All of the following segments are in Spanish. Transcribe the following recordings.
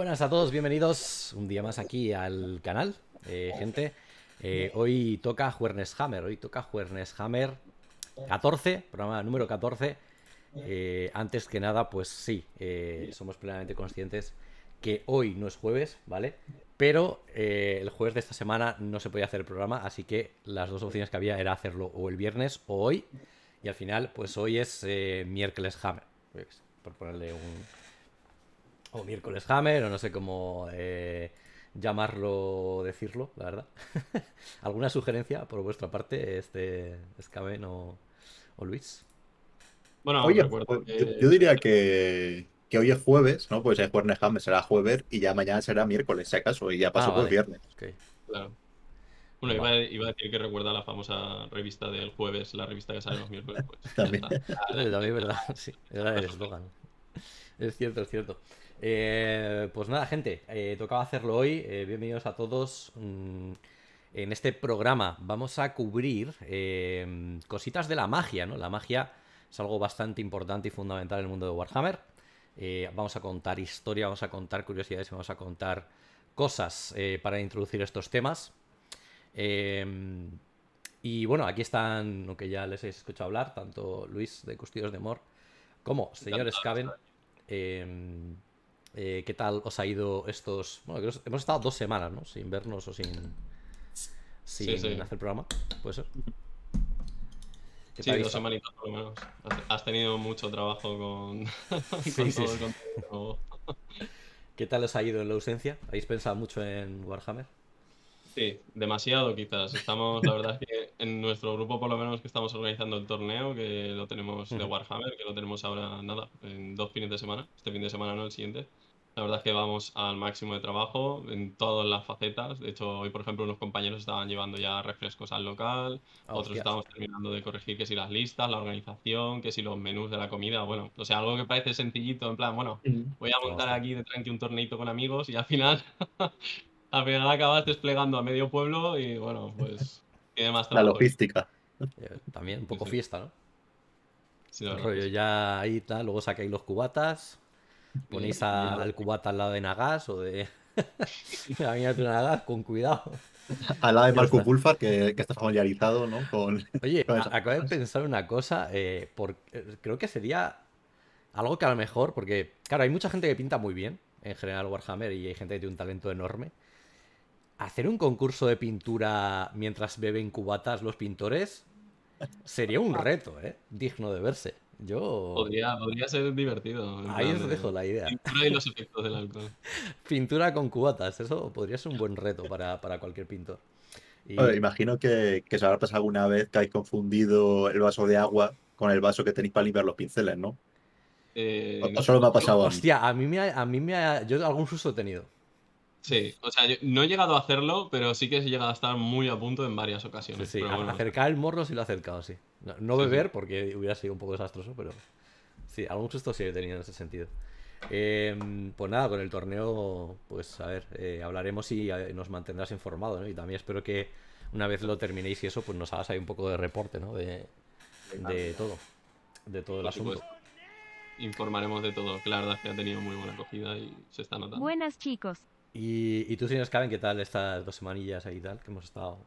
Buenas a todos, bienvenidos un día más aquí al canal, eh, gente. Eh, hoy toca Hammer, hoy toca Hammer 14, programa número 14. Eh, antes que nada, pues sí, somos plenamente conscientes que hoy no es jueves, ¿vale? Pero el jueves de esta semana no se podía hacer el programa, así que las dos opciones que había era hacerlo o el viernes o hoy. Y al final, pues hoy es miércoles Hammer, pues, por ponerle un, o miércoles Hammer, o no sé cómo eh, llamarlo, decirlo, la verdad. ¿Alguna sugerencia por vuestra parte, este o, Luis? Bueno, pues, yo, diría que, hoy es jueves, ¿no? Pues el jueves Hammer será jueves y ya mañana será miércoles, si acaso, y ya ah, pasó por viernes. Claro. Bueno, iba, a decir que recuerda la famosa revista del jueves, la revista que sale miércoles. Pues. También. También, verdad, sí. Era el eslogan. Es cierto, es cierto. Eh, pues nada, gente, eh, tocaba hacerlo hoy. Eh, bienvenidos a todos. Mm, en este programa vamos a cubrir cositas de la magia, ¿no? La magia es algo bastante importante y fundamental en el mundo de Warhammer. vamos a contar historia, vamos a contar curiosidades vamos a contar cosas para introducir estos temas. Em, y bueno, aquí están, aunque ya les he escuchado hablar, tanto Luis de Custidos de Mor como señor Scaven. Eh, qué tal os ha ido estos... Bueno, hemos estado dos semanas, ¿no? Sin vernos o sin, sin hacer programa. ¿Puede ser? Sí, dos semanitas por lo menos. Has tenido mucho trabajo con, todo el contenido. ¿Qué tal os ha ido en la ausencia? ¿Habéis pensado mucho en Warhammer? Sí, demasiado quizás. Estamos, la verdad es que en nuestro grupo por lo menos que estamos organizando el torneo, que lo tenemos de Warhammer, que lo tenemos ahora, nada, en dos fines de semana, este fin de semana no, el siguiente. La verdad es que vamos al máximo de trabajo en todas las facetas. De hecho, hoy, por ejemplo, unos compañeros estaban llevando ya refrescos al local, ah, otros estábamos terminando de corregir que si las listas, la organización, que si los menús de la comida. Bueno, o sea, algo que parece sencillito, en plan, bueno, voy a montar aquí de tranqui un torneito con amigos y al final al final acabas desplegando a medio pueblo y bueno, pues tiene más trabajo. La logística. Eh, también un poco fiesta, ¿no? Sí, el rollo ya ahí tal, luego saquéis los cubatas, ponéis al cubata al lado de Nagas o de... la de Nagas, con cuidado. Al lado de Marco Pulfar, que, está familiarizado, ¿no? Con, Oye, acabo de pensar una cosa, eh, porque, eh, creo que sería algo que a lo mejor, porque, claro, hay mucha gente que pinta muy bien, en general Warhammer, y hay gente que tiene un talento enorme, hacer un concurso de pintura mientras beben cubatas los pintores sería un reto, ¿eh? Digno de verse. Yo... Podría, ser divertido. Ahí os dejo la idea. Pintura y los efectos del alcohol. pintura con cubatas, eso podría ser un buen reto para, para cualquier pintor. imagino que, que se habrá pasado alguna vez que hay confundido el vaso de agua con el vaso que tenéis para limpiar los pinceles, ¿no? Eh, no solo me ha pasado. Hostia, a mí me a mí me ha, yo algún susto he tenido. Sí, o sea, no he llegado a hacerlo, pero sí que he llegado a estar muy a punto en varias ocasiones. Sí, sí. Pero acercar el morro sí lo he acercado, sí. No, beber, porque hubiera sido un poco desastroso, pero sí, algún susto sí he tenido en ese sentido. Em, pues nada, con el torneo, pues a ver, eh, hablaremos y eh, nos mantendrás informado, ¿no? Y también espero que una vez lo terminéis y eso, pues nos hagas ahí un poco de reporte, ¿no? De, todo, de todo el pues, asunto. Informaremos de todo, claro, que ha tenido muy buena acogida y se está notando. Buenas chicos, y, y tú, señor Scaven, ¿qué tal estas dos semanillas ahí tal que hemos estado?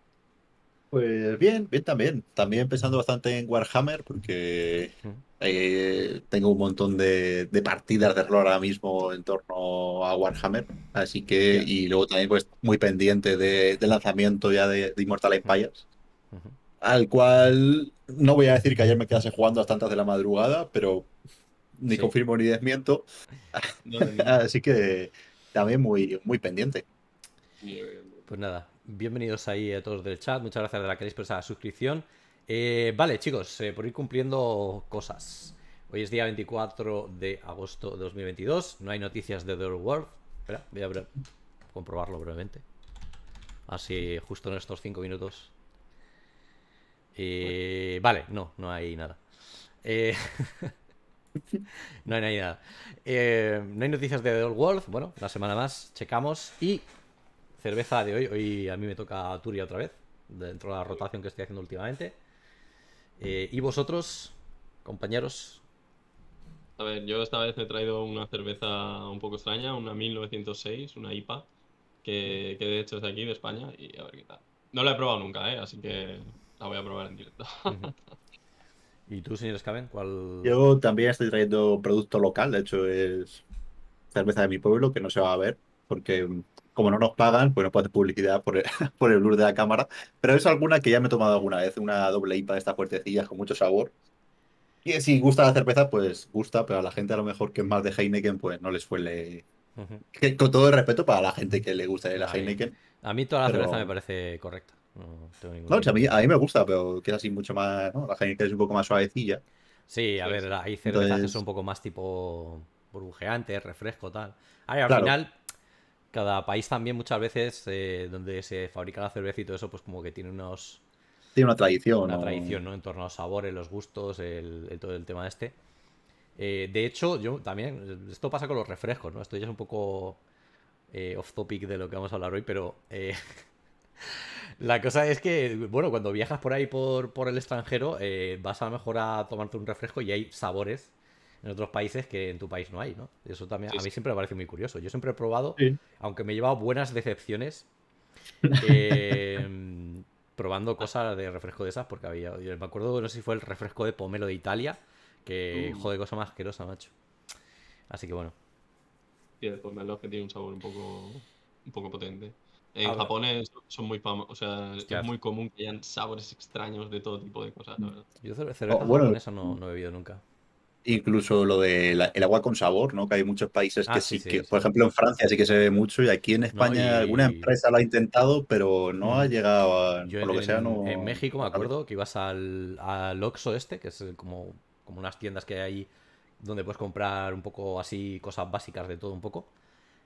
Pues bien, bien también. También pensando bastante en Warhammer porque eh, tengo un montón de, de, partidas de rol ahora mismo en torno a Warhammer. Así que, y luego también pues muy pendiente del de lanzamiento ya de, Immortal Empires. Al cual no voy a decir que ayer me quedase jugando hasta tantas de la madrugada, pero ni confirmo ni desmiento. Así que también muy, muy pendiente. Pues nada, bienvenidos ahí a todos del chat. Muchas gracias de la que por esa suscripción. Eh, vale, chicos, eh, por ir cumpliendo cosas. Hoy es día 24 de agosto de 2022. No hay noticias de The World. Espera, voy a comprobarlo brevemente. Así, justo en estos 5 minutos. Eh, vale, no, no hay nada. Eh, no, hay, nada. Eh, no hay noticias de The Old World. Bueno, la semana más checamos. Y cerveza de hoy. Hoy a mí me toca Turia otra vez. Dentro de la rotación que estoy haciendo últimamente. Eh, ¿Y vosotros, compañeros? A ver, yo esta vez he traído una cerveza un poco extraña, una 1906, una IPA, que, que de hecho es de aquí, de España, y a ver qué tal. No la he probado nunca, ¿eh? así que la voy a probar en directo. ¿Y tú, señor Scaven, cuál...? Yo también estoy trayendo producto local, de hecho es cerveza de mi pueblo, que no se va a ver, porque mm, como no nos pagan, pues no puedo hacer publicidad por el, por de la cámara, pero es alguna que ya me he tomado alguna vez, una doble IPA de estas fuertecillas con mucho sabor. Y si gusta la cerveza, pues gusta, pero a la gente a lo mejor que es más de Heineken, pues no les suele... con todo el respeto para la gente que le gusta ¿eh? la Heineken. A mí toda la cerveza me parece correcta. No, a, mí, me gusta, pero queda así mucho más. La gente es un poco más suavecilla. Sí, a ver, hay cervezas que son un poco más tipo burbujeante, refresco, tal. al final, cada país también muchas veces eh, donde se fabrica la cerveza y todo eso, pues como que tiene unos... Tiene una tradición. Una tradición, ¿no? En torno a los sabores, los gustos, el, todo el tema de este. Eh, de hecho, yo también, esto pasa con los refrescos, ¿no? Esto ya es un poco eh, off topic de lo que vamos a hablar hoy, pero La cosa es que, bueno, cuando viajas por ahí por, el extranjero, eh, vas a lo mejor a tomarte un refresco y hay sabores en otros países que en tu país no hay, ¿no? Eso también a mí siempre me parece muy curioso. Yo siempre he probado, aunque me he llevado buenas decepciones, em, probando cosas de refresco de esas, porque había, me acuerdo, no sé si fue el refresco de pomelo de Italia, que uh. jode cosa más asquerosa, macho. Así que bueno. Y el pomelo que tiene un sabor un poco, un poco potente. En Japón es, son muy o sea, es muy común que hayan sabores extraños de todo tipo de cosas, mm. Yo oh, cerveza bueno, no, he bebido nunca. Incluso lo del agua con sabor, ¿no? Que hay muchos países ah, que sí, que, por ejemplo, en Francia sí que se ve mucho y aquí en España alguna empresa lo ha intentado, pero no ha mm. llegado a... en, lo que sea, en México me acuerdo que ibas al, al Oxxo este, que es como, como unas tiendas que hay ahí donde puedes comprar un poco así cosas básicas de todo un poco.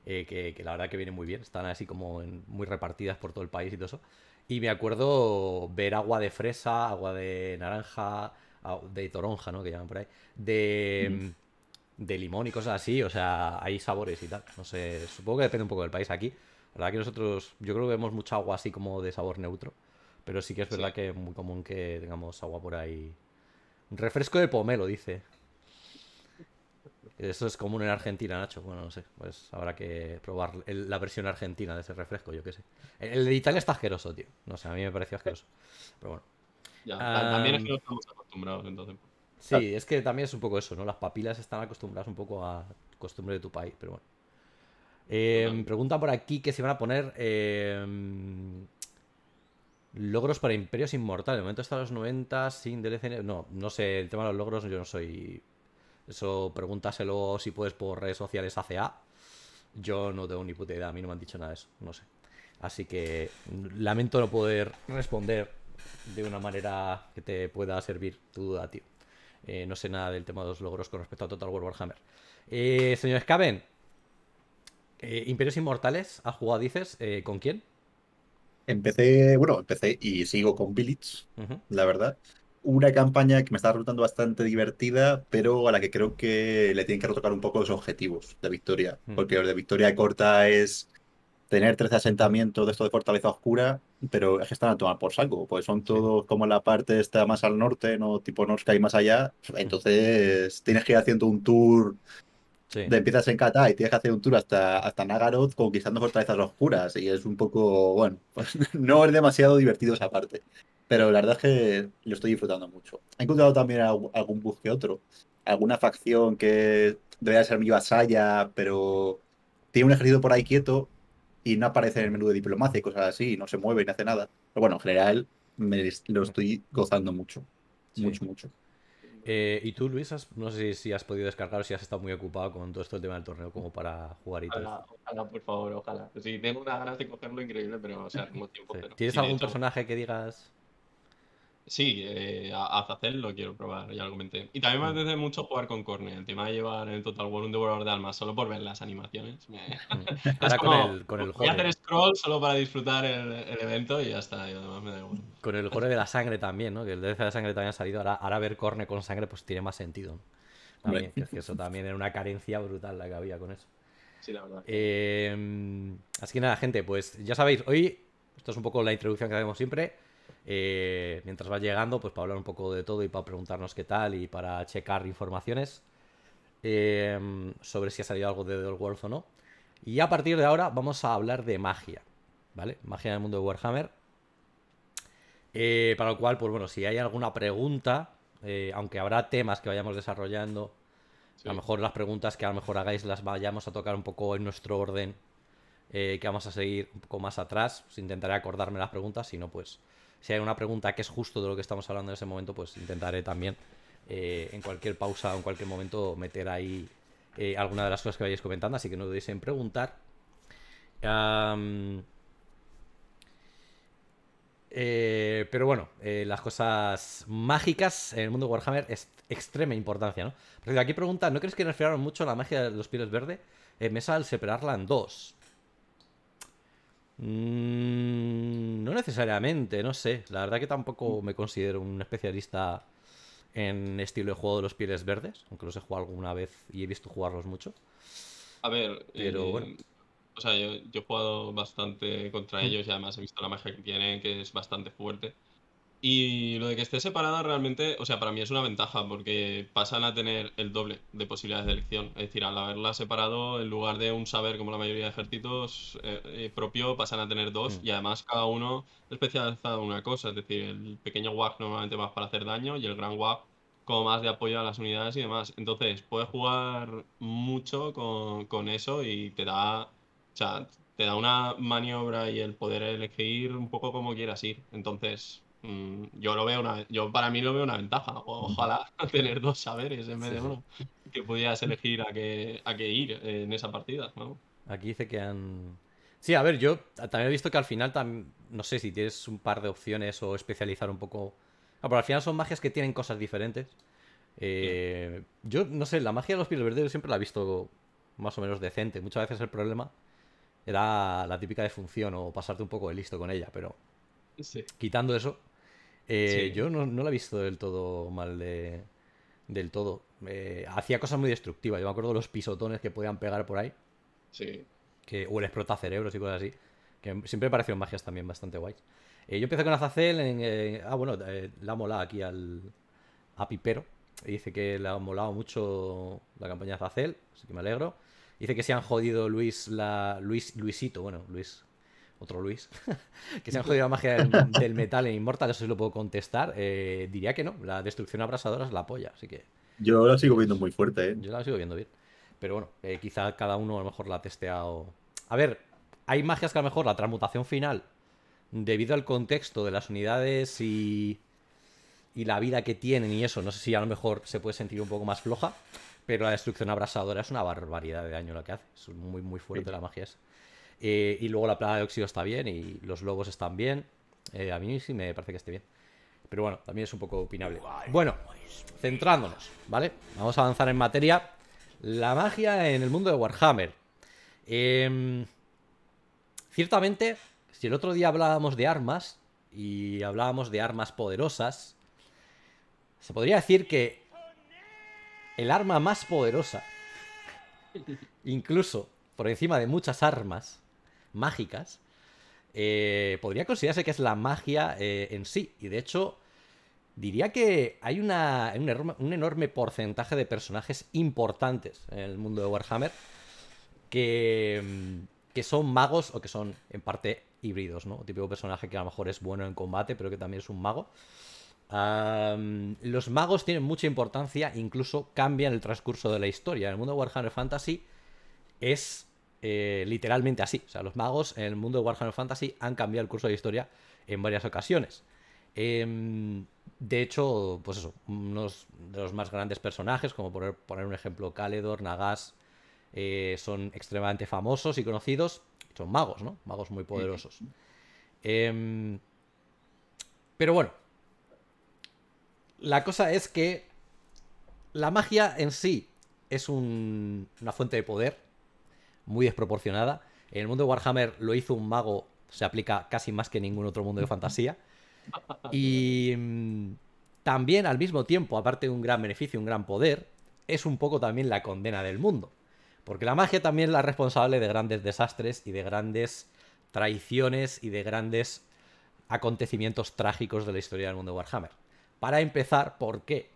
Eh, que, la verdad que viene muy bien, están así como muy repartidas por todo el país y todo eso. Y me acuerdo ver agua de fresa, agua de naranja, de toronja, ¿no? Que llaman por ahí, de, mm. de limón y cosas así, o sea, hay sabores y tal. No sé, supongo que depende un poco del país aquí. La verdad que nosotros, yo creo que vemos mucha agua así como de sabor neutro. Pero sí que es verdad que es muy común que tengamos agua por ahí. Refresco de pomelo, dice. Eso es común en Argentina, Nacho. Bueno, no sé. Pues habrá que probar la versión argentina de ese refresco, yo qué sé. El, de Italia está asqueroso, tío. No sé, a mí me pareció asqueroso. Pero bueno. Ya, también es que no estamos acostumbrados, entonces. Pues. Sí, es que también es un poco eso, ¿no? Las papilas están acostumbradas un poco a costumbre de tu país, pero bueno. Em, pregunta por aquí que se van a poner em, logros para Imperios Inmortales. De momento está los 90 sin DLC. No, no sé, el tema de los logros yo no soy eso pregúntaselo si puedes por redes sociales ACA. Yo no tengo ni puta idea, a mí no me han dicho nada de eso, no sé. Así que lamento no poder responder de una manera que te pueda servir tu duda, tío. Eh, no sé nada del tema de los logros con respecto a Total War Warhammer. Eh, señor Skaven, eh, Imperios Inmortales, ¿has jugado, dices? ¿Con quién? Empecé, bueno, empecé y sigo con Village, la verdad una campaña que me está resultando bastante divertida, pero a la que creo que le tienen que retocar un poco los objetivos de victoria. Mm. Porque los de victoria corta es tener 13 asentamientos de esto de Fortaleza Oscura, pero es que están a tomar por saco, pues son todos como la parte está más al norte, no tipo que y más allá, mm. entonces tienes que ir haciendo un tour, sí. de empiezas en Qatar y tienes que hacer un tour hasta, hasta Nagaroth conquistando fortalezas oscuras y es un poco, bueno, no es demasiado divertido esa parte. Pero la verdad es que lo estoy disfrutando mucho. He encontrado también algún bug que otro. Alguna facción que debería ser mi vasalla, pero tiene un ejército por ahí quieto y no aparece en el menú de diplomacia y cosas así, no se mueve y no hace nada. Pero bueno, en general lo estoy gozando mucho. Mucho, mucho. Eh, y tú, Luis, no sé si has podido descargar o si has estado muy ocupado con todo esto el tema del torneo como para jugar y Ojalá, por favor, ojalá. Sí, tengo unas ganas de cogerlo increíble, pero o sea, como tiempo. ¿Tienes algún personaje que digas? Sí, eh, lo lo quiero probar, ya lo comenté. Y también me mm. apetece mucho jugar con Corne, el tema de llevar el Total War un devorador de almas solo por ver las animaciones. Mm. Ahora con el, con voy a hacer scroll solo para disfrutar el, evento y ya está, y además me da igual. Con el juego de la sangre también, ¿no? Que el de la sangre también ha salido, ahora, ver Corne con sangre pues tiene más sentido. También, eso también era una carencia brutal la que había con eso. Sí, la verdad. Em, así que nada, gente, pues ya sabéis, hoy, esto es un poco la introducción que hacemos siempre eh, mientras va llegando, pues para hablar un poco de todo y para preguntarnos qué tal y para checar informaciones eh, sobre si ha salido algo de The World o no. Y a partir de ahora vamos a hablar de magia, ¿vale? Magia del mundo de Warhammer. Eh, para lo cual, pues bueno, si hay alguna pregunta, aunque habrá temas que vayamos desarrollando, a lo mejor las preguntas que a lo mejor hagáis las vayamos a tocar un poco en nuestro orden, que vamos a seguir un poco más atrás. intentaré acordarme las preguntas, si no, pues si hay una pregunta que es justo de lo que estamos hablando en ese momento, pues intentaré también eh, en cualquier pausa o en cualquier momento meter ahí eh, alguna de las cosas que vayáis comentando, así que no dudéis en preguntar. Eh, pero bueno, las cosas mágicas en el mundo de Warhammer es extrema importancia, ¿no? Porque aquí pregunta, ¿no crees que nerfearon mucho la magia de los pieles verde? Eh, Mesa al separarla en dos. Mm, no necesariamente, no sé. La verdad que tampoco mm. me considero un especialista en estilo de juego de los pieles verdes, aunque los he jugado alguna vez y he visto jugarlos mucho. A ver, pero eh, bueno. O sea, yo, yo, he jugado bastante contra mm. ellos y además he visto la magia que tienen, que es bastante fuerte. Y lo de que esté separada realmente, o sea, para mí es una ventaja porque pasan a tener el doble de posibilidades de elección. Es decir, al haberla separado, en lugar de un saber como la mayoría de ejércitos eh, eh, propio, pasan a tener dos mm. y además cada uno especializado en una cosa. Es decir, el pequeño WAG normalmente más para hacer daño y el gran WAG como más de apoyo a las unidades y demás. Entonces, puedes jugar mucho con, con eso y te da, o sea, te da una maniobra y el poder elegir un poco como quieras ir. Entonces, Mm, yo lo veo yo para mí lo veo una ventaja. Ojalá tener dos saberes en vez de uno. Que pudieras elegir a qué, a ir en esa partida. Aquí dice que han. Sí, a ver, yo también he visto que al final, no sé si tienes un par de opciones o especializar un poco. Ah, pero al final son magias que tienen cosas diferentes. Eh, yo no sé, la magia de los pieles verdes siempre la he visto más o menos decente. Muchas veces el problema era la típica de función o pasarte un poco de listo con ella, pero quitando eso, eh, yo no, la he visto del todo mal de, del todo. Eh, hacía cosas muy destructivas. Yo me acuerdo de los pisotones que podían pegar por ahí. Sí. Que, o el explotacerebros y cosas así. Que siempre parecieron magias también bastante guays. Eh, yo empecé con Azazel en... ah, bueno, la mola aquí al... A Pipero. dice que le ha molado mucho la campaña de Azazel. Así que me alegro. Dice que se han jodido Luis, la, Luis, Luisito, bueno, Luis otro Luis, que se han jodido la magia del, metal en Immortal, eso sí lo puedo contestar. Eh, diría que no, la destrucción abrasadora es la polla, así que. Yo la sigo viendo muy fuerte, ¿eh? Yo la sigo viendo bien. Pero bueno, eh, quizá cada uno a lo mejor la ha testeado. A ver, hay magias que a lo mejor la transmutación final, debido al contexto de las unidades y. la vida que tienen y eso, no sé si a lo mejor se puede sentir un poco más floja. Pero la destrucción abrasadora es una barbaridad de daño lo que hace. Es muy, muy fuerte la magia esa. Eh, y luego la plaga de óxido está bien y los lobos están bien. Eh, a mí sí me parece que esté bien. Pero bueno, también es un poco opinable. Bueno, centrándonos, ¿vale? Vamos a avanzar en materia. La magia en el mundo de Warhammer. Em, ciertamente, si el otro día hablábamos de armas y hablábamos de armas poderosas, se podría decir que el arma más poderosa, incluso por encima de muchas armas, mágicas, eh, podría considerarse que es la magia eh, en sí. Y de hecho, diría que hay un, enorme, porcentaje de personajes importantes en el mundo de Warhammer que, mm, que son magos o que son en parte híbridos, ¿no? típico personaje que a lo mejor es bueno en combate, pero que también es un mago. los magos tienen mucha importancia, incluso cambian el transcurso de la historia. En el mundo de Warhammer Fantasy es eh, literalmente así. O sea, los magos en el mundo de Warhammer Fantasy han cambiado el curso de historia en varias ocasiones. Em, de hecho, pues eso, unos de los más grandes personajes, como por poner un ejemplo, Caledor, Nagas, eh, son extremadamente famosos y conocidos. Son magos, ¿no? Magos muy poderosos. Em, pero bueno, la cosa es que la magia en sí es una fuente de poder, muy desproporcionada. En el mundo de Warhammer lo hizo un mago, se aplica casi más que ningún otro mundo de fantasía. Y mm, también al mismo tiempo, aparte de un gran beneficio, un gran poder, es un poco también la condena del mundo. Porque la magia también es la responsable de grandes desastres y de grandes traiciones y de grandes acontecimientos trágicos de la historia del mundo de Warhammer. Para empezar, ¿por qué?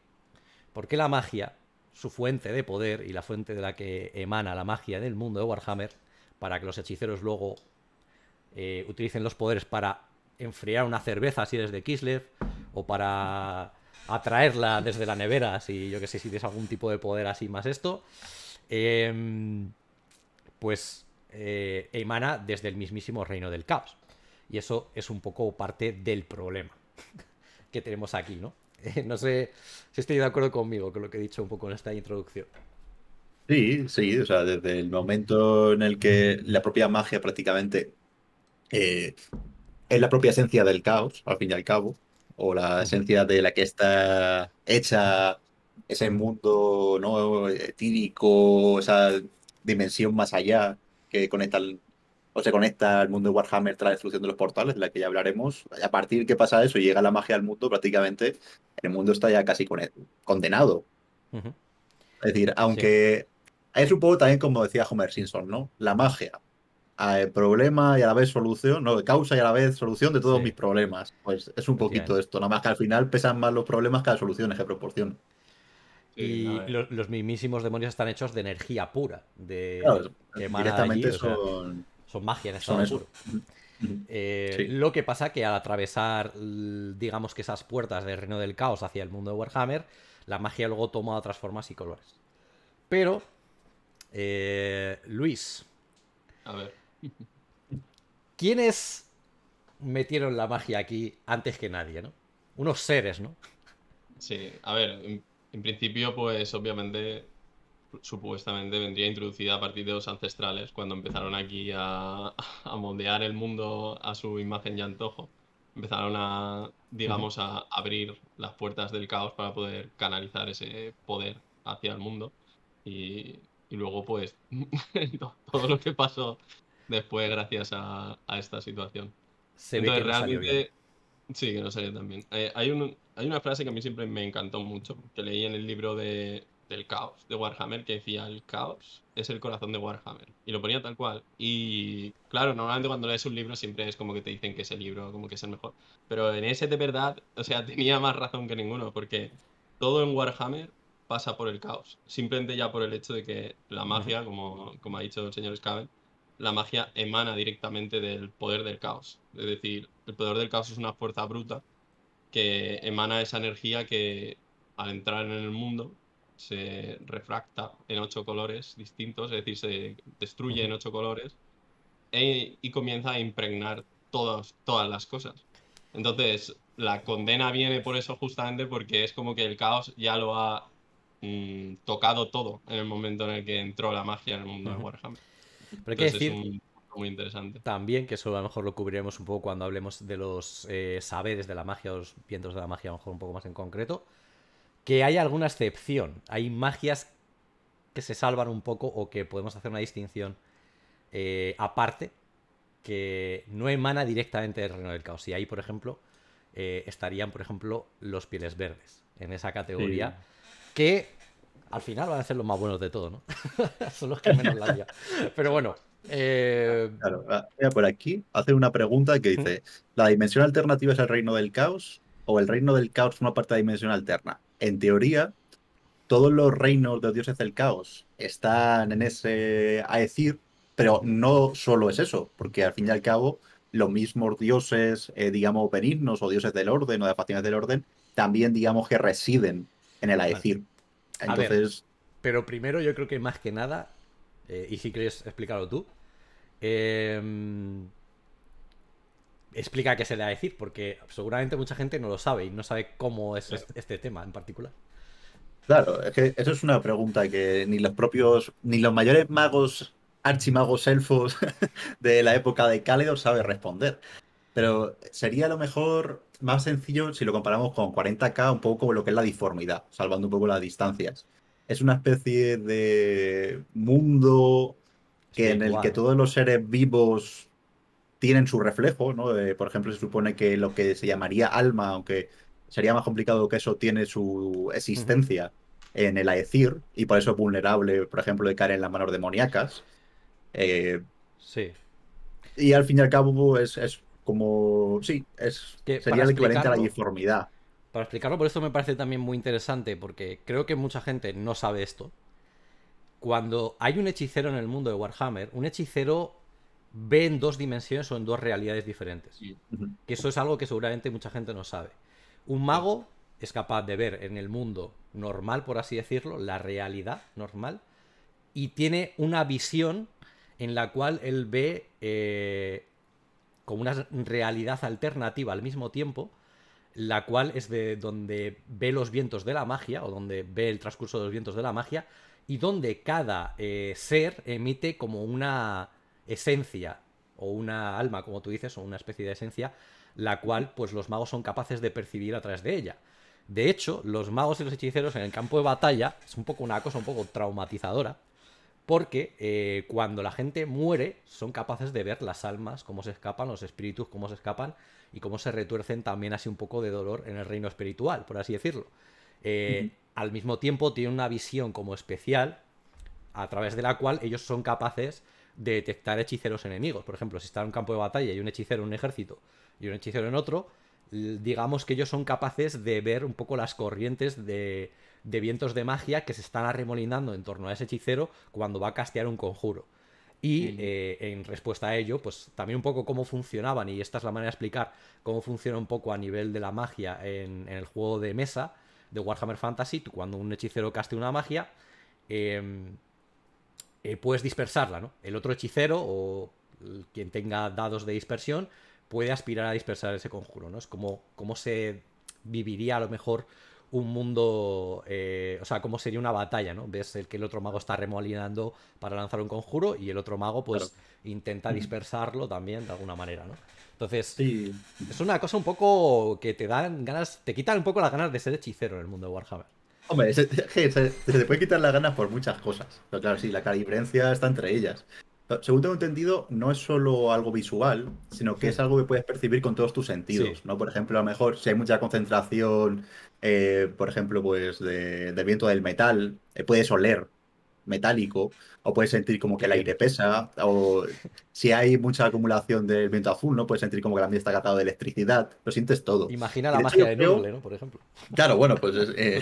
Porque la magia su fuente de poder y la fuente de la que emana la magia del mundo de Warhammer, para que los hechiceros luego eh, utilicen los poderes para enfriar una cerveza si desde Kislev, o para atraerla desde la nevera, si yo que sé, si tienes algún tipo de poder así más esto, em, pues eh, emana desde el mismísimo reino del caos. Y eso es un poco parte del problema que tenemos aquí, ¿no? no sé si estoy de acuerdo conmigo con lo que he dicho un poco en esta introducción. Sí, sí, o sea, desde el momento en el que la propia magia prácticamente eh, es la propia esencia del caos, al fin y al cabo, o la esencia de la que está hecha ese mundo ¿no? Eh, esa dimensión más allá que conecta o se conecta al mundo de Warhammer tras la destrucción de los portales, de la que ya hablaremos. A partir que pasa eso y llega la magia al mundo, prácticamente el mundo está ya casi condenado. Es decir, aunque es un poco también como decía Homer Simpson, ¿no? La magia. El problema y a la vez solución, no, causa y a la vez solución de todos mis problemas. Pues es un poquito esto, nada más que al final pesan más los problemas que las soluciones que proporcionan. Y eh. los, mismísimos demonios están hechos de energía pura, de directamente son son magia en estado puro. Eh, lo que pasa que al atravesar, digamos que esas puertas del reino del caos hacia el mundo de Warhammer, la magia luego toma otras formas y colores. Pero, eh, Luis. A ver. ¿Quiénes metieron la magia aquí antes que nadie, no? Unos seres, ¿no? Sí, a ver, en principio, pues obviamente supuestamente vendría introducida a partir de los ancestrales, cuando empezaron aquí a, moldear el mundo a su imagen y antojo. Empezaron a, digamos, a abrir las puertas del caos para poder canalizar ese poder hacia el mundo. Y, luego, pues, todo lo que pasó después gracias a, esta situación. Se ve Sí, que no salió tan eh, hay, hay una frase que a mí siempre me encantó mucho, que leí en el libro de el caos de Warhammer que decía el caos es el corazón de Warhammer. Y lo ponía tal cual. Y claro, normalmente cuando lees un libro siempre es como que te dicen que ese libro como que es el mejor. Pero en ese de verdad, o sea, tenía más razón que ninguno porque todo en Warhammer pasa por el caos. Simplemente ya por el hecho de que la magia, como, como ha dicho el señor Scaven, la magia emana directamente del poder del caos. Es decir, el poder del caos es una fuerza bruta que emana esa energía que al entrar en el mundo se refracta en ocho colores distintos, es decir, se destruye en ocho colores e, y comienza a impregnar todos, todas las cosas. Entonces, la condena viene por eso justamente porque es como que el caos ya lo ha mm, tocado todo en el momento en el que entró la magia en el mundo de Warhammer. Pero hay decir... Es muy interesante. También, que eso a lo mejor lo cubriremos un poco cuando hablemos de los eh, saberes de la magia, los vientos de la magia, a lo mejor un poco más en concreto que hay alguna excepción. Hay magias que se salvan un poco o que podemos hacer una distinción eh, aparte que no emana directamente del reino del caos. Y ahí, por ejemplo, eh, estarían, por ejemplo, los pieles verdes en esa categoría que al final van a ser los más buenos de todo, ¿no? Son los que menos la Pero bueno. Eh, claro, por aquí hace una pregunta que dice: ¿La dimensión alternativa es el reino del caos o el reino del caos es una parte de la dimensión alterna? en teoría, todos los reinos de los dioses del caos están en ese Aesir, pero no solo es eso, porque al fin y al cabo, los mismos dioses, eh, digamos, benignos o dioses del orden o de facciones del orden, también, digamos, que residen en el Aesir. Entonces. pero primero, yo creo que más que nada, eh, y si quieres explicarlo tú, em, explica qué se le va a decir, porque seguramente mucha gente no lo sabe y no sabe cómo es este, este, tema en particular. Claro, es que eso es una pregunta que ni los propios, ni los mayores magos, archimagos elfos de la época de Cálido sabe responder. Pero sería a lo mejor más sencillo si lo comparamos con 40K, un poco como lo que es la disformidad, salvando un poco las distancias. Es una especie de mundo en el que todos los seres vivos tienen su reflejo, ¿no? por ejemplo, se supone que lo que se llamaría alma, aunque sería más complicado que eso, tiene su existencia en el Aecir y por eso es vulnerable, por ejemplo, de caer en las manos demoníacas. Eh, sí. Y al fin y al cabo es, como... Sí, es, que sería el equivalente a la uniformidad Para explicarlo, por eso me parece también muy interesante, porque creo que mucha gente no sabe esto. Cuando hay un hechicero en el mundo de Warhammer, un hechicero ve en dos dimensiones o en dos realidades diferentes. Que eso es algo que seguramente mucha gente no sabe. Un mago es capaz de ver en el mundo normal, por así decirlo, la realidad normal, y tiene una visión en la cual él ve eh, como una realidad alternativa al mismo tiempo, la cual es de donde ve los vientos de la magia, o donde ve el transcurso de los vientos de la magia, y donde cada eh, ser emite como una esencia o una alma, como tú dices, o una especie de esencia, la cual pues los magos son capaces de percibir a través de ella. De hecho, los magos y los hechiceros en el campo de batalla es un poco una cosa un poco traumatizadora, porque eh, cuando la gente muere son capaces de ver las almas, cómo se escapan, los espíritus, cómo se escapan y cómo se retuercen también así un poco de dolor en el reino espiritual, por así decirlo. Eh, al mismo tiempo tienen una visión como especial a través de la cual ellos son capaces detectar hechiceros enemigos. Por ejemplo, si está en un campo de batalla y un hechicero en un ejército y un hechicero en otro, digamos que ellos son capaces de ver un poco las corrientes de, vientos de magia que se están arremolinando en torno a ese hechicero cuando va a castear un conjuro. Y eh, en respuesta a ello, pues también un poco cómo funcionaban, y esta es la manera de explicar cómo funciona un poco a nivel de la magia en, en el juego de mesa de Warhammer Fantasy, cuando un hechicero caste una magia, em, eh, puedes dispersarla, ¿no? El otro hechicero o quien tenga dados de dispersión puede aspirar a dispersar ese conjuro, ¿no? Es como, cómo se viviría a lo mejor un mundo, eh, o sea, como sería una batalla, ¿no? Ves el que el otro mago está remolinando para lanzar un conjuro y el otro mago pues intenta dispersarlo también de alguna manera, ¿no? Entonces, es una cosa un poco que te dan ganas, te quitan un poco las ganas de ser hechicero en el mundo de Warhammer. Hombre, se, te puede quitar las ganas por muchas cosas. Pero claro, sí, la calibrencia está entre ellas. según tengo entendido, no es solo algo visual, sino que es algo que puedes percibir con todos tus sentidos, ¿no? Por ejemplo, a lo mejor si hay mucha concentración, eh, por ejemplo, pues de, viento del metal, eh, puedes oler metálico, o puedes sentir como que el aire pesa, o si hay mucha acumulación del viento azul, ¿no? Puedes sentir como que la mía está catada de electricidad, lo sientes todo. Imagina la magia de ¿no? Por ejemplo. Claro, bueno, pues... Eh,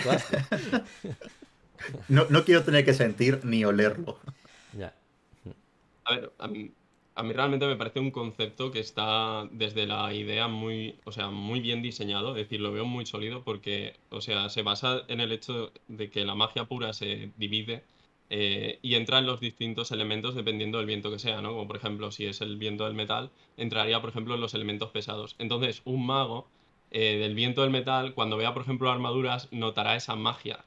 no, quiero tener que sentir ni olerlo. Ya. A ver, mí, realmente me parece un concepto que está desde la idea muy, o sea, muy bien diseñado, es decir, lo veo muy sólido porque, o sea, se basa en el hecho de que la magia pura se divide y eh, y entran los distintos elementos dependiendo del viento que sea, ¿no? Como por ejemplo, si es el viento del metal, entraría, por ejemplo, en los elementos pesados. Entonces, un mago eh, del viento del metal, cuando vea, por ejemplo, armaduras, notará esa magia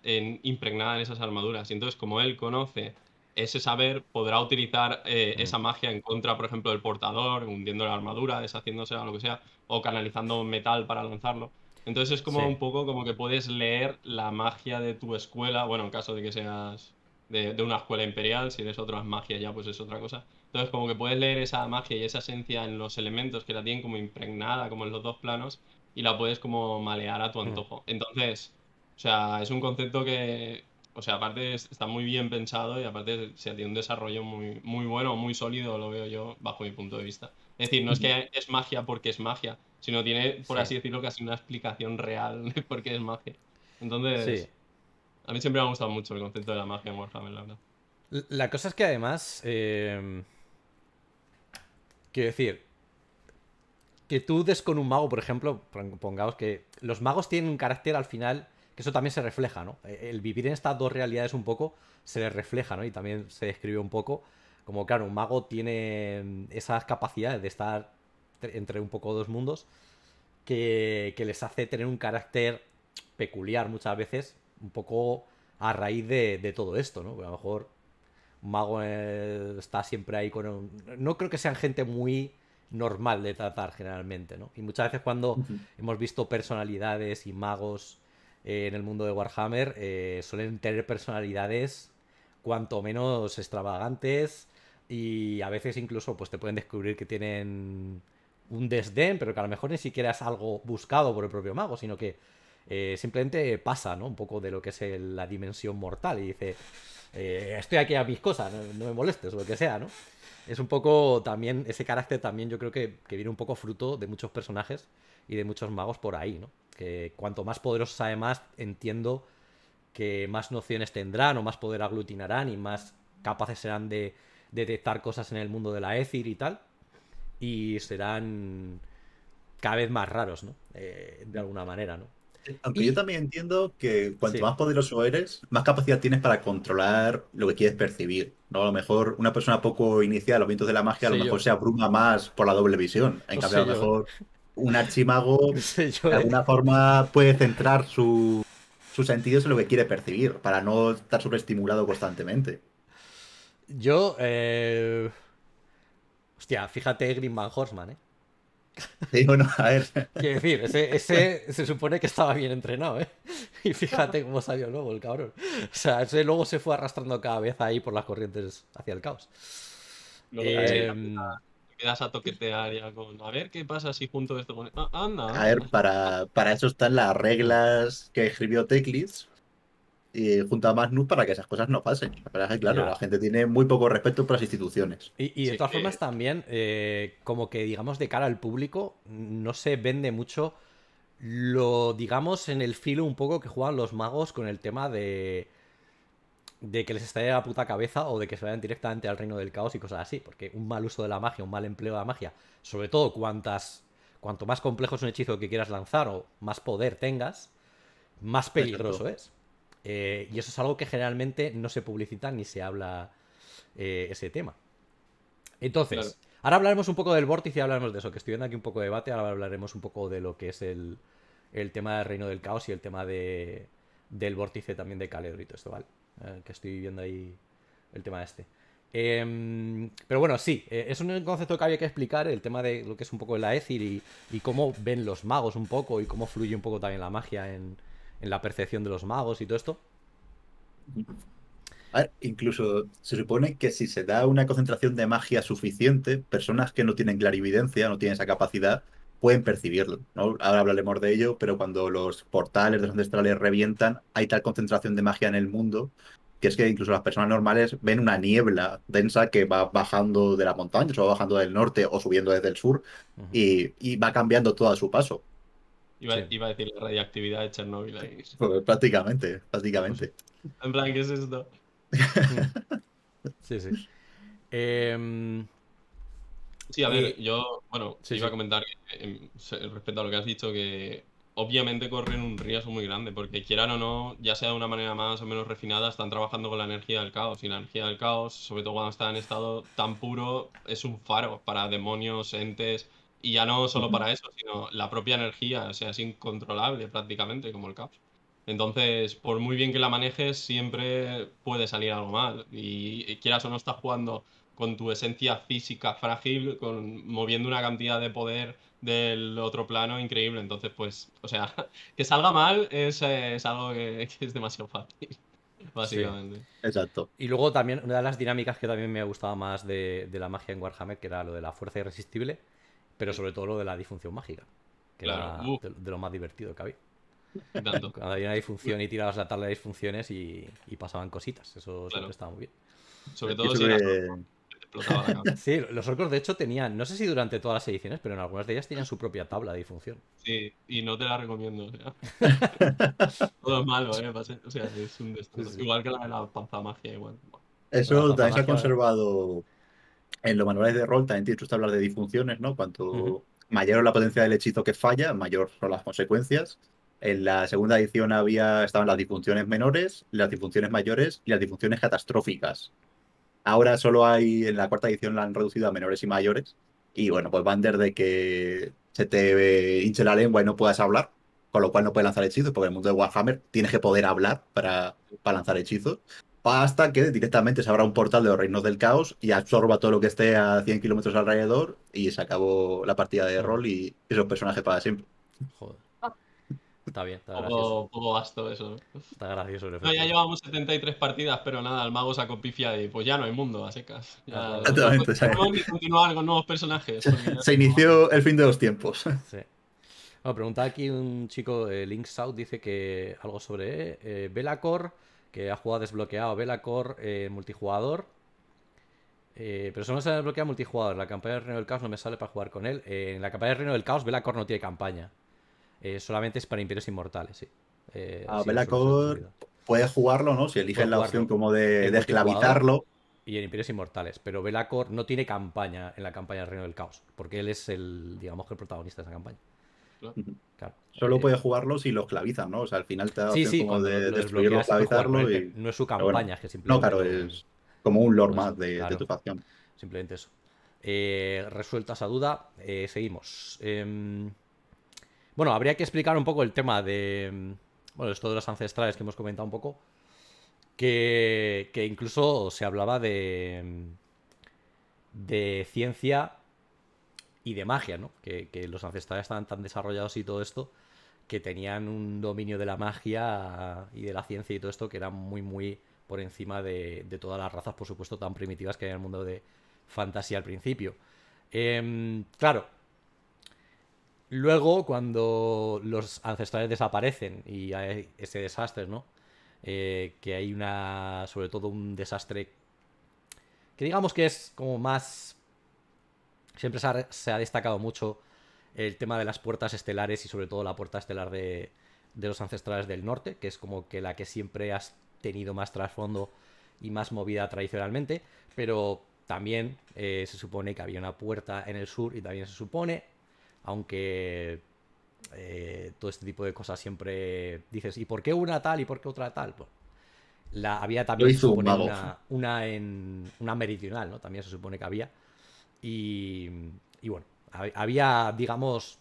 impregnada en esas armaduras. Y entonces, como él conoce ese saber, podrá utilizar eh, esa magia en contra, por ejemplo, del portador, hundiendo la armadura, deshaciéndose a lo que sea, o canalizando metal para lanzarlo. Entonces es como un poco como que puedes leer la magia de tu escuela, bueno, en caso de que seas de, una escuela imperial, si eres otra magia ya pues es otra cosa. Entonces como que puedes leer esa magia y esa esencia en los elementos que la tienen como impregnada, como en los dos planos, y la puedes como malear a tu hmm. antojo. Entonces, o sea, es un concepto que, o sea, aparte está muy bien pensado y aparte se tiene un desarrollo muy, muy bueno, muy sólido, lo veo yo bajo mi punto de vista. Es decir, no es que es magia porque es magia, sino tiene, por así decirlo, casi una explicación real de por qué es magia. Entonces... A mí siempre me ha gustado mucho el concepto de la magia en Warhammer, la verdad. La cosa es que además. Eh, quiero decir. Que tú des con un mago, por ejemplo, pongamos que los magos tienen un carácter al final, que eso también se refleja, ¿no? E, el vivir en estas dos realidades un poco se les refleja, ¿no? Y también se describe un poco como, claro, un mago tiene mm, esas capacidades de estar entre un poco dos mundos que les hace tener un carácter peculiar muchas veces un poco a raíz de, todo esto, ¿no? a lo mejor Mago eh, está siempre ahí con... No creo que sean gente muy normal de tratar generalmente, ¿no? Y muchas veces cuando hemos visto personalidades y magos eh, en el mundo de Warhammer, eh, suelen tener personalidades cuanto menos extravagantes y a veces incluso pues te pueden descubrir que tienen un desdén, pero que a lo mejor ni siquiera es algo buscado por el propio mago, sino que eh, simplemente pasa, ¿no? Un poco de lo que es la dimensión mortal y dice, eh, estoy aquí a mis cosas, no, me molestes, o lo que sea, ¿no? Es un poco también, ese carácter también yo creo que, viene un poco fruto de muchos personajes y de muchos magos por ahí, ¿no? Que cuanto más poderosos además entiendo que más nociones tendrán o más poder aglutinarán y más capaces serán de detectar cosas en el mundo de la Ethir y tal. Y serán cada vez más raros, ¿no? Eh, de alguna manera, ¿no? Aunque yo también entiendo que cuanto más poderoso eres, más capacidad tienes para controlar lo que quieres percibir. ¿no? A lo mejor una persona poco iniciada a los vientos de la magia a lo mejor se abruma más por la doble visión. En cambio, a lo mejor un archimago de eh. alguna forma puede centrar sus sentidos en lo que quiere percibir para no estar sobreestimulado constantemente. Yo, eh... hostia, fíjate Grimman Horseman, ¿eh? Sí, a ver. Quiero decir, ese, ese, se supone que estaba bien entrenado, ¿eh? Y fíjate cómo salió luego el cabrón. O sea, ese luego se fue arrastrando cada vez ahí por las corrientes hacia el caos. a toquetear ya a ver qué pasa si junto esto con ah, A ver, para, para eso están las reglas que escribió Teclis y eh, junta a Magnus para que esas cosas no pasen. La es que, claro, la gente tiene muy poco respeto por las instituciones. Y, de todas eh, formas, también, eh, como que digamos, de cara al público, no se vende mucho lo, digamos, en el filo un poco que juegan los magos con el tema de. De que les estalle la puta cabeza o de que se vayan directamente al reino del caos y cosas así. Porque un mal uso de la magia, un mal empleo de la magia, sobre todo cuantas, cuanto más complejo es un hechizo que quieras lanzar o más poder tengas, más peligroso es. Eh, y eso es algo que generalmente no se publicita ni se habla eh, ese tema. Entonces, ahora hablaremos un poco del vórtice y hablaremos de eso, que estoy viendo aquí un poco de debate, ahora hablaremos un poco de lo que es el, tema del reino del caos y el tema de, del vórtice también de Caledrito esto, ¿vale? Eh, que estoy viendo ahí el tema este. Em, pero bueno, sí, es un concepto que había que explicar, el tema de lo que es un poco la Aethir y, y, cómo ven los magos un poco y cómo fluye un poco también la magia en, en la percepción de los magos y todo esto. A ah, ver, incluso se supone que si se da una concentración de magia suficiente, personas que no tienen clarividencia, no tienen esa capacidad, pueden percibirlo. Ahora hablaremos de ello, pero cuando los portales de los ancestrales revientan, hay tal concentración de magia en el mundo que es que incluso las personas normales ven una niebla densa que va bajando de la montaña, o bajando del norte o subiendo desde el sur y, y, va cambiando todo a su paso. Iba, a decir la radioactividad de Chernóbil ahí. Pues, prácticamente, prácticamente. En plan, ¿qué es esto? sí, sí. Em, sí, a ver, yo, bueno, sí, iba a comentar em, respecto a lo que has dicho, que obviamente corren un riesgo muy grande, porque quieran o no, ya sea de una manera más o menos refinada, están trabajando con la energía del caos. Y la energía del caos, sobre todo cuando está en estado tan puro, es un faro para demonios, entes, y ya no solo para eso, sino la propia energía, o sea, es incontrolable prácticamente, como el caos. Entonces, por muy bien que la manejes, siempre puede salir algo mal. Y, quieras o no, estás jugando con tu esencia física frágil, con, moviendo una cantidad de poder del otro plano increíble. Entonces, pues, o sea, que salga mal es, eh, algo que, es demasiado fácil, básicamente. exacto. Y luego también una de las dinámicas que también me gustaba más de, de, la magia en Warhammer, que era lo de la fuerza irresistible. Pero sobre todo lo de la disfunción mágica, que era de, lo más divertido que había. Cuando había una disfunción y tirabas la tabla de disfunciones y, pasaban cositas, eso estaba muy bien. Sobre todo si Sí, los orcos de hecho tenían, no sé si durante todas las ediciones, pero en algunas de ellas tenían su propia tabla de disfunción. Sí, y no te la recomiendo. todo es malo, ¿eh? es Igual que la de la panza magia, igual. Eso también se ha eh. conservado en los manuales de rol también tienes que hablar de disfunciones, ¿no? Cuanto mayor es la potencia del hechizo que falla, mayor son las consecuencias. En la segunda edición había, estaban las disfunciones menores, las disfunciones mayores y las disfunciones catastróficas. Ahora solo hay, en la cuarta edición la han reducido a menores y mayores. Y bueno, pues van desde que se te hinche la lengua y no puedas hablar, con lo cual no puedes lanzar hechizos, porque en el mundo de Warhammer tienes que poder hablar para, para lanzar hechizos hasta que directamente se abra un portal de los reinos del caos y absorba todo lo que esté a 100 kilómetros alrededor y se acabó la partida de rol y es un personaje para siempre. Joder. Está bien, está Un poco gasto eso. ¿eh? Está gracioso. ya llevamos 73 partidas, pero nada, el mago se pifia y pues ya no hay mundo a secas. Ya, Tenemos continuar con nuevos personajes. Se inició el fin de los tiempos. Sí. Bueno, pregunta aquí un chico, eh, Link South, dice que algo sobre Velacor... Eh, Belacor que ha jugado desbloqueado Velacor eh, multijugador. Eh, pero solo se desbloquea desbloqueado multijugador. La campaña del Reino del Caos no me sale para jugar con él. Eh, en la campaña del Reino del Caos, Velacor no tiene campaña. solamente es para Imperios Inmortales, sí. ah, Velacor puede jugarlo, ¿no? Si eliges la opción como de, de Y en Imperios Inmortales. Pero Velacor no tiene campaña en la campaña del Reino del Caos. Porque él es el, digamos el protagonista de esa campaña. Solo eh, puede jugarlo si los clavizan, ¿no? O sea, al final te da sí, como de destruirlo, no, es su campaña, es que simplemente... No, claro, es como un lore pues, más de, tu facción. Simplemente eso. Eh, resuelta esa duda, eh, seguimos. Em, bueno, habría que explicar un poco el tema de... Em, bueno, esto de las ancestrales que hemos comentado un poco. Que, que incluso se hablaba de... Em, de ciencia y de magia, ¿no? Que, los ancestrales estaban tan desarrollados y todo esto que tenían un dominio de la magia y de la ciencia y todo esto que era muy, muy por encima de, todas las razas, por supuesto, tan primitivas que hay en el mundo de fantasía al principio. Em, claro. Luego, cuando los ancestrales desaparecen y hay ese desastre, ¿no? Eh, que hay una. sobre todo un desastre. que digamos que es como más Siempre se ha, destacado mucho el tema de las puertas estelares y sobre todo la puerta estelar de, los ancestrales del norte, que es como que la que siempre has tenido más trasfondo y más movida tradicionalmente, pero también eh, se supone que había una puerta en el sur y también se supone, aunque eh, todo este tipo de cosas siempre dices, ¿y por qué una tal y por qué otra tal? Pues, la, había también una, una meridional, ¿no? También se supone que había. Y, bueno, había, digamos,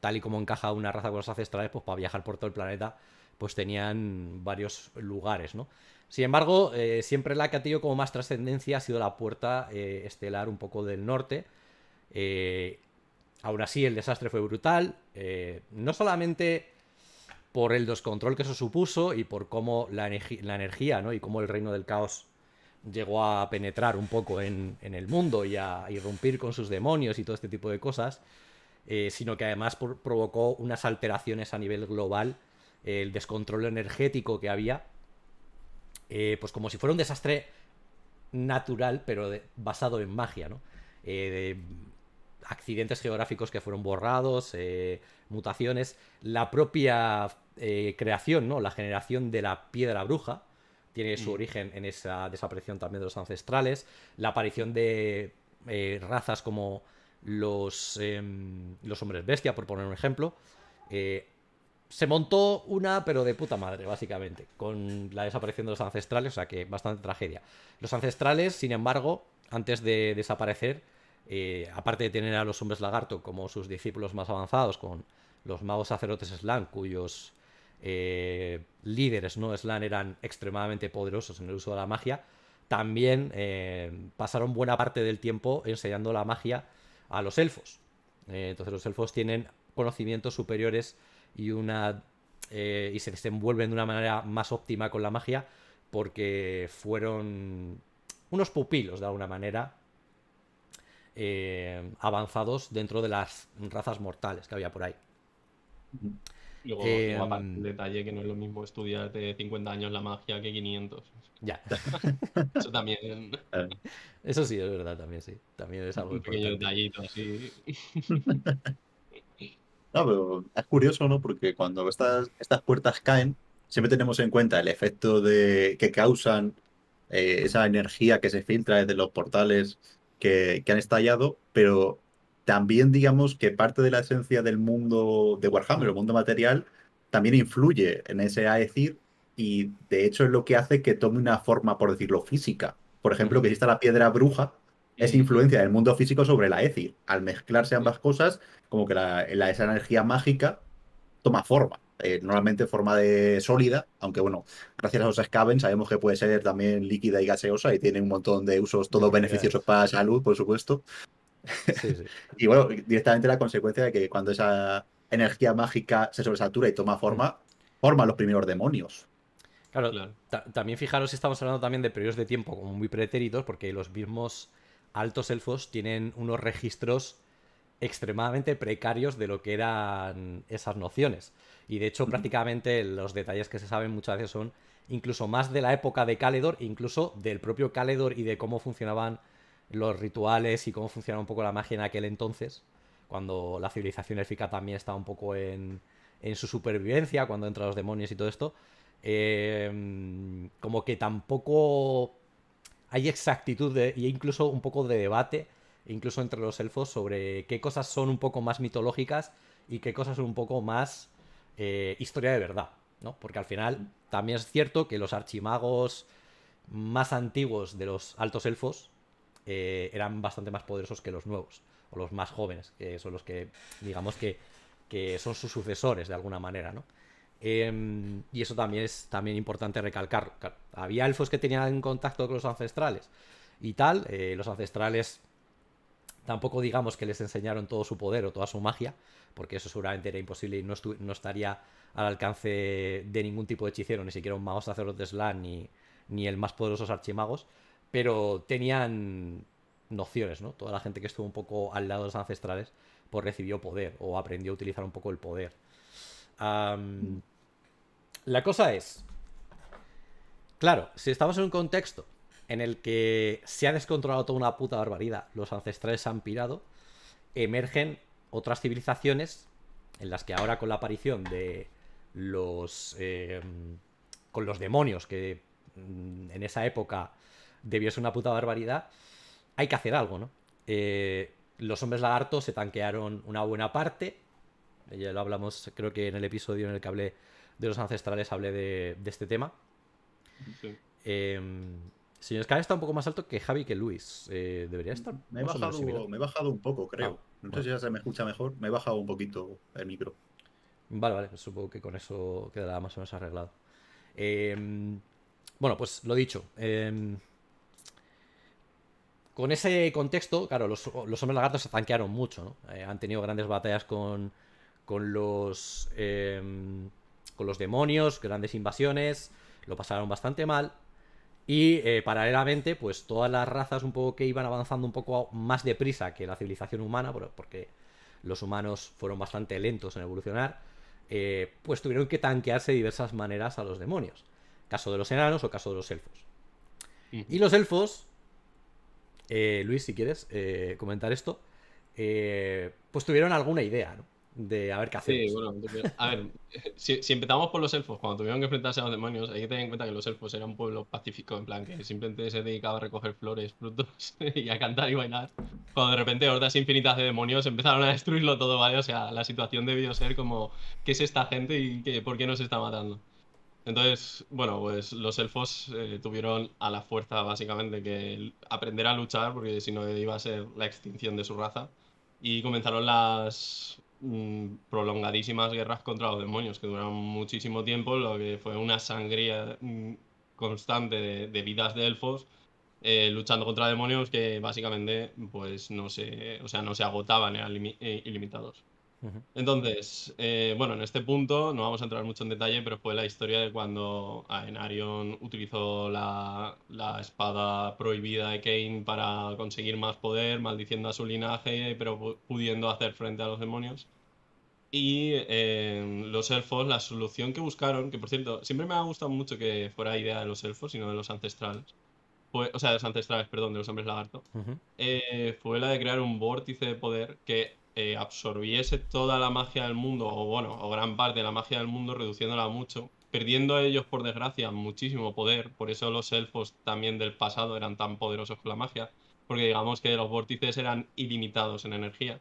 tal y como encaja una raza con los ancestrales, pues para viajar por todo el planeta, pues tenían varios lugares, ¿no? Sin embargo, eh, siempre la que ha tenido como más trascendencia ha sido la puerta eh, estelar un poco del norte. Eh, aún así, el desastre fue brutal. no solamente por el descontrol que eso supuso y por cómo la, la energía ¿no? y cómo el reino del caos llegó a penetrar un poco en, el mundo y a, irrumpir con sus demonios y todo este tipo de cosas, eh, sino que además provocó unas alteraciones a nivel global, el descontrol energético que había, eh, pues como si fuera un desastre natural, pero basado en magia, ¿no? Eh, de accidentes geográficos que fueron borrados, mutaciones, la propia creación, ¿no? La generación de la piedra bruja, tiene su mm. origen en esa desaparición también de los ancestrales, la aparición de eh, razas como los, em, los hombres bestia, por poner un ejemplo. Eh, se montó una, pero de puta madre, básicamente, con la desaparición de los ancestrales, o sea que bastante tragedia. Los ancestrales, sin embargo, antes de desaparecer, eh, aparte de tener a los hombres lagarto como sus discípulos más avanzados, con los magos sacerdotes slam, cuyos eh, líderes no Slan eran extremadamente poderosos en el uso de la magia, también eh, pasaron buena parte del tiempo enseñando la magia a los elfos. Eh, entonces los elfos tienen conocimientos superiores y una y se desenvuelven de una manera más óptima con la magia porque fueron unos pupilos de alguna manera avanzados dentro de las razas mortales que había por ahí. Luego, eh, mm. detalle que no es lo mismo estudiar de 50 años la magia que 500. Ya. Eso también. Eso sí, es verdad, también sí. También es algo Un pequeño detallito así. No, es curioso, ¿no? Porque cuando estas, estas puertas caen, siempre tenemos en cuenta el efecto de, que causan eh, esa energía que se filtra desde los portales que, que han estallado, pero también digamos que parte de la esencia del mundo de Warhammer, el mundo material, también influye en ese decir y de hecho es lo que hace que tome una forma, por decirlo, física. Por ejemplo, que exista la piedra bruja es influencia del mundo físico sobre la decir Al mezclarse ambas cosas, como que esa energía mágica toma forma. Eh, normalmente forma de sólida, aunque bueno, gracias a los Skaven sabemos que puede ser también líquida y gaseosa y tiene un montón de usos todos beneficiosos para la salud, por supuesto. y bueno, directamente la consecuencia de que cuando esa energía mágica se sobresatura y toma forma, forman los primeros demonios. Claro, también fijaros, estamos hablando también de periodos de tiempo como muy pretéritos, porque los mismos altos elfos tienen unos registros extremadamente precarios de lo que eran esas nociones. Y de hecho, prácticamente los detalles que se saben muchas veces son incluso más de la época de Caledor, incluso del propio Caledor y de cómo funcionaban los rituales y cómo funcionaba un poco la magia en aquel entonces, cuando la civilización élfica también estaba un poco en, en su supervivencia, cuando entran los demonios y todo esto, em, como que tampoco hay exactitud e y incluso un poco de debate, incluso entre los elfos, sobre qué cosas son un poco más mitológicas y qué cosas son un poco más eh, historia de verdad, ¿no? Porque al final también es cierto que los archimagos más antiguos de los altos elfos, eh, eran bastante más poderosos que los nuevos, o los más jóvenes, que son los que, digamos que, que son sus sucesores de alguna manera, ¿no? Em, y eso también es también importante recalcar. Había elfos que tenían contacto con los ancestrales y tal. Eh, los ancestrales tampoco digamos que les enseñaron todo su poder o toda su magia, porque eso seguramente era imposible y no, estaría al alcance de ningún tipo de hechicero, ni siquiera un mago sacerdote Slan ni, ni el más poderoso archimagos pero tenían nociones, ¿no? Toda la gente que estuvo un poco al lado de los ancestrales, pues recibió poder o aprendió a utilizar un poco el poder. la cosa es, claro, si estamos en un contexto en el que se ha descontrolado toda una puta barbaridad, los ancestrales han pirado, emergen otras civilizaciones en las que ahora con la aparición de los... Eh, con los demonios que mm, en esa época debió ser una puta barbaridad, hay que hacer algo, ¿no? Eh, los hombres lagartos se tanquearon una buena parte. Ya lo hablamos, creo que en el episodio en el que hablé de los ancestrales hablé de, este tema. Sí. Eh, em, señor está un poco más alto que Javi que Luis. Eh, debería mm, estar. Me he, bajado, un poco, creo. Ah, no sé si ya se me escucha mejor. Me he bajado un poquito el micro. Vale, vale. Supongo que con eso quedará más o menos arreglado. Em, bueno, pues lo dicho. Em, con ese contexto, claro, los, hombres lagartos se tanquearon mucho, ¿no? Eh, han tenido grandes batallas con, los... Em, con los demonios, grandes invasiones, lo pasaron bastante mal. Y eh, paralelamente, pues todas las razas un poco que iban avanzando un poco más deprisa que la civilización humana, porque los humanos fueron bastante lentos en evolucionar, eh, pues tuvieron que tanquearse de diversas maneras a los demonios. Caso de los enanos o caso de los elfos. Y los elfos, eh, Luis, si quieres eh, comentar esto, eh, pues tuvieron alguna idea, De a ver qué hacer. a ver, si, empezamos por los elfos, cuando tuvieron que enfrentarse a los demonios, hay que tener en cuenta que los elfos eran un pueblo pacífico, en plan que simplemente se dedicaba a recoger flores, frutos y a cantar y bailar. Cuando de repente hordas infinitas de demonios empezaron a destruirlo todo, ¿vale? O sea, la situación debió ser como, ¿qué es esta gente y por qué nos está matando? Entonces, bueno, pues los elfos eh, tuvieron a la fuerza básicamente que aprender a luchar, porque si no iba a ser la extinción de su raza. Y comenzaron las mm, prolongadísimas guerras contra los demonios, que duraron muchísimo tiempo, lo que fue una sangría mm, constante de, vidas de elfos. Eh, luchando contra demonios que básicamente pues no se, agotaban, eran eh, ilimitados. Entonces, eh, bueno, en este punto no vamos a entrar mucho en detalle, pero fue la historia de cuando Aenarion utilizó la, espada prohibida de Kane para conseguir más poder, maldiciendo a su linaje, pero pudiendo hacer frente a los demonios. Y eh, los elfos, la solución que buscaron, que por cierto, siempre me ha gustado mucho que fuera idea de los elfos y no de los ancestrales. o sea, de los ancestrales, perdón, de los hombres lagarto. Eh, fue la de crear un vórtice de poder que eh, absorbiese toda la magia del mundo, o bueno, o gran parte de la magia del mundo, reduciéndola mucho, perdiendo ellos, por desgracia, muchísimo poder. Por eso los elfos también del pasado eran tan poderosos con la magia, porque digamos que los vórtices eran ilimitados en energía.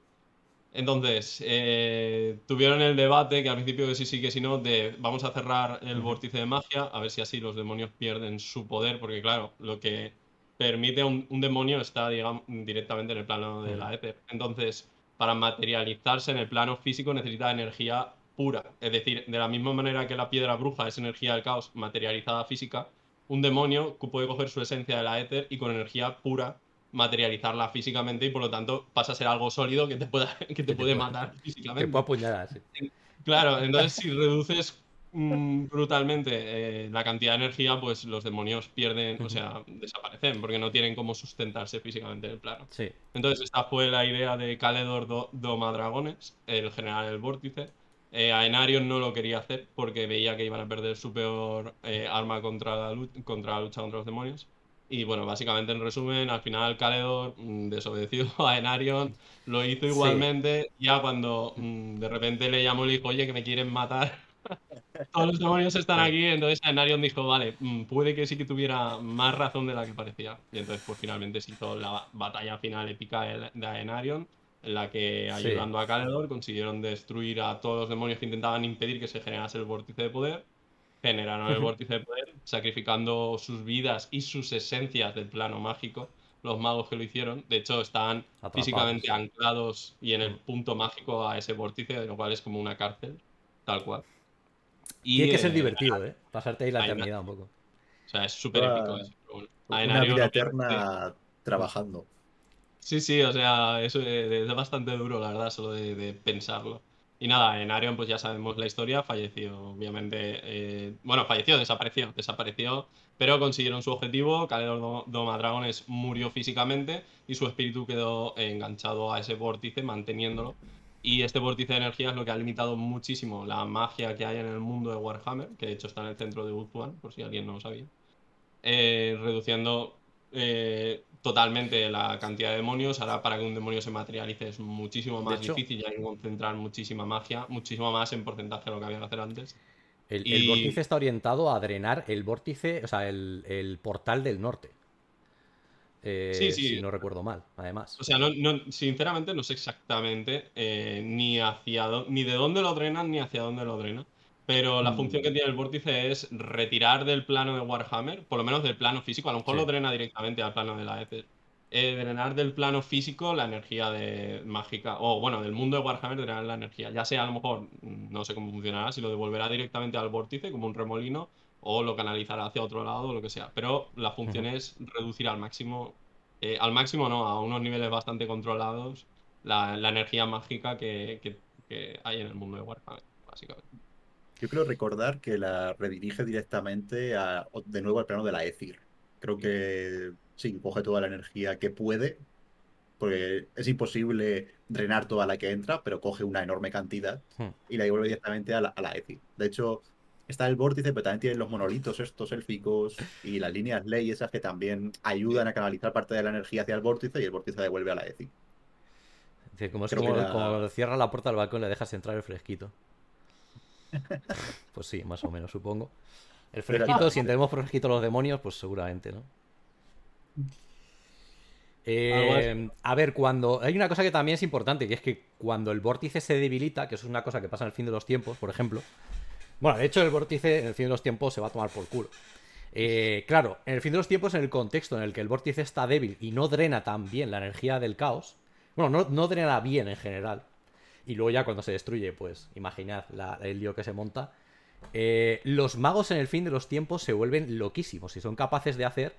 Entonces, eh, tuvieron el debate, que al principio que sí, sí, que si no, de vamos a cerrar el vórtice de magia, a ver si así los demonios pierden su poder, porque claro, lo que permite un, demonio está digamos, directamente en el plano de la éter. Entonces, para materializarse en el plano físico necesita energía pura. Es decir, de la misma manera que la piedra bruja es energía del caos materializada física, un demonio puede coger su esencia de la éter y con energía pura materializarla físicamente y por lo tanto pasa a ser algo sólido que te, pueda, que te puede matar físicamente. Te apuñalar, Claro, entonces si reduces Mm. brutalmente eh, la cantidad de energía, pues los demonios pierden, o sea, desaparecen, porque no tienen cómo sustentarse físicamente en el plano. Sí. Entonces, esta fue la idea de Caledor Do Doma Dragones, el general del vórtice. A eh, Aenarion no lo quería hacer porque veía que iban a perder su peor eh, arma contra la, lucha, contra la lucha contra los demonios. Y bueno, básicamente en resumen, al final Caledor mm, desobedeció a Enarion, lo hizo igualmente. Ya cuando mm, de repente le llamó y le dijo, oye, que me quieren matar, todos los demonios están aquí, entonces Aenarion dijo, vale, mm, puede que sí que tuviera más razón de la que parecía. Y entonces pues finalmente se hizo la batalla final épica de, Aenarion en la que ayudando a Caledor consiguieron destruir a todos los demonios que intentaban impedir que se generase el vórtice de poder. Generaron el vórtice de poder, sacrificando sus vidas y sus esencias del plano mágico los magos que lo hicieron. De hecho, están físicamente anclados y en el punto mágico a ese vórtice, de lo cual es como una cárcel, tal cual. Y, hay que ser eh, divertido, ¿eh? Pasarte ahí la eternidad un poco. O sea, es súper épico una vida eterna trabajando. Sí, sí, o sea, eso es, bastante duro, la verdad, solo de, pensarlo. Y nada, en Arion pues ya sabemos la historia, falleció, obviamente, eh, bueno, falleció, desapareció, desapareció, pero consiguieron su objetivo, Doma Dragones murió físicamente y su espíritu quedó enganchado a ese vórtice manteniéndolo y este vórtice de energía es lo que ha limitado muchísimo la magia que hay en el mundo de Warhammer, que de hecho está en el centro de Ultuan, por si alguien no lo sabía, eh, reduciendo eh, totalmente la cantidad de demonios. Ahora para que un demonio se materialice es muchísimo más difícil y hay que concentrar muchísima magia, muchísimo más en porcentaje de lo que había que hacer antes. El, el vórtice está orientado a drenar el vórtice, o sea, el portal del norte. Eh, si no recuerdo mal, además. O sea, no, sinceramente no sé exactamente eh, ni hacia ni de dónde lo drenan ni hacia dónde lo drena. Pero la mm. función que tiene el vórtice es retirar del plano de Warhammer, por lo menos del plano físico, a lo mejor lo drena directamente al plano de la Ether. Eh, drenar del plano físico la energía de mágica, o bueno, del mundo de Warhammer drenar la energía. Ya sea a lo mejor, no sé cómo funcionará, si lo devolverá directamente al vórtice como un remolino, o lo canalizará hacia otro lado o lo que sea. Pero la función es reducir al máximo, eh, al máximo no, a unos niveles bastante controlados la, energía mágica que, hay en el mundo de Warhammer, básicamente. Yo creo recordar que la redirige directamente a, de nuevo al plano de la Ethir. Creo que sí, coge toda la energía que puede, porque es imposible drenar toda la que entra, pero coge una enorme cantidad hmm. y la devuelve directamente a la, a la Ethir. De hecho, está el vórtice, pero también tienen los monolitos estos élficos y las líneas ley esas que también ayudan a canalizar parte de la energía hacia el vórtice y el vórtice devuelve a la ECI. Es como, es como, la... cierra la puerta al balcón le dejas entrar el fresquito. pues sí, más o menos, supongo. El fresquito, si entendemos por fresquito los demonios, pues seguramente, ¿no? Em, a ver, cuando. Hay una cosa que también es importante, que es que cuando el vórtice se debilita, que eso es una cosa que pasa en el fin de los tiempos, por ejemplo, bueno, de hecho, el vórtice en el fin de los tiempos se va a tomar por culo. Eh, claro, en el fin de los tiempos, en el contexto en el que el vórtice está débil y no drena tan bien la energía del caos, bueno, no, drena bien en general, y luego ya cuando se destruye, pues imaginad el lío que se monta, eh, los magos en el fin de los tiempos se vuelven loquísimos y son capaces de hacer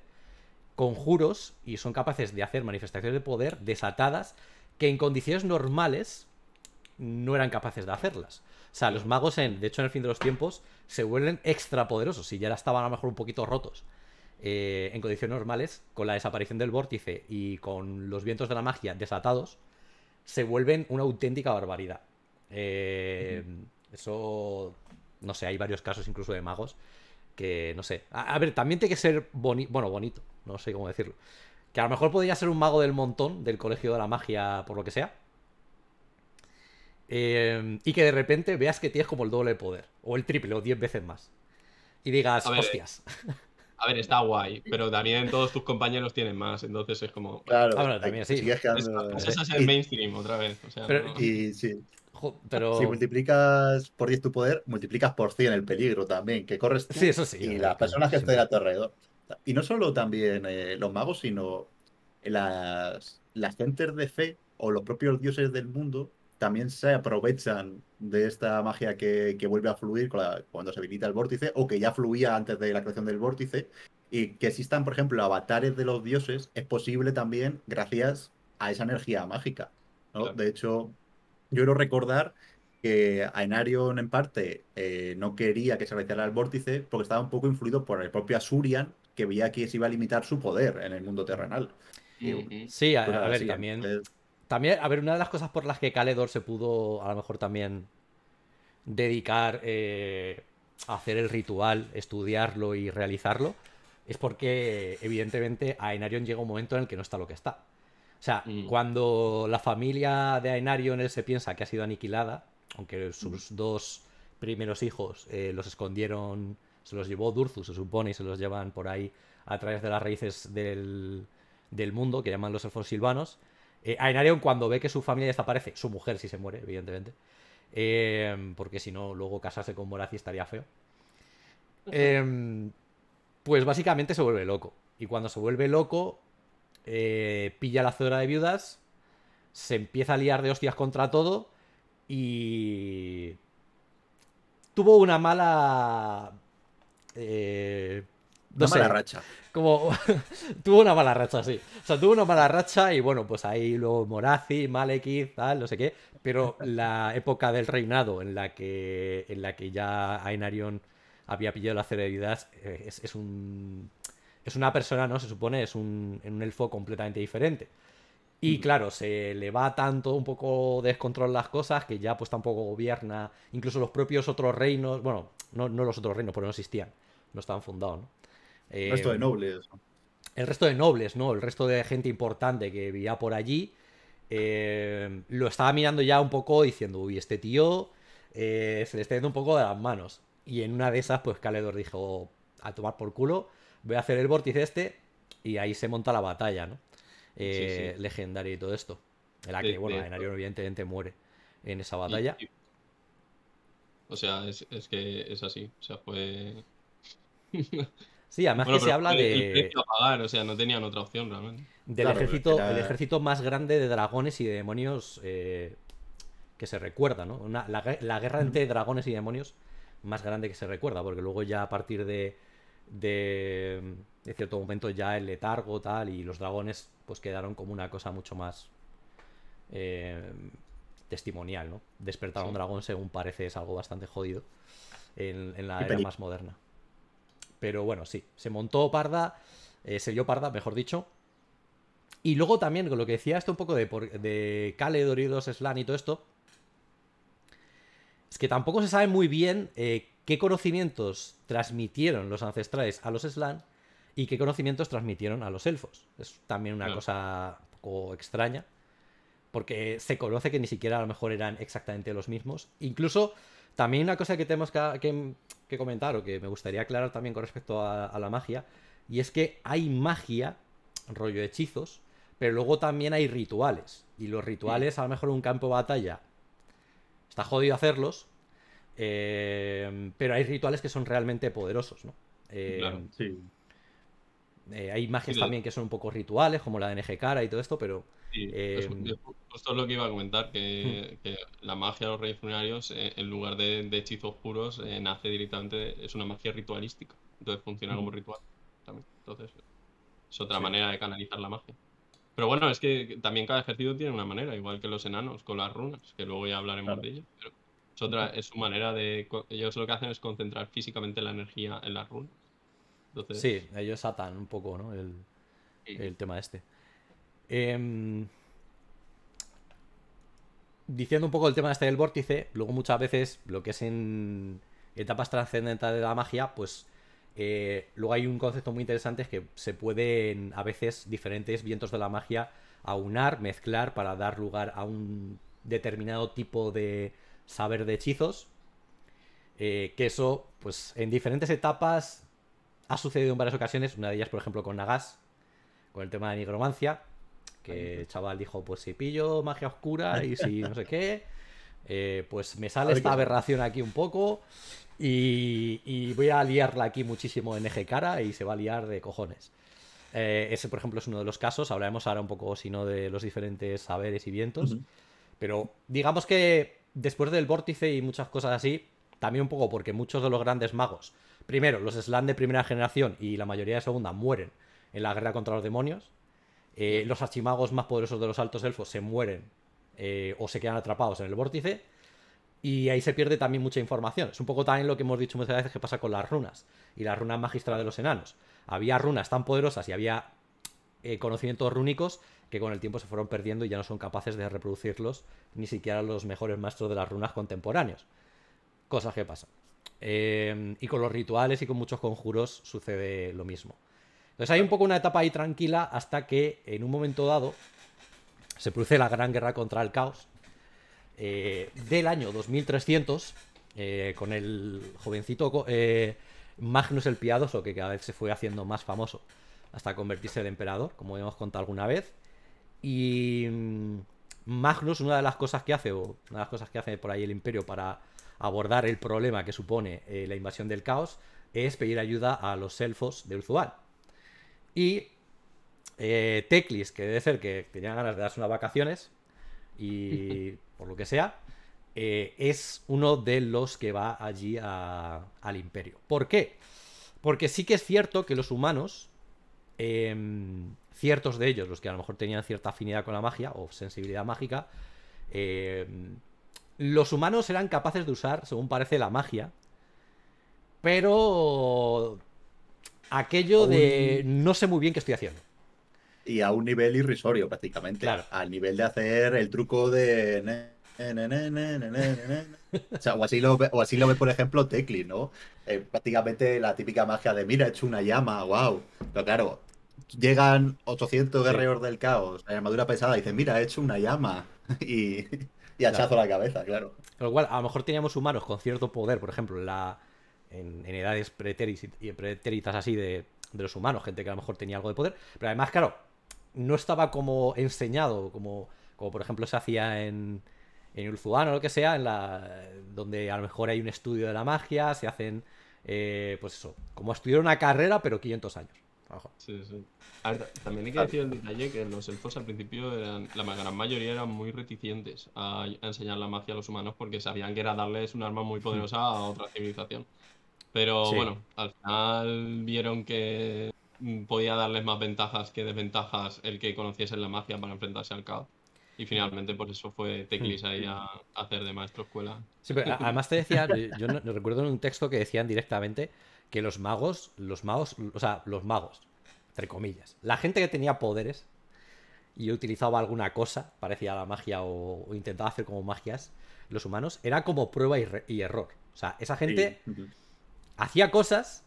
conjuros y son capaces de hacer manifestaciones de poder desatadas que en condiciones normales no eran capaces de hacerlas. O sea, los magos, en, de hecho, en el fin de los tiempos, se vuelven extra poderosos. Si ya estaban a lo mejor un poquito rotos eh, en condiciones normales, con la desaparición del vórtice y con los vientos de la magia desatados, se vuelven una auténtica barbaridad. Eh, eso, no sé, hay varios casos incluso de magos que, no sé. A, ver, también tiene que ser bonito, bueno, bonito, no sé cómo decirlo. Que a lo mejor podría ser un mago del montón, del colegio de la magia, por lo que sea Em, y que de repente veas que tienes como el doble de poder, o el triple, o diez veces más. Y digas, hostias. A ver, está guay, pero también todos tus compañeros tienen más, entonces es como. Claro, ah, también sí. Quedando... Es, el mainstream otra vez. O sea, y, Si multiplicas por 10 tu poder, multiplicas por cien el peligro también, que corres y las personas que estén a tu alrededor. Y no solo también eh, los magos, sino las, las gentes de fe o los propios dioses del mundo también se aprovechan de esta magia que, vuelve a fluir cuando se habilita el vórtice o que ya fluía antes de la creación del vórtice y que existan, por ejemplo, avatares de los dioses es posible también gracias a esa energía mágica. De hecho, yo quiero recordar que Aenarion en parte eh, no quería que se realizara el vórtice porque estaba un poco influido por el propio Asurian que veía que se iba a limitar su poder en el mundo terrenal. Sí, a, pues ver, también... También, a ver, una de las cosas por las que Caledor se pudo a lo mejor también dedicar eh, a hacer el ritual, estudiarlo y realizarlo, es porque evidentemente a llega un momento en el que no está lo que está. O sea, mm. cuando la familia de Aenarion él se piensa que ha sido aniquilada, aunque sus mm. dos primeros hijos eh, los escondieron, se los llevó Durzu, se supone, y se los llevan por ahí a través de las raíces del, del mundo, que llaman los elfos silvanos, eh, Aenarion, cuando ve que su familia desaparece, su mujer si se muere, evidentemente, eh, porque si no, luego casarse con Morazi estaría feo. Em, pues básicamente se vuelve loco. Y cuando se vuelve loco, eh, pilla la zona de viudas, se empieza a liar de hostias contra todo y. Tuvo una mala. Eh, no una mala racha. Como tuvo una mala racha, sí. O sea, tuvo una mala racha y bueno, pues ahí luego Morazzi, Malekith, tal, no sé qué. Pero la época del reinado en la que, en la que ya Ainarion había pillado la celeridad eh, es, un, es una persona, ¿no? Se supone, es un, un elfo completamente diferente. Y claro, se le va tanto un poco descontrol las cosas que ya pues tampoco gobierna incluso los propios otros reinos, bueno, no, no los otros reinos porque no existían, no estaban fundados, ¿no? el resto de nobles. El resto de nobles, ¿no? El resto de gente importante que vivía por allí. Eh, lo estaba mirando ya un poco diciendo, uy, este tío eh, se le está yendo un poco de las manos. Y en una de esas, pues Caledor dijo, a tomar por culo, voy a hacer el vórtice este y ahí se monta la batalla, ¿no? Eh, Legendaria y todo esto. En la que, bueno, Enarion evidentemente muere en esa batalla. O sea, es, es, que es así. O sea, fue... Sí, además que se habla de. El a pagar, o sea, no tenían otra opción realmente. Del ejército, el ejército más grande de dragones y de demonios eh, que se recuerda, ¿no? la, guerra entre dragones y demonios más grande que se recuerda, porque luego ya a partir de, de, cierto momento ya el letargo tal y los dragones pues quedaron como una cosa mucho más eh, testimonial, ¿no? Despertar a un dragón según parece es algo bastante jodido en la era más moderna. Pero bueno, sí, se montó parda, eh, se dio parda, mejor dicho. Y luego también, con lo que decía esto un poco de, de Kale, Doridos, Slan y todo esto, es que tampoco se sabe muy bien eh, qué conocimientos transmitieron los ancestrales a los Slan y qué conocimientos transmitieron a los elfos. Es también una cosa un poco extraña, porque se conoce que ni siquiera a lo mejor eran exactamente los mismos. Incluso también una cosa que tenemos que, comentar o que me gustaría aclarar también con respecto a, la magia, y es que hay magia, rollo hechizos, pero luego también hay rituales. Y los rituales, a lo mejor en un campo de batalla, está jodido hacerlos, eh, pero hay rituales que son realmente poderosos, ¿no? Eh, claro, sí. Eh, hay magias también que son un poco rituales, como la de cara y todo esto, pero esto es em, lo que iba a comentar, que, hmm. la magia de los reyes funerarios, eh, en lugar de, hechizos puros, eh, nace directamente, es una magia ritualística, entonces funciona como hmm. ritual también. Entonces, es otra manera de canalizar la magia. Pero bueno, es que también cada ejército tiene una manera, igual que los enanos, con las runas, que luego ya hablaremos de ellos Pero es, otra, es su manera de... Ellos lo que hacen es concentrar físicamente la energía en las runas. Sí, ellos atan un poco, ¿no? El, el tema este. Em, diciendo un poco el tema este del vórtice, luego muchas veces lo que es en etapas trascendentales de la magia, pues eh, luego hay un concepto muy interesante es que se pueden a veces diferentes vientos de la magia aunar, mezclar para dar lugar a un determinado tipo de saber de hechizos. Eh, que eso, pues en diferentes etapas ha sucedido en varias ocasiones, una de ellas por ejemplo con Nagas, con el tema de nigromancia, que el chaval dijo, pues si pillo magia oscura y si no sé qué, eh, pues me sale esta aberración aquí un poco y, voy a liarla aquí muchísimo en eje cara y se va a liar de cojones. Eh, ese, por ejemplo, es uno de los casos. Hablaremos ahora un poco, si no, de los diferentes saberes y vientos. Pero digamos que después del vórtice y muchas cosas así, también un poco porque muchos de los grandes magos, primero, los Slan de primera generación y la mayoría de segunda mueren en la guerra contra los demonios. Eh, los archimagos más poderosos de los altos elfos se mueren eh, o se quedan atrapados en el vórtice. Y ahí se pierde también mucha información. Es un poco también lo que hemos dicho muchas veces que pasa con las runas y las runas magistral de los enanos. Había runas tan poderosas y había eh, conocimientos rúnicos que con el tiempo se fueron perdiendo y ya no son capaces de reproducirlos ni siquiera los mejores maestros de las runas contemporáneos. Cosas que pasan. y con los rituales y con muchos conjuros sucede lo mismo. Entonces hay un poco una etapa ahí tranquila hasta que en un momento dado se produce la gran guerra contra el caos eh, del año 2300 eh, con el jovencito eh, Magnus el Piadoso que cada vez se fue haciendo más famoso hasta convertirse en emperador, como hemos contado alguna vez. Y mm, Magnus, una de las cosas que hace, o una de las cosas que hace por ahí el imperio para abordar el problema que supone la invasión del caos, es pedir ayuda a los elfos de y eh, Teclis, que debe ser que tenía ganas de darse unas vacaciones, y por lo que sea, eh, es uno de los que va allí al imperio. ¿Por qué? Porque sí que es cierto que los humanos, em, ciertos de ellos, los que a lo mejor tenían cierta afinidad con la magia o sensibilidad mágica, em, los humanos eran capaces de usar, según parece, la magia, pero aquello de no sé muy bien qué estoy haciendo. Y a un nivel irrisorio prácticamente. Claro. Al nivel de hacer el truco de... o, así lo ve, por ejemplo, Tecli, ¿no? Eh, prácticamente la típica magia de, mira, he hecho una llama, wow. Pero claro, llegan 800 guerreros del caos, la armadura pesada, y dicen, mira, he hecho una llama. y, y hachazo la cabeza, claro. Con lo cual, a lo mejor teníamos humanos con cierto poder, por ejemplo, la, en, edades pretéritas así de, los humanos, gente que a lo mejor tenía algo de poder, pero además, claro, no estaba como enseñado, como, como por ejemplo se hacía en, en o lo que sea, en la, donde a lo mejor hay un estudio de la magia, se hacen, eh, pues eso, como estudiar una carrera, pero 500 años. Sí, sí. también hay que decir el detalle que los elfos al principio la gran mayoría eran muy reticentes a enseñar la magia a los humanos porque sabían que era darles un arma muy poderosa a otra civilización. Pero bueno, al final vieron que mm, podía darles más ventajas que desventajas el que conociesen la magia para enfrentarse al caos. Y finalmente por pues eso fue Teclis hmm. ahí a, hacer de maestro escuela. Sí, pero además te decía, yo recuerdo en un texto que decían directamente que los magos, los magos, o sea, los magos, entre comillas, la gente que tenía poderes y utilizaba alguna cosa, parecía la magia o, intentaba hacer como magias, los humanos, era como prueba y, error. O sea, esa gente hacía cosas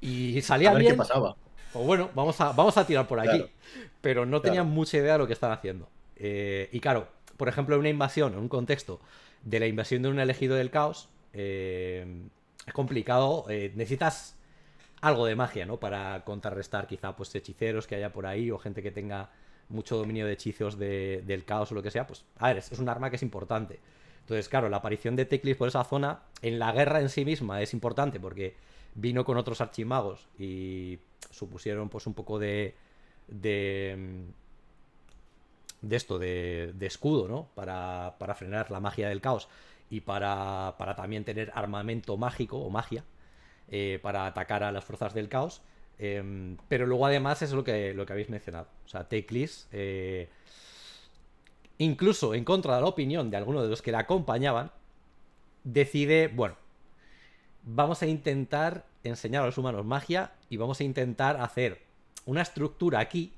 y salía bien. qué pasaba. O pues bueno, vamos a, vamos a tirar por aquí. Pero no tenían mucha idea de lo que estaban haciendo. Eh, y claro, por ejemplo, en una invasión, en un contexto de la invasión de un elegido del caos, eh, es complicado. Eh, necesitas algo de magia, ¿no? Para contrarrestar quizá pues hechiceros que haya por ahí o gente que tenga mucho dominio de hechizos del caos o lo que sea. Pues, a ver, es un arma que es importante. Entonces, claro, la aparición de Teclis por esa zona en la guerra en sí misma es importante porque vino con otros archimagos y supusieron pues un poco de de, mm, esto, de, escudo, ¿no? Para, frenar la magia del caos y para, para también tener armamento mágico o magia eh, para atacar a las fuerzas del caos. Em, pero luego además es lo que, lo que habéis mencionado. O sea, Teclis... Eh, incluso en contra de la opinión de algunos de los que la acompañaban, decide, bueno, vamos a intentar enseñar a los humanos magia y vamos a intentar hacer una estructura aquí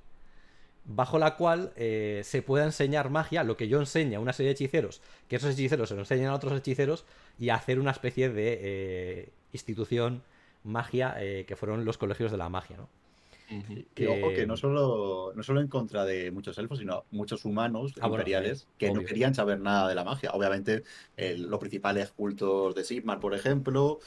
bajo la cual eh, se pueda enseñar magia, lo que yo enseña a una serie de hechiceros, que esos hechiceros se lo enseñan a otros hechiceros y hacer una especie de eh, institución magia eh, que fueron los colegios de la magia, ¿no? que... que no em. solo, no solo en contra de muchos elfos, sino muchos humanos ah, imperiales que no querían saber nada de la magia. Obviamente, los principales cultos de Sigmar, por ejemplo,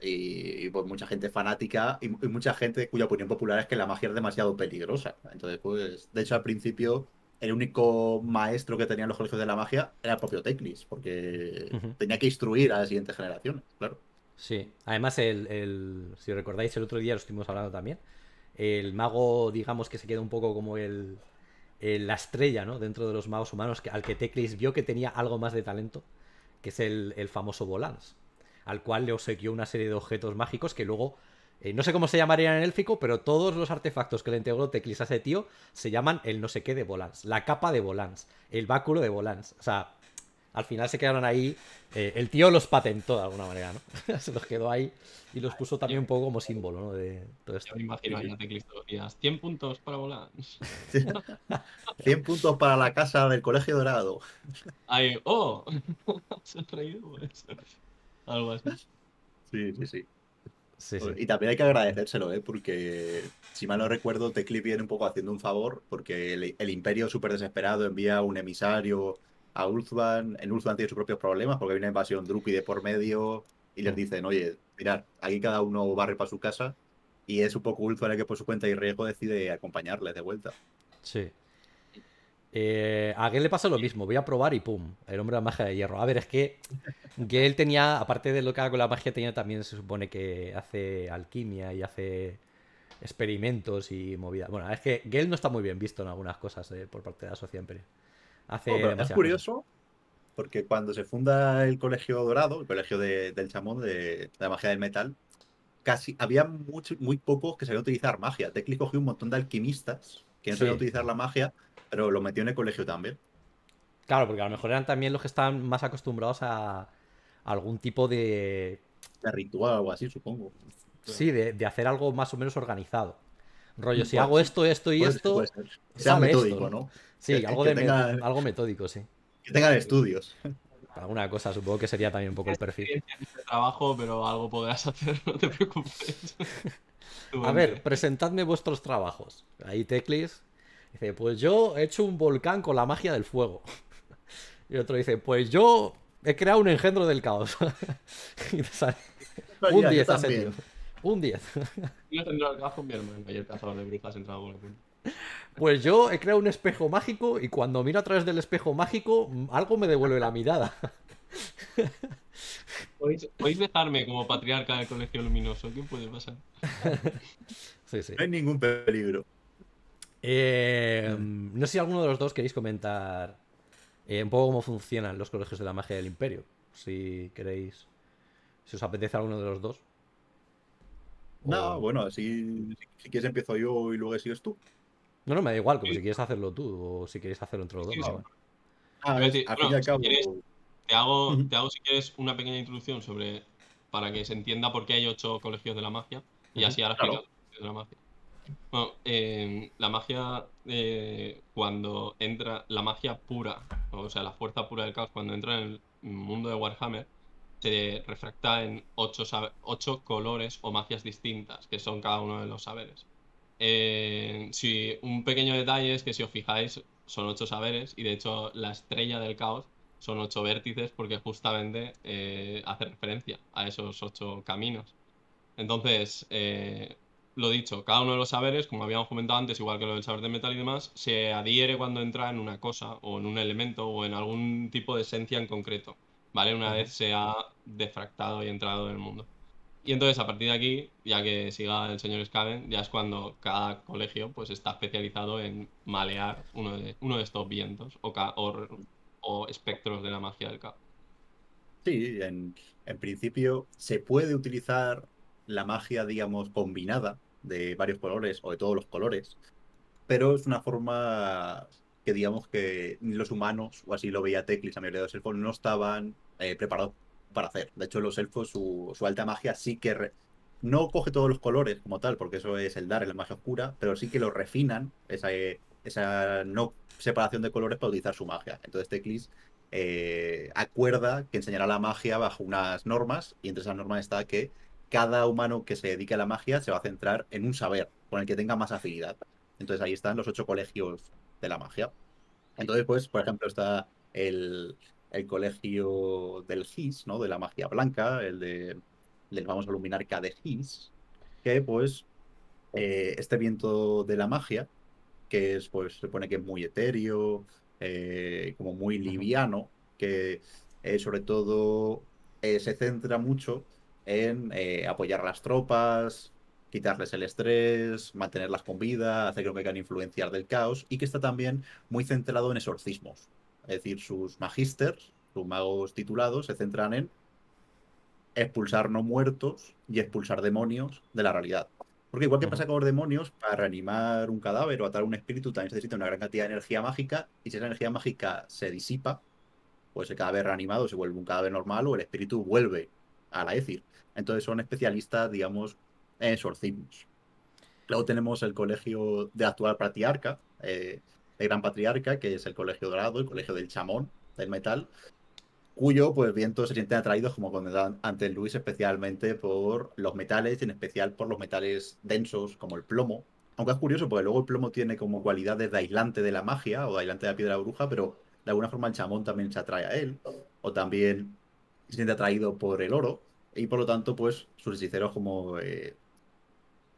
y, pues, mucha gente fanática y, mucha gente cuya opinión popular es que la magia es demasiado peligrosa. Entonces, pues, de hecho, al principio el único maestro que tenían los colegios de la magia era el propio Teclis, porque tenía que instruir a las siguientes generaciones, claro. Sí, además, el, si recordáis, el otro día lo estuvimos hablando también, el mago, digamos que se queda un poco como el, la estrella, ¿no? Dentro de los magos humanos, que, al que Teclis vio que tenía algo más de talento, que es el, el famoso Volans, al cual le obsequió una serie de objetos mágicos que luego, eh, no sé cómo se llamarían en élfico, pero todos los artefactos que le integró Teclis a ese tío se llaman el no sé qué de Volans, la capa de Volans, el báculo de Volans, o sea al final se quedaron ahí. Eh, el tío los patentó de alguna manera, ¿no? se los quedó ahí y los puso también un poco como símbolo, ¿no? De todo esto. Yo 100 puntos para volar. 100 puntos para la casa del Colegio Dorado. ¡Oh! se ha traído eso. Algo así. Sí, sí, sí. Y también hay que agradecérselo, ¿eh? porque si mal no recuerdo, Teclip viene un poco haciendo un favor, porque el, el Imperio súper desesperado envía un emisario a Ulzban, en Ulzban tiene sus propios problemas porque hay una invasión Drupi de por medio y les mm. dicen, oye, mirad, aquí cada uno barre para su casa y es un poco Ulzban el que por su cuenta y riesgo decide acompañarles de vuelta. Sí. Eh, a Gale le pasa lo mismo, voy a probar y pum, el hombre de la magia de hierro. A ver, es que Gale tenía, aparte de lo que haga con la magia, tenía también, se supone que hace alquimia y hace experimentos y movidas. Bueno, es que Gale no está muy bien visto en algunas cosas eh, por parte de la sociedad es curioso porque cuando se funda el Colegio Dorado, el Colegio del Chamón, de, la magia del metal, casi había muy pocos que sabían utilizar magia. Teclis cogió un montón de alquimistas que no sabían utilizar la magia, pero lo metió en el colegio también. Claro, porque a lo mejor eran también los que estaban más acostumbrados a, algún tipo de... De ritual o algo así, supongo. Sí, de hacer algo más o menos organizado. Rollo, si hago esto, esto y esto. Sea metódico, ¿no? Sí, algo, metódico, sí. Que tengan estudios. Alguna cosa, supongo que sería también un poco el perfil. Trabajo, pero algo podrás hacer, no te preocupes. A ver, presentadme vuestros trabajos. Ahí Teclis dice, pues yo he hecho un volcán con la magia del fuego. Y otro dice, pues yo he creado un engendro del caos. y sale, un 10 a un 10. Pues yo he creado un espejo mágico y cuando miro a través del espejo mágico, algo me devuelve la mirada. ¿Podéis, dejarme como patriarca del colegio luminoso, ¿qué puede pasar? No hay ningún peligro. Eh, no sé si alguno de los dos queréis comentar eh, un poco cómo funcionan los colegios de la magia del imperio. Si queréis, si os apetece alguno de los dos. No, bueno, así si quieres empiezo yo y luego sigues tú. No, no, me da igual, como si quieres hacerlo tú o si quieres hacerlo entre los dos. te, hago, si quieres, una pequeña introducción sobre para que se entienda por qué hay ocho colegios de la magia y así ahora claro. de la magia. Bueno, em, la magia, eh, cuando entra, la magia pura, o sea, la fuerza pura del caos, cuando entra en el mundo de Warhammer, se refracta en ocho, colores o magias distintas, que son cada uno de los saberes. Eh, si, un pequeño detalle es que si os fijáis, son ocho saberes y de hecho la estrella del caos son ocho vértices porque justamente eh, hace referencia a esos ocho caminos. Entonces, eh, lo dicho, cada uno de los saberes, como habíamos comentado antes, igual que lo del saber de metal y demás, se adhiere cuando entra en una cosa o en un elemento o en algún tipo de esencia en concreto. ¿vale? Una vez se ha defractado y entrado en el mundo. Y entonces a partir de aquí, ya que siga el señor Scaven, ya es cuando cada colegio pues está especializado en malear uno de, uno de estos vientos o, o, espectros de la magia del caos. Sí, en, en principio se puede utilizar la magia, digamos, combinada de varios colores o de todos los colores, pero es una forma que digamos que los humanos, o así lo veía Teclis, a mayoría de los elfos, no estaban eh, preparados para hacer. De hecho, los elfos, su, alta magia sí que no coge todos los colores como tal, porque eso es el dar, la magia oscura, pero sí que lo refinan, esa, eh, esa no separación de colores para utilizar su magia. Entonces Teclis eh, acuerda que enseñará la magia bajo unas normas, y entre esas normas está que cada humano que se dedique a la magia se va a centrar en un saber con el que tenga más afinidad. Entonces ahí están los ocho colegios de la magia. Entonces, pues, por ejemplo, está el, colegio del GIS, ¿no? De la magia blanca, el de, vamos a iluminar de GIS, que pues eh, este viento de la magia, que es, pues, se pone que es muy etéreo, eh, como muy liviano, que eh, sobre todo se centra mucho en apoyar las tropas, quitarles el estrés, mantenerlas con vida, hacer que no influenciar del caos, y que está también muy centrado en exorcismos. Es decir, sus magisters, sus magos titulados, se centran en expulsar no muertos y expulsar demonios de la realidad. Porque igual que pasa con los demonios, para reanimar un cadáver o atar un espíritu también se necesita una gran cantidad de energía mágica, y si esa energía mágica se disipa, pues el cadáver reanimado se vuelve un cadáver normal o el espíritu vuelve a la Ethir. Entonces son especialistas, digamos, exorcismos. Luego tenemos el colegio de actual patriarca, eh, el gran patriarca, que es el colegio dorado, el colegio del chamón, del metal, cuyo pues viento se siente atraídos, como comentaba antes Luis, especialmente por los metales, en especial por los metales densos como el plomo. Aunque es curioso, porque luego el plomo tiene como cualidades de aislante de la magia o de aislante de la piedra bruja, pero de alguna forma el chamón también se atrae a él, o también se siente atraído por el oro, y por lo tanto, pues sus hechiceros como eh,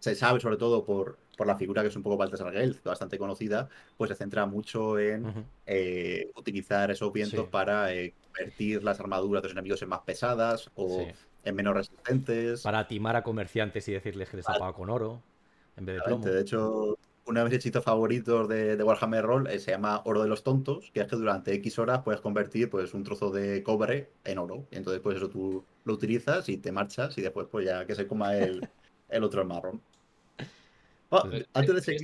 se sabe sobre todo por, por la figura que es un poco Baltasar Geld, bastante conocida, pues se centra mucho en eh, utilizar esos vientos para eh, convertir las armaduras de los enemigos en más pesadas o en menos resistentes. Para timar a comerciantes y decirles que les ha con oro en vez de plomo. De hecho, uno de mis hechizos favoritos de, Warhammer Roll eh, se llama Oro de los Tontos, que es que durante X horas puedes convertir pues, un trozo de cobre en oro. Y entonces, pues eso tú lo utilizas y te marchas y después pues ya que se coma el, el otro marrón. Ah, antes de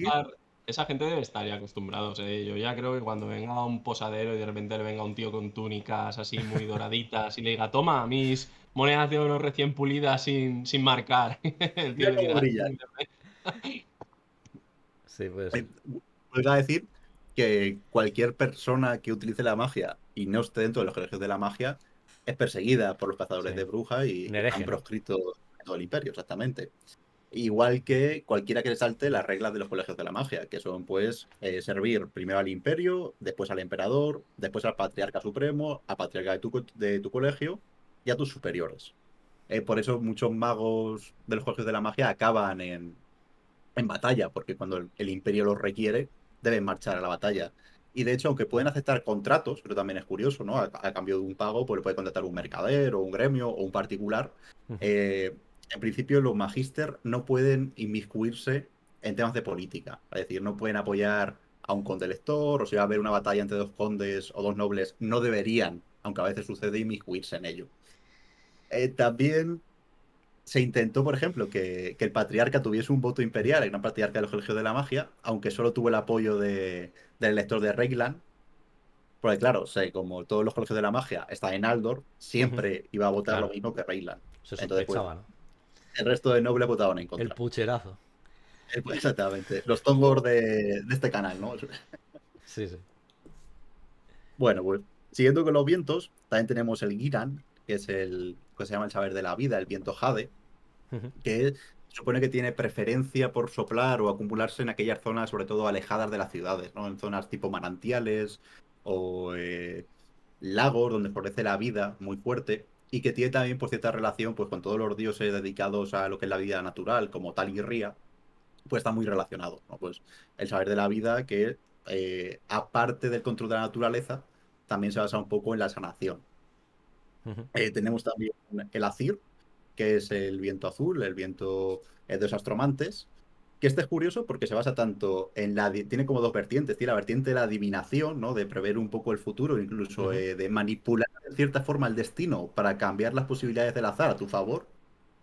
Esa, gente debe estar ya acostumbrados ¿eh? Yo ya creo que cuando venga un posadero y de repente le venga un tío con túnicas así muy doraditas y le diga, toma mis monedas de oro recién pulidas sin, sin marcar. El tío le dirá, sí, pues. Eh, vuelvo a decir que cualquier persona que utilice la magia y no esté dentro de los colegios de la magia es perseguida por los cazadores de brujas y han proscrito todo el imperio, exactamente igual que cualquiera que salte las reglas de los colegios de la magia, que son pues eh, servir primero al imperio, después al emperador, después al patriarca supremo, al patriarca de tu, colegio y a tus superiores. Eh, por eso muchos magos de los colegios de la magia acaban en, en batalla, porque cuando el, imperio los requiere, deben marchar a la batalla. Y de hecho, aunque pueden aceptar contratos, pero también es curioso, ¿no? A, cambio de un pago, pues puede contratar un mercader o un gremio o un particular en principio, los magíster no pueden inmiscuirse en temas de política. Es decir, no pueden apoyar a un conde elector, o si va a haber una batalla entre dos condes o dos nobles, no deberían, aunque a veces sucede, inmiscuirse en ello. Eh, también se intentó, por ejemplo, que, el patriarca tuviese un voto imperial, el gran patriarca de los colegios de la magia, aunque solo tuvo el apoyo del elector de Reyland. Porque claro, como todos los colegios de la magia está en Aldor, siempre iba a votar lo mismo que Reyland. El resto de Noble votado en contra. El pucherazo. exactamente. Los tongos de, este canal, ¿no? Sí, sí. Bueno, pues siguiendo con los vientos, también tenemos el Giran, que es el que se llama el saber de la vida, el viento Jade, que supone que tiene preferencia por soplar o acumularse en aquellas zonas, sobre todo alejadas de las ciudades, ¿no? En zonas tipo manantiales o eh, lagos donde florece la vida muy fuerte y que tiene también por pues, cierta relación pues, con todos los dioses dedicados a lo que es la vida natural, como Tal y Ría, pues está muy relacionado. Pues el saber de la vida que, eh, aparte del control de la naturaleza, también se basa un poco en la sanación. Eh, tenemos también el Azir, que es el viento azul, el viento eh, de los astromantes, que este es curioso porque se basa tanto en la. Tiene como dos vertientes. Tiene la vertiente de la adivinación, ¿no? De prever un poco el futuro, incluso eh, de manipular de cierta forma el destino para cambiar las posibilidades del azar a tu favor.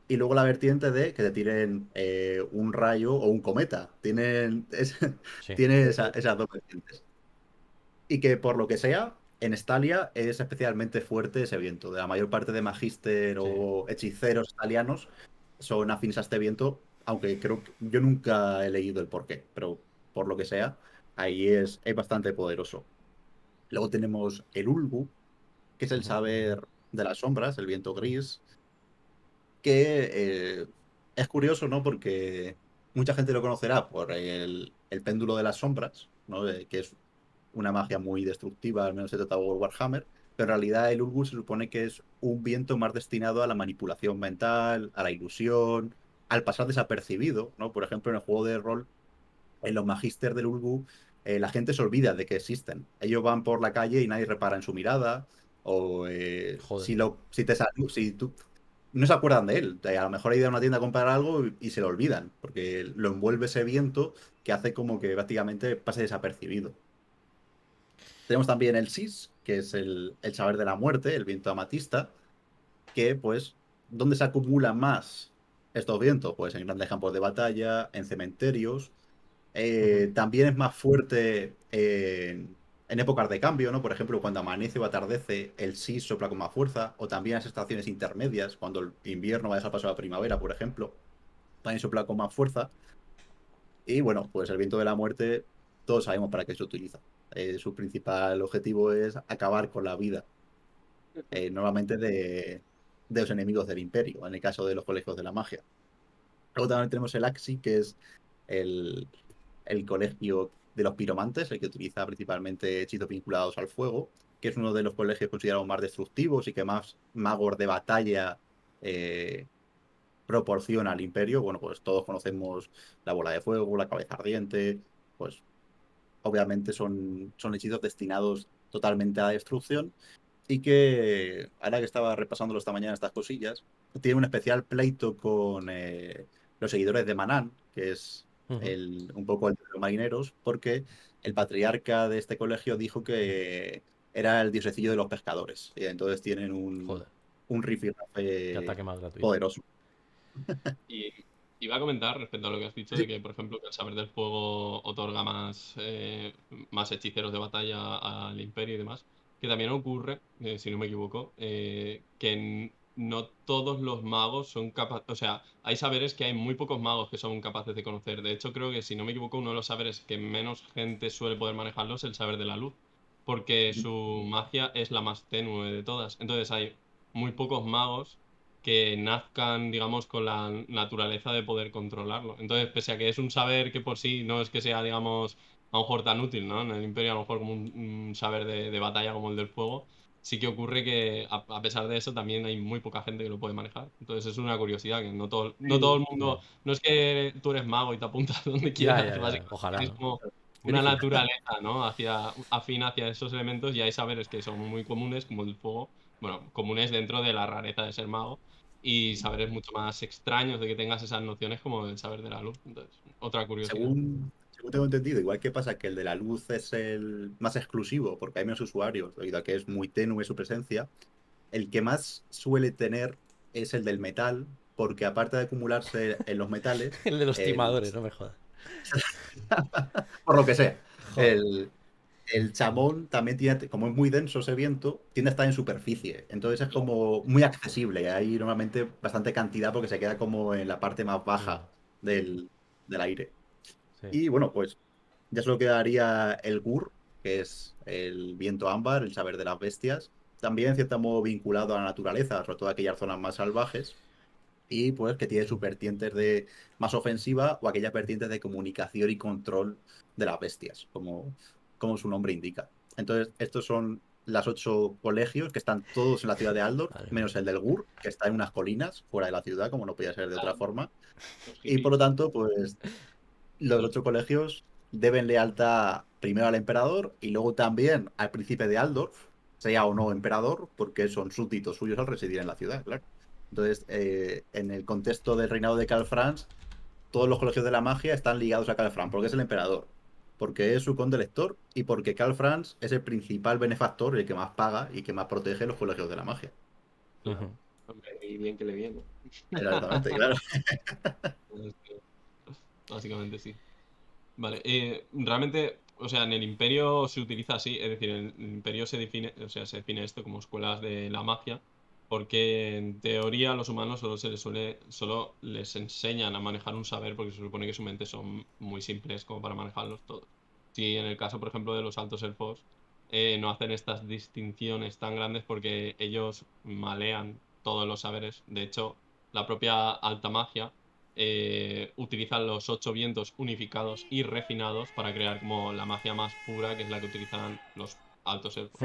Y luego la vertiente de que te tiren eh, un rayo o un cometa. tiene esas dos vertientes. Y que por lo que sea, en Estalia es especialmente fuerte ese viento. De la mayor parte de magister o hechiceros italianos son afines a este viento aunque creo que yo nunca he leído el porqué, pero por lo que sea, ahí es, bastante poderoso. Luego tenemos el Ulgu, que es el saber de las sombras, el viento gris, que eh, es curioso, ¿no? Porque mucha gente lo conocerá por el, el péndulo de las sombras, ¿no? que es una magia muy destructiva, al menos se trataba de Warhammer, pero en realidad el Ulgu se supone que es un viento más destinado a la manipulación mental, a la ilusión, al pasar desapercibido, ¿no? Por ejemplo, en el juego de rol, en los magisters del Ulgu, eh, la gente se olvida de que existen. Ellos van por la calle y nadie repara en su mirada, o eh, si, lo, si te si tú, no se acuerdan de él. A lo mejor hay ido a una tienda a comprar algo y, se lo olvidan, porque lo envuelve ese viento que hace como que prácticamente pase desapercibido. Tenemos también el SIS, que es el, el saber de la muerte, el viento amatista, que pues donde se acumula más estos vientos? Pues en grandes campos de batalla, en cementerios. Eh, también es más fuerte eh, en, épocas de cambio, ¿no? Por ejemplo, cuando amanece o atardece, el sí sopla con más fuerza. O también en las estaciones intermedias, cuando el invierno va a dejar paso a la primavera, por ejemplo, también sopla con más fuerza. Y bueno, pues el viento de la muerte, todos sabemos para qué se utiliza. Eh, su principal objetivo es acabar con la vida. normalmente de, de los enemigos del imperio, en el caso de los colegios de la magia. Luego también tenemos el Axi, que es el, colegio de los piromantes, el que utiliza principalmente hechizos vinculados al fuego, que es uno de los colegios considerados más destructivos y que más magos de batalla eh, proporciona al imperio. Bueno, pues todos conocemos la bola de fuego, la cabeza ardiente, pues obviamente son, son hechizos destinados totalmente a la destrucción y que ahora que estaba repasándolo esta mañana estas cosillas, tiene un especial pleito con eh, los seguidores de Manán, que es un poco el de los marineros, porque el patriarca de este colegio dijo que era el diosecillo de los pescadores. Y entonces tienen un, un rifirrafe ataque más poderoso. y iba a comentar respecto a lo que has dicho de que, por ejemplo, el saber del fuego otorga más, eh, más hechiceros de batalla al imperio y demás que también ocurre, eh, si no me equivoco, eh, que no todos los magos son capaces, o sea, hay saberes que hay muy pocos magos que son capaces de conocer. De hecho, creo que si no me equivoco, uno de los saberes que menos gente suele poder manejarlo es el saber de la luz, porque su magia es la más tenue de todas. Entonces hay muy pocos magos que nazcan, digamos, con la naturaleza de poder controlarlo. Entonces, pese a que es un saber que por sí no es que sea, digamos, a lo mejor tan útil, ¿no? En el Imperio, a lo mejor como un, saber de, de, batalla como el del fuego, sí que ocurre que a, pesar de eso también hay muy poca gente que lo puede manejar. Entonces es una curiosidad que no todo, no todo el mundo, no es que tú eres mago y te apuntas donde quieras, ojalá. Es como una naturaleza, ¿no? Hacia, afín hacia esos elementos y hay saberes que son muy comunes, como el fuego, bueno, comunes dentro de la rareza de ser mago y saberes mucho más extraños de que tengas esas nociones como el saber de la luz. Entonces, otra curiosidad. Según tengo entendido, igual que pasa que el de la luz es el más exclusivo porque hay menos usuarios, debido a que es muy tenue su presencia, el que más suele tener es el del metal, porque aparte de acumularse en los metales... el de los timadores, no me jodas. Por lo que sea. El, el, chamón también tiene, como es muy denso ese viento, tiende a estar en superficie. Entonces es como muy accesible. hay normalmente bastante cantidad porque se queda como en la parte más baja mm. del aire. Y bueno, pues ya solo quedaría el Gur, que es el viento ámbar, el saber de las bestias, también en cierto modo vinculado a la naturaleza, sobre todo a aquellas zonas más salvajes, y pues que tiene sus vertientes de más ofensiva o aquellas vertientes de comunicación y control de las bestias, como, como su nombre indica. Entonces, estos son las ocho colegios que están todos en la ciudad de Aldor, menos el del Gur, que está en unas colinas fuera de la ciudad, como no podía ser de otra forma. Y por lo tanto, pues los ocho colegios deben lealtad primero al emperador y luego también al príncipe de Aldorf, sea o no emperador, porque son súbditos suyos al residir en la ciudad, claro. Entonces, eh, en el contexto del reinado de Karl Franz, todos los colegios de la magia están ligados a Karl Franz, porque es el emperador, porque es su condelector y porque Karl Franz es el principal benefactor, el que más paga y que más protege los colegios de la magia. y bien que le viene. Exactamente, claro. Básicamente sí. Vale, eh, realmente, o sea, en el imperio se utiliza así, es decir, en el imperio se define, o sea, se define esto como escuelas de la magia, porque en teoría los humanos solo se les solo les enseñan a manejar un saber, porque se supone que su mente son muy simples como para manejarlos todos. Si en el caso, por ejemplo, de los altos elfos, eh, no hacen estas distinciones tan grandes porque ellos malean todos los saberes. De hecho, la propia alta magia eh, utilizan los ocho vientos unificados y refinados para crear como la magia más pura, que es la que utilizan los altos elfos.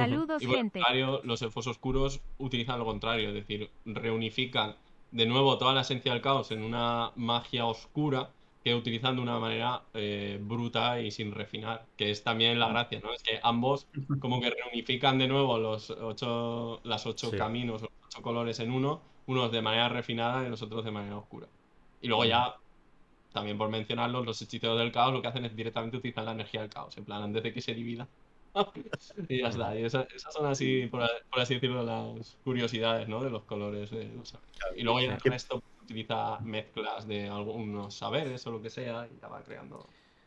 los elfos oscuros utilizan lo contrario, es decir, reunifican de nuevo toda la esencia del caos en una magia oscura que utilizan de una manera eh, bruta y sin refinar, que es también la gracia, ¿no? Es que ambos como que reunifican de nuevo los ocho, las ocho caminos, los ocho colores en uno, unos de manera refinada y los otros de manera oscura. Y luego ya, mm. también por mencionarlo, los hechiceros del caos lo que hacen es directamente utilizar la energía del caos, en plan, antes de que se divida. y ya está. Y esas, son así, por, así decirlo, las curiosidades, ¿no? De los colores. y luego ya el resto utiliza mezclas de algunos saberes o lo que sea y ya va creando.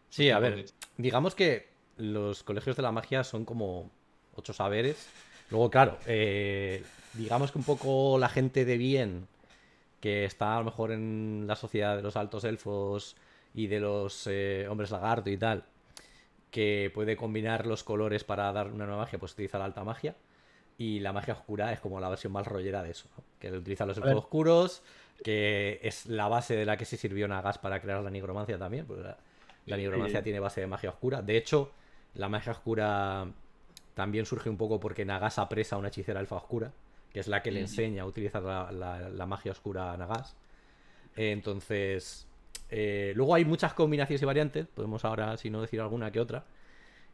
Sí, a ver, digamos que los colegios de la magia son como ocho saberes. Luego, claro, eh, digamos que un poco la gente de bien que está a lo mejor en la sociedad de los altos elfos y de los eh, hombres lagarto y tal, que puede combinar los colores para dar una nueva magia, pues utiliza la alta magia. Y la magia oscura es como la versión más rollera de eso, que utiliza los elfos oscuros, que es la base de la que se sirvió Nagas para crear la nigromancia también. Pues la, nigromancia eh, tiene base de magia oscura. De hecho, la magia oscura también surge un poco porque Nagas apresa a una hechicera alfa oscura que es la que le enseña a utilizar la, magia oscura a Nagas. entonces, eh, luego hay muchas combinaciones y variantes, podemos ahora, si no, decir alguna que otra.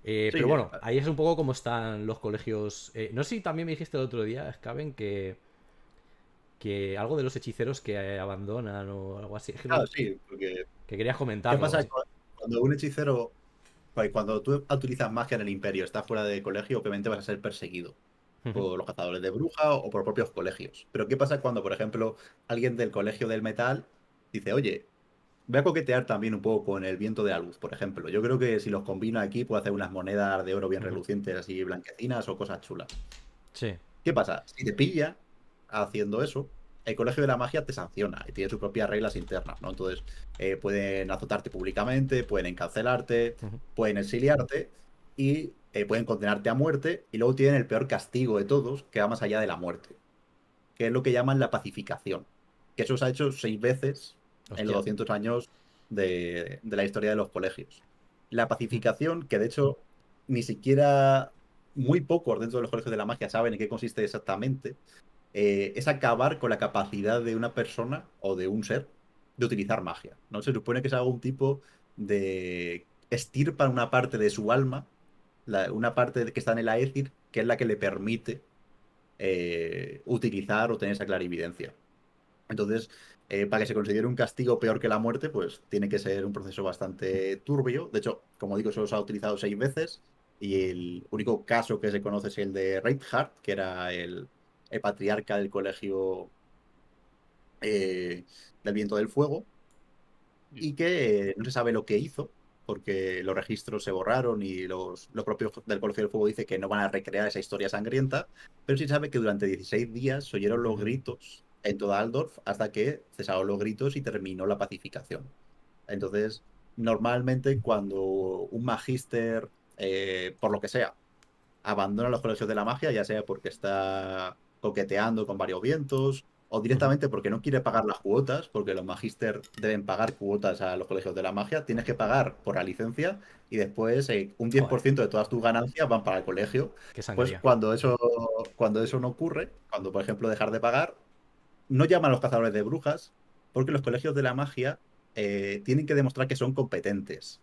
Eh, pero bueno, ahí es un poco como están los colegios. Eh, no sé si también me dijiste el otro día, Scaven, que, que algo de los hechiceros que abandonan o algo así. Claro, ah, sí, porque... Que querías comentar. ¿Qué pasa cuando un hechicero, cuando tú utilizas magia en el imperio, estás fuera de colegio, obviamente vas a ser perseguido por los cazadores de brujas o por propios colegios. Pero ¿qué pasa cuando, por ejemplo, alguien del colegio del metal dice, oye, voy a coquetear también un poco con el viento de la luz, por ejemplo. Yo creo que si los combino aquí puedo hacer unas monedas de oro bien relucientes, así blanquecinas o cosas chulas. Sí. ¿Qué pasa? Si te pilla haciendo eso, el Colegio de la Magia te sanciona y tiene sus propias reglas internas, ¿no? Entonces, eh, pueden azotarte públicamente, pueden encarcelarte, pueden exiliarte y eh, pueden condenarte a muerte y luego tienen el peor castigo de todos, que va más allá de la muerte, que es lo que llaman la pacificación, que eso se ha hecho seis veces en los 200 años de, la historia de los colegios. La pacificación, que de hecho ni siquiera muy pocos dentro de los colegios de la magia saben en qué consiste exactamente, eh, es acabar con la capacidad de una persona o de un ser de utilizar magia. ¿no? Se supone que es algún tipo de estirpa una parte de su alma una parte que está en el AECIR, que es la que le permite eh, utilizar o tener esa clarividencia. Entonces, eh, para que se considere un castigo peor que la muerte, pues tiene que ser un proceso bastante turbio. De hecho, como digo, se los ha utilizado seis veces y el único caso que se conoce es el de Reithardt que era el, patriarca del colegio eh, del viento del fuego, y que no se sabe lo que hizo, porque los registros se borraron y los, propios del Colegio del Fuego dice que no van a recrear esa historia sangrienta, pero sí sabe que durante 16 días se oyeron los gritos en toda Aldorf hasta que cesaron los gritos y terminó la pacificación. Entonces, normalmente cuando un magíster, eh, por lo que sea, abandona los colegios de la magia, ya sea porque está coqueteando con varios vientos, o directamente porque no quiere pagar las cuotas, porque los magíster deben pagar cuotas a los colegios de la magia, tienes que pagar por la licencia y después eh, un 10% de todas tus ganancias van para el colegio. Pues cuando eso, cuando eso no ocurre, cuando por ejemplo dejar de pagar, no llaman a los cazadores de brujas, porque los colegios de la magia eh, tienen que demostrar que son competentes.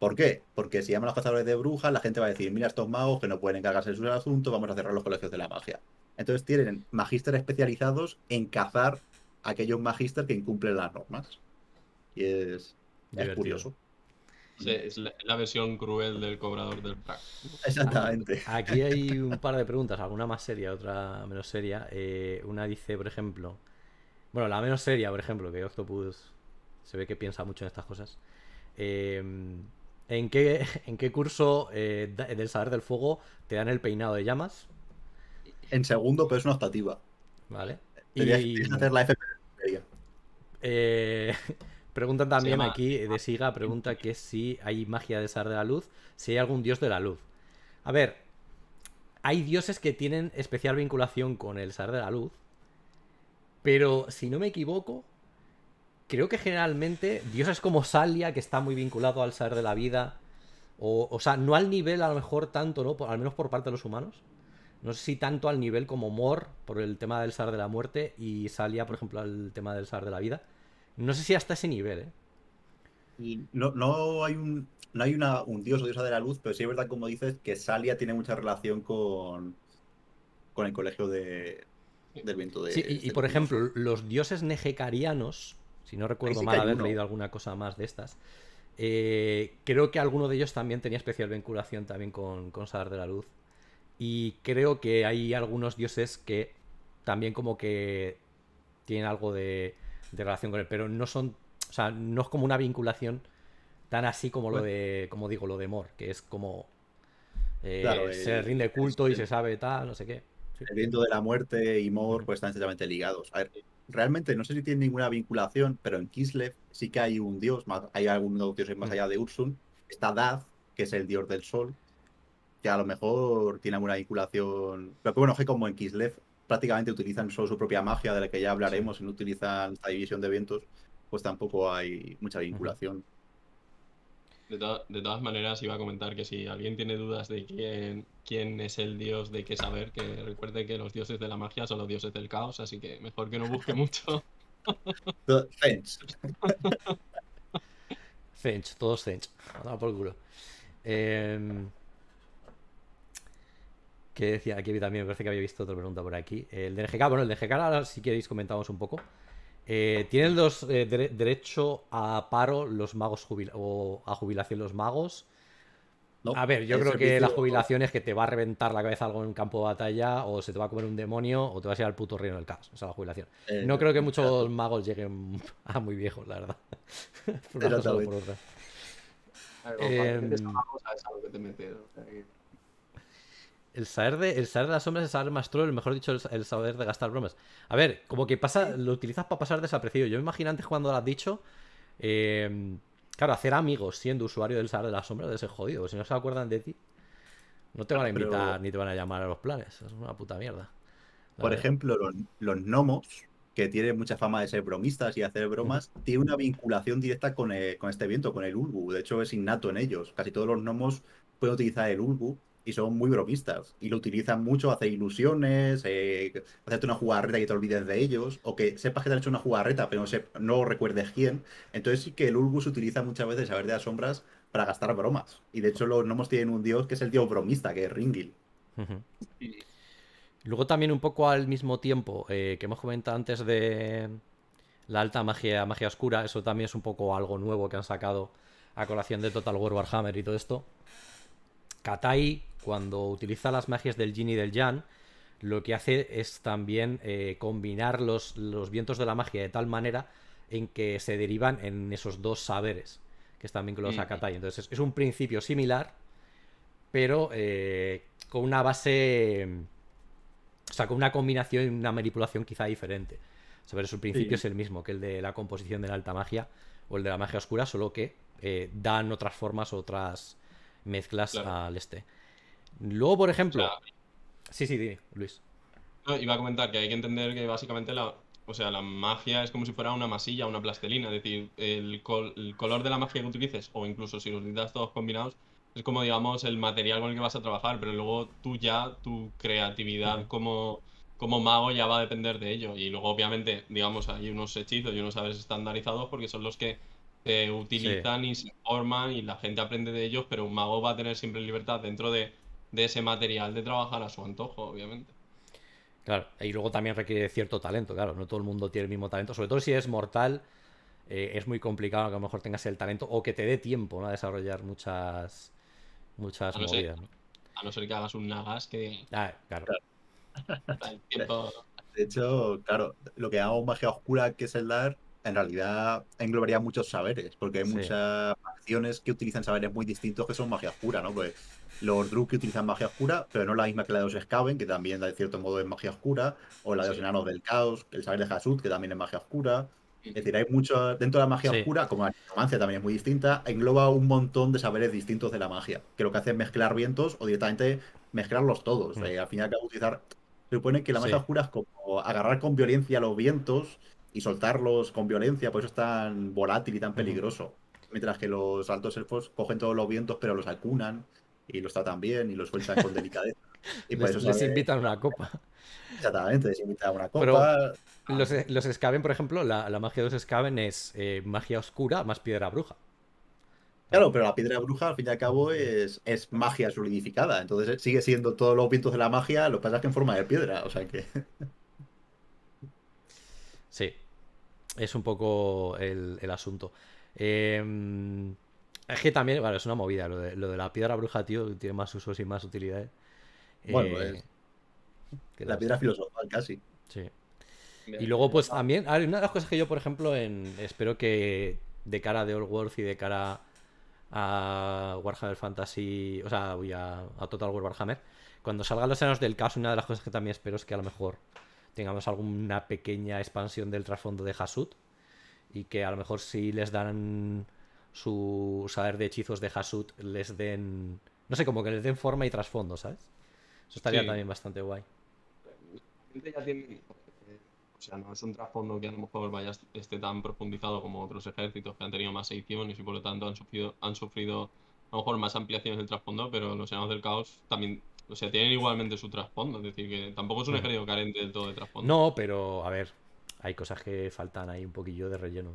¿Por qué? Porque si llaman a los cazadores de brujas, la gente va a decir, mira estos magos que no pueden encargarse de su asunto vamos a cerrar los colegios de la magia. Entonces tienen magísteres especializados en cazar aquellos magíster que incumplen las normas. Y es, es curioso. es la, versión cruel del cobrador del pack. Exactamente. Ah, aquí hay un par de preguntas, alguna más seria, otra menos seria. Eh, una dice, por ejemplo, bueno, la menos seria, por ejemplo, que Octopus se ve que piensa mucho en estas cosas. Eh, ¿en, qué, ¿En qué curso eh, del saber del fuego te dan el peinado de llamas? en segundo, pero es una optativa. Vale. y... hacer la FP. Eh, preguntan también aquí, de Siga, pregunta que si hay magia de Sar de la Luz, si hay algún dios de la luz. A ver, hay dioses que tienen especial vinculación con el Sar de la Luz, pero si no me equivoco, creo que generalmente dioses como Salia, que está muy vinculado al Sar de la Vida, o, o sea, no al nivel a lo mejor tanto, ¿no? al menos por parte de los humanos, no sé si tanto al nivel como Mor, por el tema del SAR de la muerte, y Salia, por ejemplo, al tema del SAR de la vida. No sé si hasta ese nivel, ¿eh? Y no, no hay un. No hay un dios o diosa de la luz, pero sí es verdad, como dices, que Salia tiene mucha relación con, con el colegio de, del viento de. Sí, y, por ejemplo, los dioses nejecarianos si no recuerdo mal haber leído alguna cosa más de estas, eh, creo que alguno de ellos también tenía especial vinculación también con, Sar de la Luz y creo que hay algunos dioses que también como que tienen algo de, relación con él, pero no son, o sea, no es como una vinculación tan así como lo pues de, como digo, lo de Mor, que es como eh, eh, se rinde culto y se sabe tal, no sé qué. El viento de la muerte y Mor pues están estrechamente ligados. A ver, realmente no sé si tiene ninguna vinculación, pero en Kislev sí que hay un dios, hay algunos dioses más mm. allá de Ursun. Está Daz, que es el dios del sol, que a lo mejor tiene alguna vinculación. Pero bueno, que como en Kislev prácticamente utilizan solo su propia magia, de la que ya hablaremos, y no utilizan esta división de eventos, pues tampoco hay mucha vinculación. De, todas maneras, iba a comentar que si alguien tiene dudas de quién, quién es el dios de qué saber, que recuerde que los dioses de la magia son los dioses del caos, así que mejor que no busque mucho. Fench. Fench, todos Fench. por culo. Eh, que decía aquí también, me parece que había visto otra pregunta por aquí. Eh, el de bueno, el de ahora si queréis comentamos un poco. Eh, ¿Tienen los, eh, derecho a paro los magos o a jubilación los magos? a ver, yo creo que la jubilación es que te va a reventar la cabeza algo en un campo de batalla, o se te va a comer un demonio, o te vas a ir al puto reino del caos. O sea, la jubilación. no creo que muchos magos lleguen a muy viejos, la verdad. por una cosa o por otra. A ver, em, que te el saber, de, el saber de las sombras, el saber más troll, mejor dicho, el, saber de gastar bromas. A ver, como que pasa, lo utilizas para pasar desaparecido. Yo me imagino antes cuando lo has dicho, em, claro, hacer amigos siendo usuario del saber de las sombras debe ser jodido. Si no se acuerdan de ti, no te van a invitar ni te van a llamar a los planes. Es una puta mierda. Por ejemplo, los, gnomos, que tienen mucha fama de ser bromistas y hacer bromas, Tienen tiene una vinculación directa con, eh, este viento, con el urbu, De hecho, es innato en ellos. Casi todos los gnomos pueden utilizar el Ulbu y son muy bromistas. Y lo utilizan mucho, hace ilusiones, eh, hacerte una jugarreta y te olvides de ellos, o que sepas que te han hecho una jugarreta, pero no, recuerdes quién. Entonces sí que el Ulbus utiliza muchas veces a ver de las sombras para gastar bromas. Y de hecho los nomos tienen un dios que es el dios bromista, que es Ringil. Luego también un poco al mismo tiempo eh, que hemos comentado antes de la alta magia, magia oscura, eso también es un poco algo nuevo que han sacado a colación de Total War Warhammer y todo esto. Katai cuando utiliza las magias del Jin y del Jan, lo que hace es también eh, combinar los, vientos de la magia de tal manera en que se derivan en esos dos saberes, que están vinculados mm. a Katai. Entonces es, un principio similar, pero eh, con una base... O sea, con una combinación y una manipulación quizá diferente. su principio es el mismo que el de la composición de la alta magia o el de la magia oscura, solo que eh, dan otras formas, otras mezclas al este. Luego, por ejemplo. sí, sí, Luis. iba a comentar que hay que entender que básicamente la, o sea, la magia es como si fuera una masilla, una plastelina. Es decir, el, color de la magia que utilices, o incluso si los utilizas todos combinados, es como, digamos, el material con el que vas a trabajar. Pero luego tú ya, tu creatividad como, como mago ya va a depender de ello. Y luego, obviamente, digamos, hay unos hechizos y unos saberes estandarizados porque son los que se utilizan y se forman y la gente aprende de ellos. Pero un mago va a tener siempre libertad dentro de de ese material de trabajar a su antojo, obviamente. Claro, y luego también requiere cierto talento, claro, no todo el mundo tiene el mismo talento, sobre todo si es mortal, eh, es muy complicado que a lo mejor tengas el talento o que te dé tiempo a desarrollar muchas, muchas a A no ser que hagas un nagas que... Ah, claro. De hecho, claro, lo que hago magia oscura, que es el dar, en realidad englobaría muchos saberes, porque hay muchas acciones que utilizan saberes muy distintos que son magia oscura, ¿no? Pues los que utilizan magia oscura, pero no la misma que la de los Skaven, que también de cierto modo es magia oscura, o la de los enanos del caos, el saber de Jasut, que también es magia oscura. Es decir, hay mucho dentro de la magia oscura, como la necromancia también es muy distinta, engloba un montón de saberes distintos de la magia, que lo que hace es mezclar vientos o directamente mezclarlos todos. Mm. Eh, al final, utilizar. Se supone que la magia oscura es como agarrar con violencia los vientos y soltarlos con violencia, por eso es tan volátil y tan peligroso. Mientras que los altos elfos cogen todos los vientos, pero los acunan y los tratan bien y los sueltan con delicadeza. Y pues les, invitan les invitan una copa. Exactamente, les invitan a una copa. los, los Skaven, por ejemplo, la, magia de los Skaven es eh, magia oscura más piedra bruja. Claro, pero la piedra bruja, al fin y al cabo, es, es magia solidificada. Entonces eh, sigue siendo todos los vientos de la magia, los que pasa en forma de piedra. O sea que. Sí es un poco el, asunto. Em, es que también, bueno, es una movida. Lo de, la piedra bruja, tío, tiene más usos y más utilidades. Bueno, eh, la piedra filosofal casi. Sí. Y luego, pues también, una de las cosas que yo, por ejemplo, en, espero que de cara a The Old World y de cara a Warhammer Fantasy, o sea, voy a, a Total War Warhammer, cuando salgan los años del caos, una de las cosas que también espero es que a lo mejor tengamos alguna pequeña expansión del trasfondo de Hasut y que a lo mejor si les dan su saber de hechizos de Hasut les den, no sé, como que les den forma y trasfondo, ¿sabes? Eso estaría también bastante guay. O sea, no es un trasfondo que a lo mejor vaya, esté tan profundizado como otros ejércitos que han tenido más ediciones y por lo tanto han sufrido, han sufrido a lo mejor más ampliaciones del trasfondo, pero los enanos del caos también o sea, tienen igualmente su trasfondo. Es decir, que tampoco es un ejército carente del todo de trasfondo. No, pero a ver, hay cosas que faltan ahí un poquillo de relleno.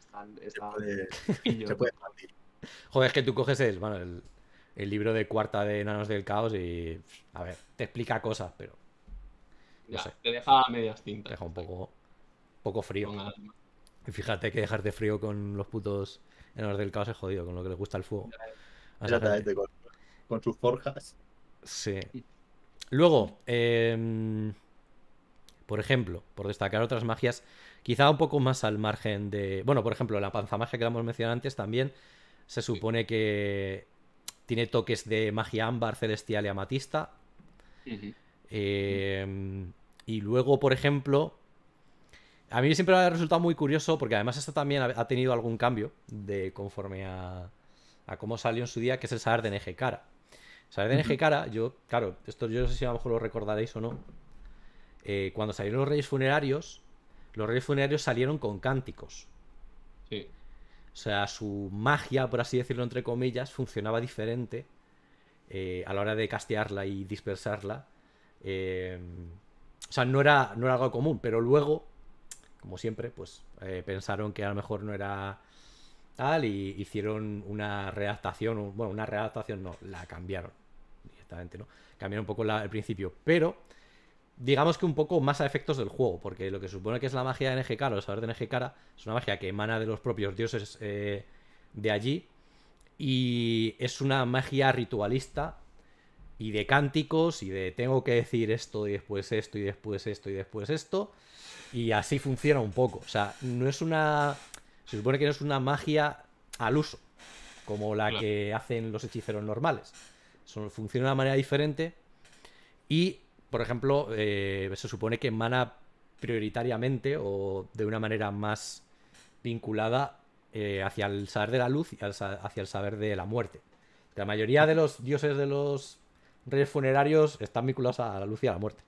Están, Se puede Joder, es que tú coges el, bueno, el, libro de cuarta de Enanos del Caos y, a ver, te explica cosas, pero... No sé. Te deja medias tintas. Te deja un poco, poco frío. Y fíjate que dejarte frío con los putos Enanos del Caos es jodido, con lo que les gusta el fuego. Exactamente, con sus forjas. Luego, em, por ejemplo, por destacar otras magias, quizá un poco más al margen de. Bueno, por ejemplo, la panza magia que hemos mencionado antes también se supone que tiene toques de magia ámbar, celestial y amatista. Em, y luego, por ejemplo, a mí siempre me ha resultado muy curioso, porque además esto también ha tenido algún cambio de conforme a, cómo salió en su día, que es el saber de cara de NG Cara? Yo, claro, esto yo no sé si a lo mejor lo recordaréis o no. Eh, cuando salieron los reyes funerarios, los reyes funerarios salieron con cánticos. Sí. O sea, su magia, por así decirlo, entre comillas, funcionaba diferente eh, a la hora de castearla y dispersarla. Eh, o sea, no era, no era algo común, pero luego, como siempre, pues pensaron que a lo mejor no era tal y hicieron una readaptación, bueno, una readaptación no, la cambiaron ¿no? Cambiar un poco el principio, pero digamos que un poco más a efectos del juego, porque lo que supone que es la magia de NGK o el saber de NGK, es una magia que emana de los propios dioses eh, de allí, y es una magia ritualista y de cánticos y de tengo que decir esto y después esto y después esto y después esto, y así funciona un poco, o sea, no es una... Se supone que no es una magia al uso, como la que hacen los hechiceros normales. Funciona de una manera diferente. Y, por ejemplo, eh, se supone que emana prioritariamente o de una manera más vinculada eh, hacia el saber de la luz y hacia el saber de la muerte. La mayoría de los dioses de los reyes funerarios están vinculados a la luz y a la muerte.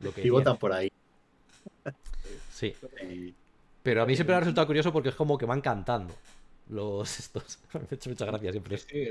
Lo y votan por ahí. Sí. Pero a mí siempre me ha resultado curioso porque es como que van cantando los estos. Me ha hecho siempre. Sí,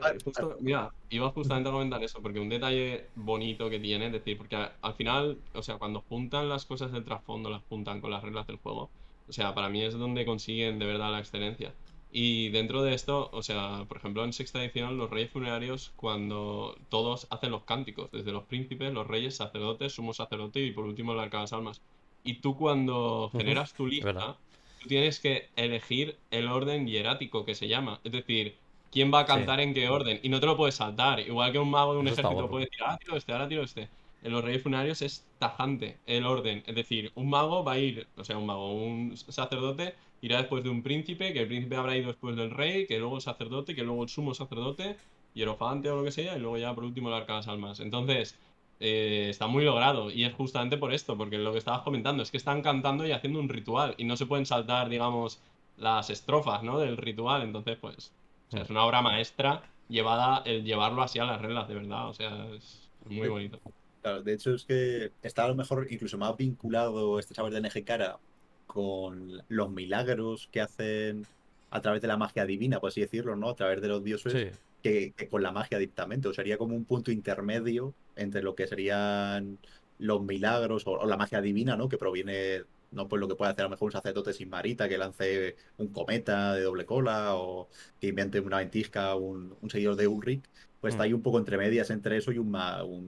ah, mira, iba justamente a comentar eso, porque un detalle bonito que tiene, es decir, porque al final, o sea, cuando juntan las cosas del trasfondo, las juntan con las reglas del juego, o sea, para mí es donde consiguen de verdad la excelencia. Y dentro de esto, o sea, por ejemplo, en sexta edición, los reyes funerarios, cuando todos hacen los cánticos, desde los príncipes, los reyes, sacerdotes, sumo sacerdote y por último el arca de las almas. Y tú cuando generas tu lista, tú tienes que elegir el orden hierático que se llama. Es decir, quién va a cantar en qué orden. Y no te lo puedes saltar. Igual que un mago de un ejército puede decir, ah, tiro este, ahora tiro este. En los reyes funerarios es tajante el orden. Es decir, un mago va a ir, o sea, un mago, un sacerdote irá después de un príncipe, que el príncipe habrá ido después del rey, que luego el sacerdote, que luego el sumo sacerdote, hierofante o lo que sea, y luego ya por último el arca de las almas. Entonces, eh, está muy logrado y es justamente por esto, porque lo que estabas comentando es que están cantando y haciendo un ritual y no se pueden saltar, digamos, las estrofas ¿no? del ritual, entonces pues es una obra maestra llevada el llevarlo así a las reglas, de verdad, o sea, es muy bonito. Claro, de hecho es que está a lo mejor incluso más vinculado este saber de NG Cara con los milagros que hacen a través de la magia divina, por así decirlo, ¿no? A través de los dioses que, con la magia directamente. sería como un punto intermedio entre lo que serían los milagros o, la magia divina, ¿no? Que proviene, no pues lo que puede hacer a lo mejor un sacerdote sin marita, que lance un cometa de doble cola o que invente una ventisca, un, un seguidor de Ulrich. Pues está mm. ahí un poco entre medias entre eso y un,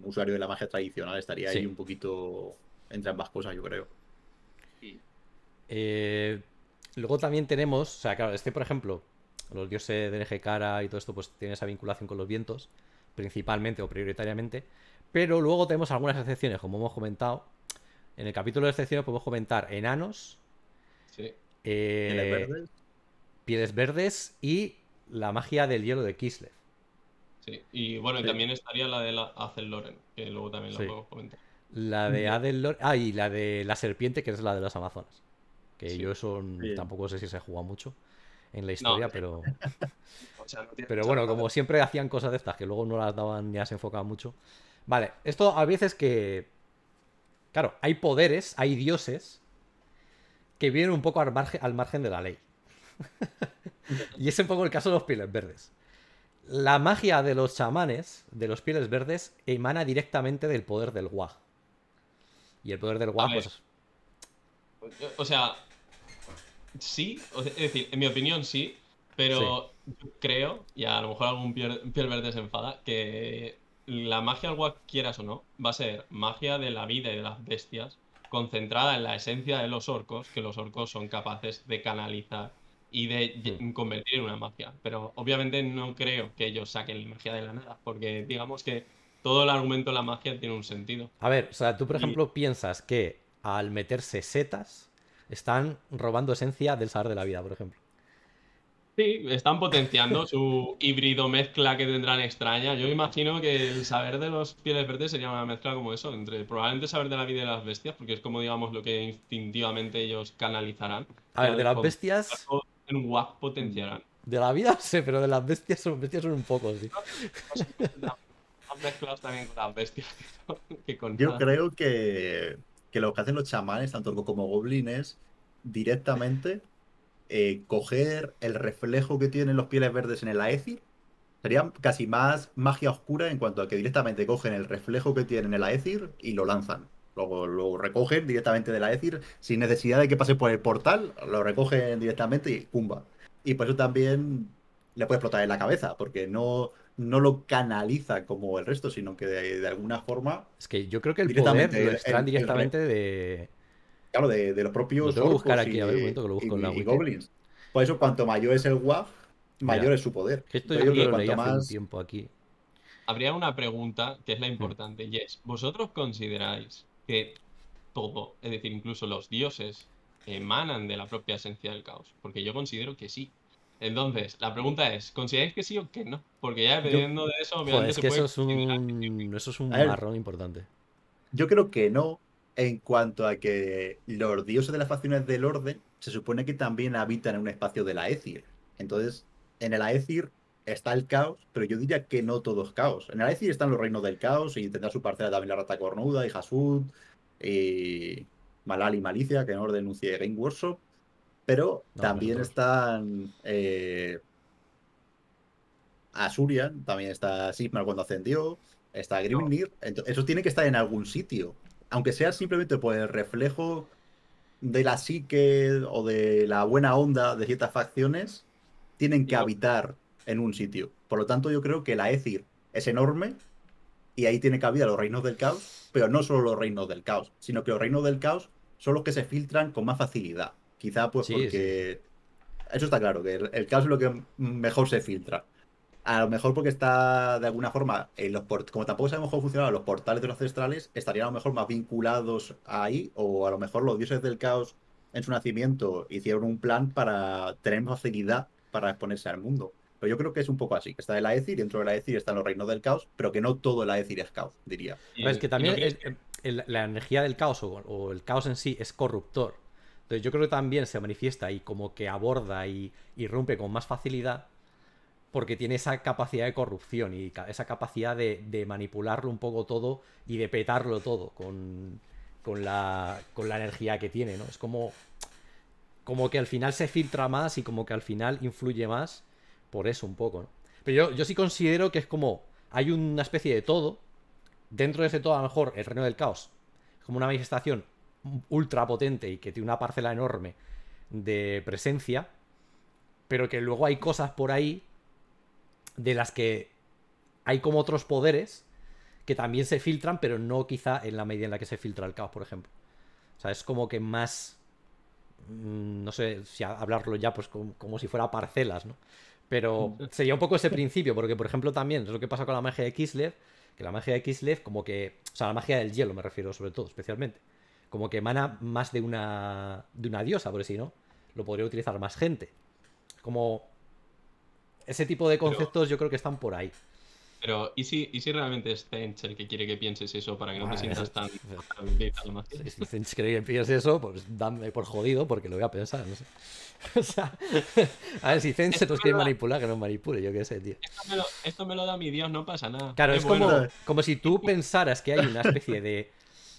usuario de la magia tradicional. Estaría ahí un poquito entre ambas cosas, yo creo. Eh, luego también tenemos, o sea, claro, este por ejemplo, los dioses de NG Cara y todo esto, pues tiene esa vinculación con los vientos, principalmente o prioritariamente. Pero luego tenemos algunas excepciones, como hemos comentado. En el capítulo de excepciones podemos comentar enanos, eh, pieles, verdes. y la magia del hielo de Kislev. Sí, y bueno, también estaría la de la Loren, que luego también la podemos comentar. La de Adel Loren. Ah, y la de la serpiente, que es la de las Amazonas. Que yo eso tampoco sé si se juega mucho en la historia, pero. pero bueno, como siempre hacían cosas de estas que luego no las daban ni las enfocaban mucho. Vale, esto a veces que. Claro, hay poderes, hay dioses que vienen un poco al margen, al margen de la ley. y es un poco el caso de los pieles verdes. La magia de los chamanes, de los pieles verdes, emana directamente del poder del guag. Y el poder del guag, pues. O sea, sí, es decir, en mi opinión sí, pero creo, y a lo mejor algún piel, verde se enfada, que la magia al guac quieras o no, va a ser magia de la vida y de las bestias, concentrada en la esencia de los orcos, que los orcos son capaces de canalizar y de convertir en una magia. Pero obviamente no creo que ellos saquen la magia de la nada, porque digamos que todo el argumento de la magia tiene un sentido. A ver, o sea, tú por ejemplo piensas que al meterse setas están robando esencia del saber de la vida, por ejemplo. Sí, están potenciando su híbrido mezcla que tendrán extraña. Yo imagino que el saber de los pieles verdes sería una mezcla como eso, entre probablemente saber de la vida de las bestias, porque es como digamos lo que instintivamente ellos canalizarán. A ver, de las bestias. En potenciarán. De la vida sé, pero de las bestias son, bestias son un poco, sí. también con las bestias. Yo creo que que lo que hacen los chamanes, tanto como goblines, directamente eh, coger el reflejo que tienen los pieles verdes en el aether Sería casi más magia oscura en cuanto a que directamente cogen el reflejo que tienen en el aether y lo lanzan. Luego lo recogen directamente del aether sin necesidad de que pase por el portal, lo recogen directamente y ¡pumba! Y por eso también le puede explotar en la cabeza, porque no no lo canaliza como el resto, sino que de, alguna forma. Es que yo creo que el poder lo extraen directamente de. Claro, de, los propios. Lo buscar aquí, a ver, un momento que lo busco en la Goblins. Por eso, cuanto mayor es el WAF, mayor es su poder. Esto yo, que lo tiempo aquí. Habría una pregunta que es la mm. importante, y ¿vosotros consideráis que todo, es decir, incluso los dioses, emanan de la propia esencia del caos? Porque yo considero que sí. Entonces, la pregunta es, ¿consideráis que sí o que no? Porque ya dependiendo de eso, obviamente que eso, es un, eso es un marrón importante. Yo creo que no, en cuanto a que los dioses de las facciones del orden se supone que también habitan en un espacio de la Aethir. Entonces, en el Aethir está el caos, pero yo diría que no todos caos. En el Aethir están los reinos del caos y tendrá su parcela también la rata cornuda y Hasud y Malal y Malicia, que no lo denuncie Game Workshop. Pero también están eh, Asurian, también está Sigmar cuando ascendió, está Grimnir. Eso tiene que estar en algún sitio. Aunque sea simplemente por el reflejo de la psique o de la buena onda de ciertas facciones, tienen que habitar en un sitio. Por lo tanto, yo creo que la Ethir es enorme y ahí tiene cabida los reinos del caos, pero no solo los reinos del caos, sino que los reinos del caos son los que se filtran con más facilidad. Quizá pues porque... Eso está claro, que el, caos es lo que mejor se filtra. A lo mejor porque está de alguna forma, en los como tampoco sabemos cómo funcionaban los portales de los ancestrales, estarían a lo mejor más vinculados ahí, o a lo mejor los dioses del caos en su nacimiento hicieron un plan para tener facilidad para exponerse al mundo. Pero yo creo que es un poco así, que está el y dentro del Aesir están los reinos del caos, pero que no todo el Aesir es caos, diría. es que también la energía del caos o el caos en sí es corruptor yo creo que también se manifiesta y como que aborda y, rompe con más facilidad porque tiene esa capacidad de corrupción y esa capacidad de, manipularlo un poco todo y de petarlo todo con, la, energía que tiene, ¿no? Es como, como que al final se filtra más y como que al final influye más por eso un poco, Pero yo, sí considero que es como hay una especie de todo, dentro de ese todo a lo mejor el reino del caos, como una manifestación ultra potente y que tiene una parcela enorme de presencia, pero que luego hay cosas por ahí de las que hay como otros poderes que también se filtran, pero no quizá en la medida en la que se filtra el caos, por ejemplo. O sea, es como que más... Mm, no sé si hablarlo ya, pues como, si fuera parcelas, ¿no? Pero sería un poco ese principio, porque por ejemplo también es lo que pasa con la magia de Kislev, que la magia de Kislev como que... O sea, la magia del hielo me refiero sobre todo, especialmente como que emana más de una, de una diosa, por si no, lo podría utilizar más gente. Como ese tipo de conceptos yo creo que están por ahí. Pero, ¿y si, ¿y si realmente es Zench el que quiere que pienses eso para que no te sientas tan... si Zench quiere que pienses eso, pues dame por jodido porque lo voy a pensar, no sé. O sea, a ver, si Zench se los quiere manipular, que no manipule, yo qué sé, tío. Esto me lo, da mi Dios, no pasa nada. Claro, es, como, como si tú pensaras que hay una especie de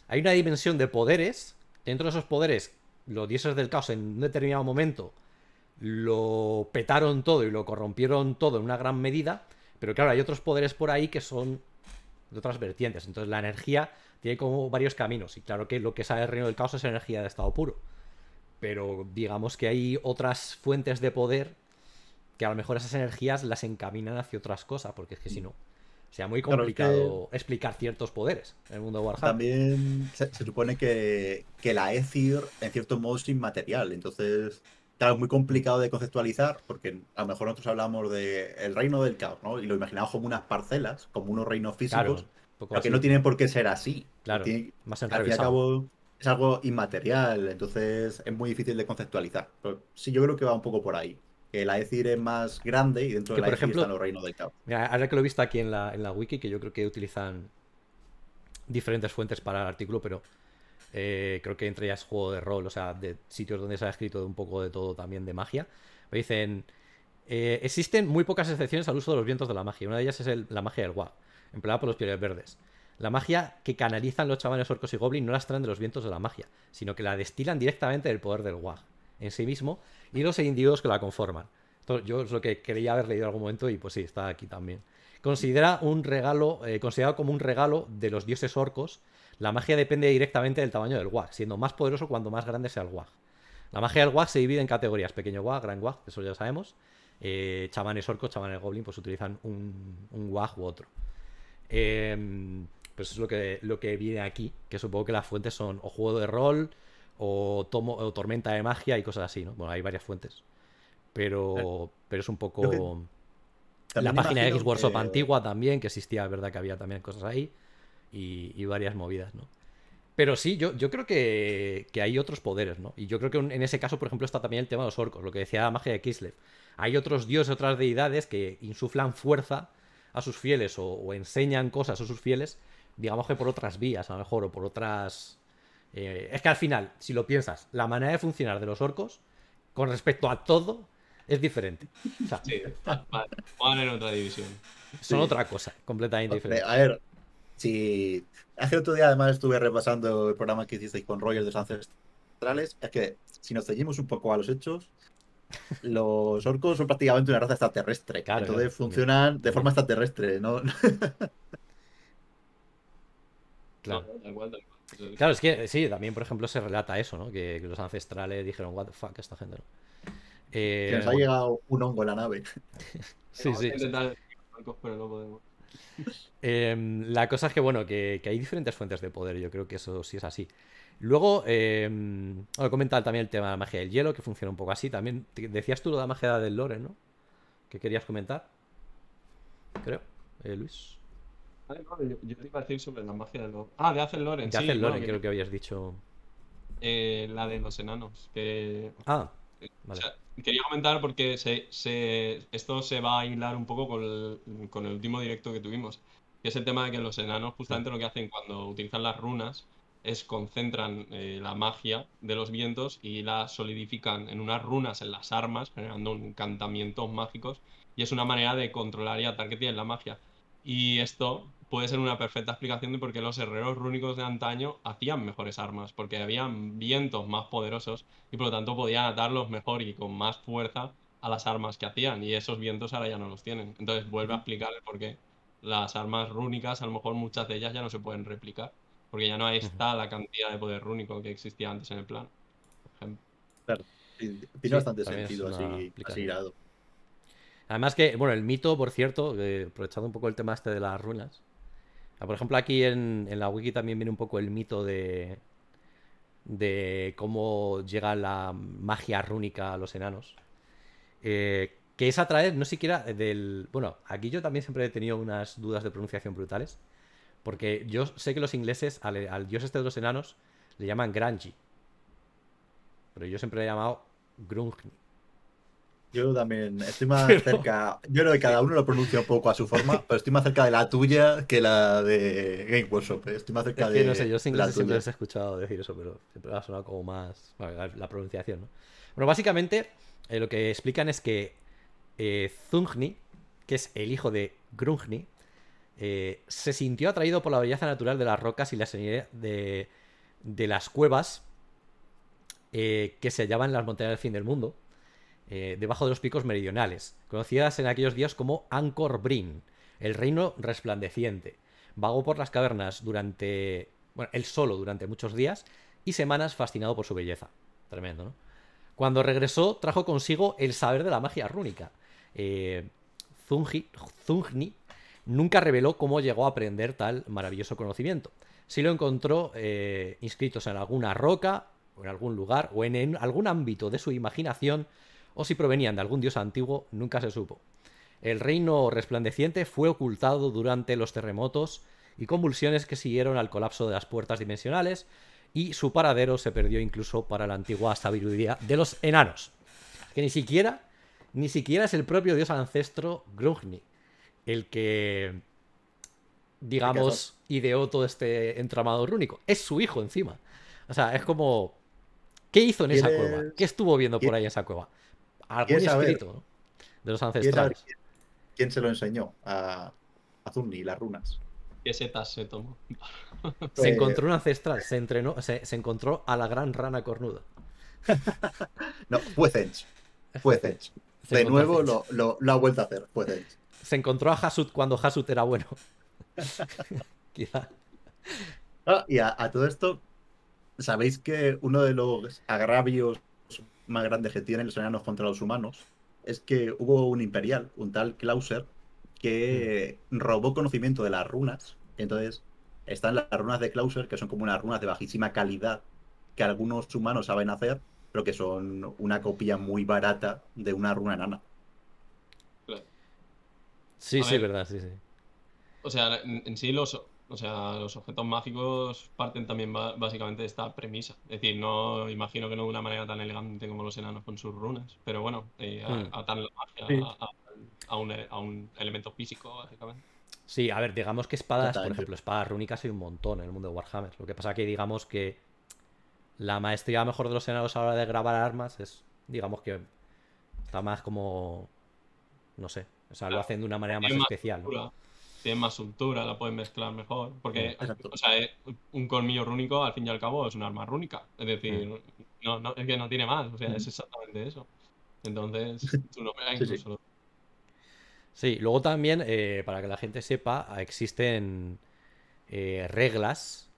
hay una dimensión de poderes. Dentro de esos poderes, los dioses del caos en un determinado momento lo petaron todo y lo corrompieron todo en una gran medida. Pero claro, hay otros poderes por ahí que son de otras vertientes. Entonces la energía tiene como varios caminos. Y claro que lo que sale el reino del caos es energía de estado puro. Pero digamos que hay otras fuentes de poder que a lo mejor esas energías las encaminan hacia otras cosas, porque es que si mm. no sea muy complicado explicar ciertos poderes en el mundo Warhammer. También se, supone que, que, la Ethir, en cierto modo, es inmaterial. Entonces, es muy complicado de conceptualizar, porque a lo mejor nosotros hablamos del el reino del caos, ¿no? Y lo imaginamos como unas parcelas, como unos reinos físicos, pero que no tienen por qué ser así. Claro, al fin y al cabo, es algo inmaterial, entonces es muy difícil de conceptualizar. Pero sí, yo creo que va un poco por ahí la decir es más grande y dentro de la por e ejemplo, están los reinos del caos. ahora que lo he visto aquí en la, wiki, que yo creo que utilizan diferentes fuentes para el artículo, pero eh, creo que entre ellas juego de rol, o sea, de sitios donde se ha escrito un poco de todo también de magia. Me dicen, eh, existen muy pocas excepciones al uso de los vientos de la magia. Una de ellas es la magia del guag, empleada por los pieles verdes. La magia que canalizan los chavales orcos y goblins no la extraen de los vientos de la magia, sino que la destilan directamente del poder del guag. en sí mismo y los individuos que la conforman. yo es lo que quería haber leído en algún momento y pues sí, está aquí también. Considera un regalo, eh, considerado como un regalo de los dioses orcos, la magia depende directamente del tamaño del wag, siendo más poderoso cuando más grande sea el wag. La magia del wag se divide en categorías, pequeño wag, gran wag, eso ya sabemos. Eh, chamanes orcos, chamanes goblin, pues utilizan un, un u otro. Em, pues es lo que, lo que viene aquí, que supongo que las fuentes son o juego de rol, o, tomo, o tormenta de magia y cosas así, ¿no? Bueno, hay varias fuentes. Pero, eh. pero es un poco... La página de X Workshop antigua también, que existía, ¿verdad? Que había también cosas ahí y, varias movidas, ¿no? Pero sí, yo, yo creo que, hay otros poderes, ¿no? Y yo creo que en ese caso, por ejemplo, está también el tema de los orcos, lo que decía la magia de Kislev. Hay otros dioses, otras deidades que insuflan fuerza a sus fieles o enseñan cosas a sus fieles, digamos que por otras vías, a lo mejor, o por otras eh, es que al final, si lo piensas, la manera de funcionar de los orcos con respecto a todo es diferente. van en otra división. Son otra cosa, completamente diferente. A ver, si hace otro día además estuve repasando el programa que hicisteis con Roger de los Ancestrales, es que si nos ceñimos un poco a los hechos, los orcos son prácticamente una raza extraterrestre. Claro, entonces funcionan de forma extraterrestre, ¿no? Claro. Claro, es que sí, también, por ejemplo, se relata eso, ¿no? Que, los ancestrales dijeron, what the fuck, esta gente, que nos ha eh, llegado un hongo en la nave. sí, sí. Em, la cosa es que, bueno, que, hay diferentes fuentes de poder, yo creo que eso sí es así. Luego, eh, comentado también el tema de la magia del hielo, que funciona un poco así. También decías tú lo de la magia del lore, ¿no? Que querías comentar, creo, eh, Luis yo, te iba a decir sobre la magia de Ah, de Hazel Loren. De sí, Loren, creo que... habías dicho. Eh, la de los enanos. Que... Ah, eh, quería comentar porque se, esto se va a aislar un poco con el, último directo que tuvimos. Que es el tema de que los enanos, justamente lo que hacen cuando utilizan las runas es concentran eh, la magia de los vientos y la solidifican en unas runas en las armas, generando encantamientos mágicos. Y es una manera de controlar y atar que tiene la magia. Y esto puede ser una perfecta explicación de por qué los herreros rúnicos de antaño hacían mejores armas, porque habían vientos más poderosos y por lo tanto podían atarlos mejor y con más fuerza a las armas que hacían, y esos vientos ahora ya no los tienen. Entonces vuelve a explicarle por qué las armas rúnicas, a lo mejor muchas de ellas ya no se pueden replicar, porque ya no está la cantidad de poder rúnico que existía antes en el plan tiene bastante sentido así, Además que, bueno, el mito, por cierto, eh, aprovechando un poco el tema este de las runas por ejemplo, aquí en, la wiki también viene un poco el mito de, de cómo llega la magia rúnica a los enanos. Eh, que es atraer, no siquiera del... Bueno, aquí yo también siempre he tenido unas dudas de pronunciación brutales. Porque yo sé que los ingleses al, dios este de los enanos le llaman Granji. Pero yo siempre he llamado Grungni. Yo también estoy más cerca. Yo creo que cada uno lo pronuncia un poco a su forma, pero estoy más cerca de la tuya que la de Game Workshop. Eh. Estoy más cerca que, de. No sé, yo siempre les he escuchado decir eso, pero siempre ha sonado como más. la, pronunciación, ¿no? Bueno, básicamente eh, lo que explican es que eh, Zungni, que es el hijo de Grungni, se sintió atraído por la belleza natural de las rocas y la señal de, de las cuevas que se hallaban en las montañas del fin del mundo. Eh, debajo de los picos meridionales, conocidas en aquellos días como Angkor Brin, el reino resplandeciente. Vagó por las cavernas durante, bueno, él solo durante muchos días y semanas fascinado por su belleza. Tremendo, ¿no? Cuando regresó, trajo consigo el saber de la magia rúnica. Eh, Zungni nunca reveló cómo llegó a aprender tal maravilloso conocimiento. Si lo encontró eh, inscritos en alguna roca, o en algún lugar, o en algún ámbito de su imaginación, o si provenían de algún dios antiguo, nunca se supo. El reino resplandeciente fue ocultado durante los terremotos y convulsiones que siguieron al colapso de las puertas dimensionales, y su paradero se perdió incluso para la antigua sabiduría de los enanos, que ni siquiera, ni siquiera es el propio dios ancestro Grugni el que, digamos, ideó todo este entramado rúnico. Es su hijo encima. O sea, es como... ¿Qué hizo en esa cueva? ¿Qué estuvo viendo por ahí en esa cueva? algún escrito de los ancestrales. Quién, se lo enseñó a, a las runas? ¿Qué setas se tomó? Se eh, encontró un ancestral, se entrenó, se, encontró a la gran rana cornuda. no, fue Zench. Fue Zench. de nuevo lo, ha vuelto a hacer, fue Se encontró a Hasut cuando Hasut era bueno. Quizá. Ah, y a todo esto, sabéis que uno de los agravios más grandes que tienen los enanos contra los humanos es que hubo un imperial, un tal Clauser, que mm. robó conocimiento de las runas. Entonces, están las runas de Clauser, que son como unas runas de bajísima calidad que algunos humanos saben hacer, pero que son una copia muy barata de una runa enana. Sí, sí, verdad, sí, sí. O sea, en sí los o sea, los objetos mágicos parten también básicamente de esta premisa. Es decir, no imagino que no de una manera tan elegante como los enanos con sus runas, pero bueno, a, a, un, elemento físico, básicamente. Sí, a ver, digamos que espadas, por ejemplo, espadas rúnicas hay un montón en el mundo de Warhammer. Lo que pasa que digamos que la maestría mejor de los enanos a la hora de grabar armas es, digamos que está más como, no sé, o sea, lo hacen de una manera más, especial. Tiene más la pueden mezclar mejor. Porque, o sea, un colmillo rúnico, al fin y al cabo, es una arma rúnica. Es decir, es que no tiene más. O sea, es exactamente eso. Entonces, tú no me incluso. Sí, luego también, eh, para que la gente sepa, existen eh, reglas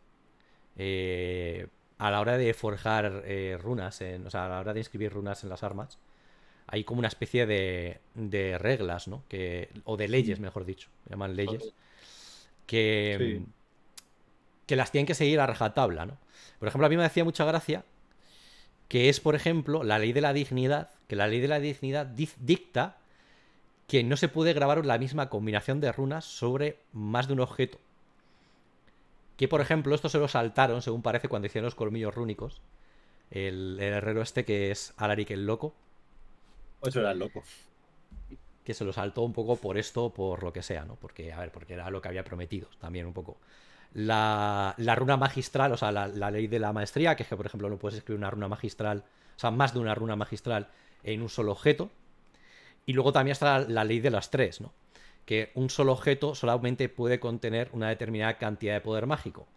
eh, a la hora de forjar runas, o sea, a la hora de inscribir runas en las armas hay como una especie de, de reglas, ¿no? Que, o de leyes, mm. mejor dicho, llaman leyes, que, que las tienen que seguir a rajatabla, ¿no? Por ejemplo, a mí me decía mucha gracia que es, por ejemplo, la ley de la dignidad, que la ley de la dignidad dicta que no se puede grabar la misma combinación de runas sobre más de un objeto. Que, por ejemplo, esto se lo saltaron, según parece, cuando hicieron los colmillos rúnicos. El, el herrero este que es Alaric el Loco pues eso era loco. Que se lo saltó un poco por esto, por lo que sea, ¿no? Porque, a ver, porque era lo que había prometido también un poco. La, la runa magistral, o sea, la, ley de la maestría, que es que, por ejemplo, no puedes escribir una runa magistral, o sea, más de una runa magistral en un solo objeto. Y luego también está la, ley de las tres, ¿no? Que un solo objeto solamente puede contener una determinada cantidad de poder mágico.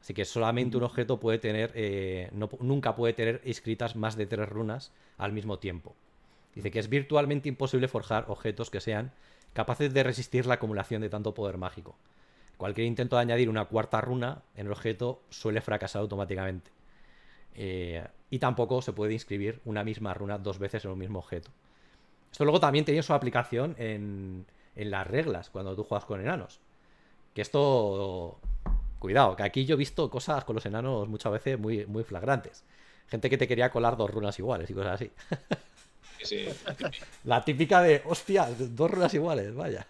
Así que solamente un objeto puede tener, eh, nunca puede tener escritas más de tres runas al mismo tiempo. Dice que es virtualmente imposible forjar objetos que sean capaces de resistir la acumulación de tanto poder mágico. Cualquier intento de añadir una cuarta runa en el objeto suele fracasar automáticamente. Eh, y tampoco se puede inscribir una misma runa dos veces en un mismo objeto. Esto luego también tiene su aplicación en, las reglas, cuando tú juegas con enanos. Que esto... Cuidado, que aquí yo he visto cosas con los enanos muchas veces muy, muy flagrantes. Gente que te quería colar dos runas iguales y cosas así. La típica de, hostia, dos runas iguales, vaya.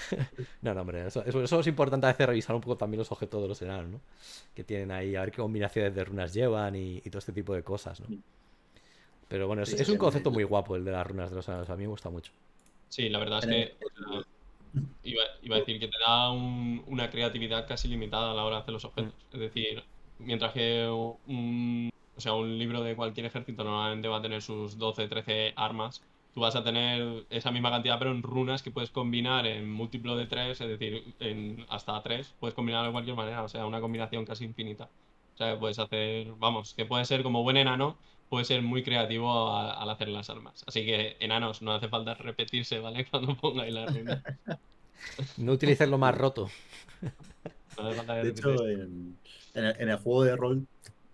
No, no, hombre, eso, es importante a veces revisar un poco también los objetos de los enanos, ¿no? Que tienen ahí, a ver qué combinaciones de runas llevan y, todo este tipo de cosas, ¿no? Pero bueno, es, un concepto muy guapo el de las runas de los enanos, a mí me gusta mucho. Sí, la verdad es que iba, a decir que te da una creatividad casi limitada a la hora de hacer los objetos. Mm. Es decir, mientras que un o sea, un libro de cualquier ejército normalmente va a tener sus 12, 13 armas. Tú vas a tener esa misma cantidad, pero en runas que puedes combinar en múltiplo de 3, es decir, en hasta 3. Puedes combinarlo de cualquier manera, o sea, una combinación casi infinita. O sea, que puedes hacer, vamos, que puede ser como buen enano, puede ser muy creativo al hacer las armas. Así que, enanos, no hace falta repetirse, ¿vale? Cuando pongáis la runa. No utilices lo más roto. de hecho, en el juego de rol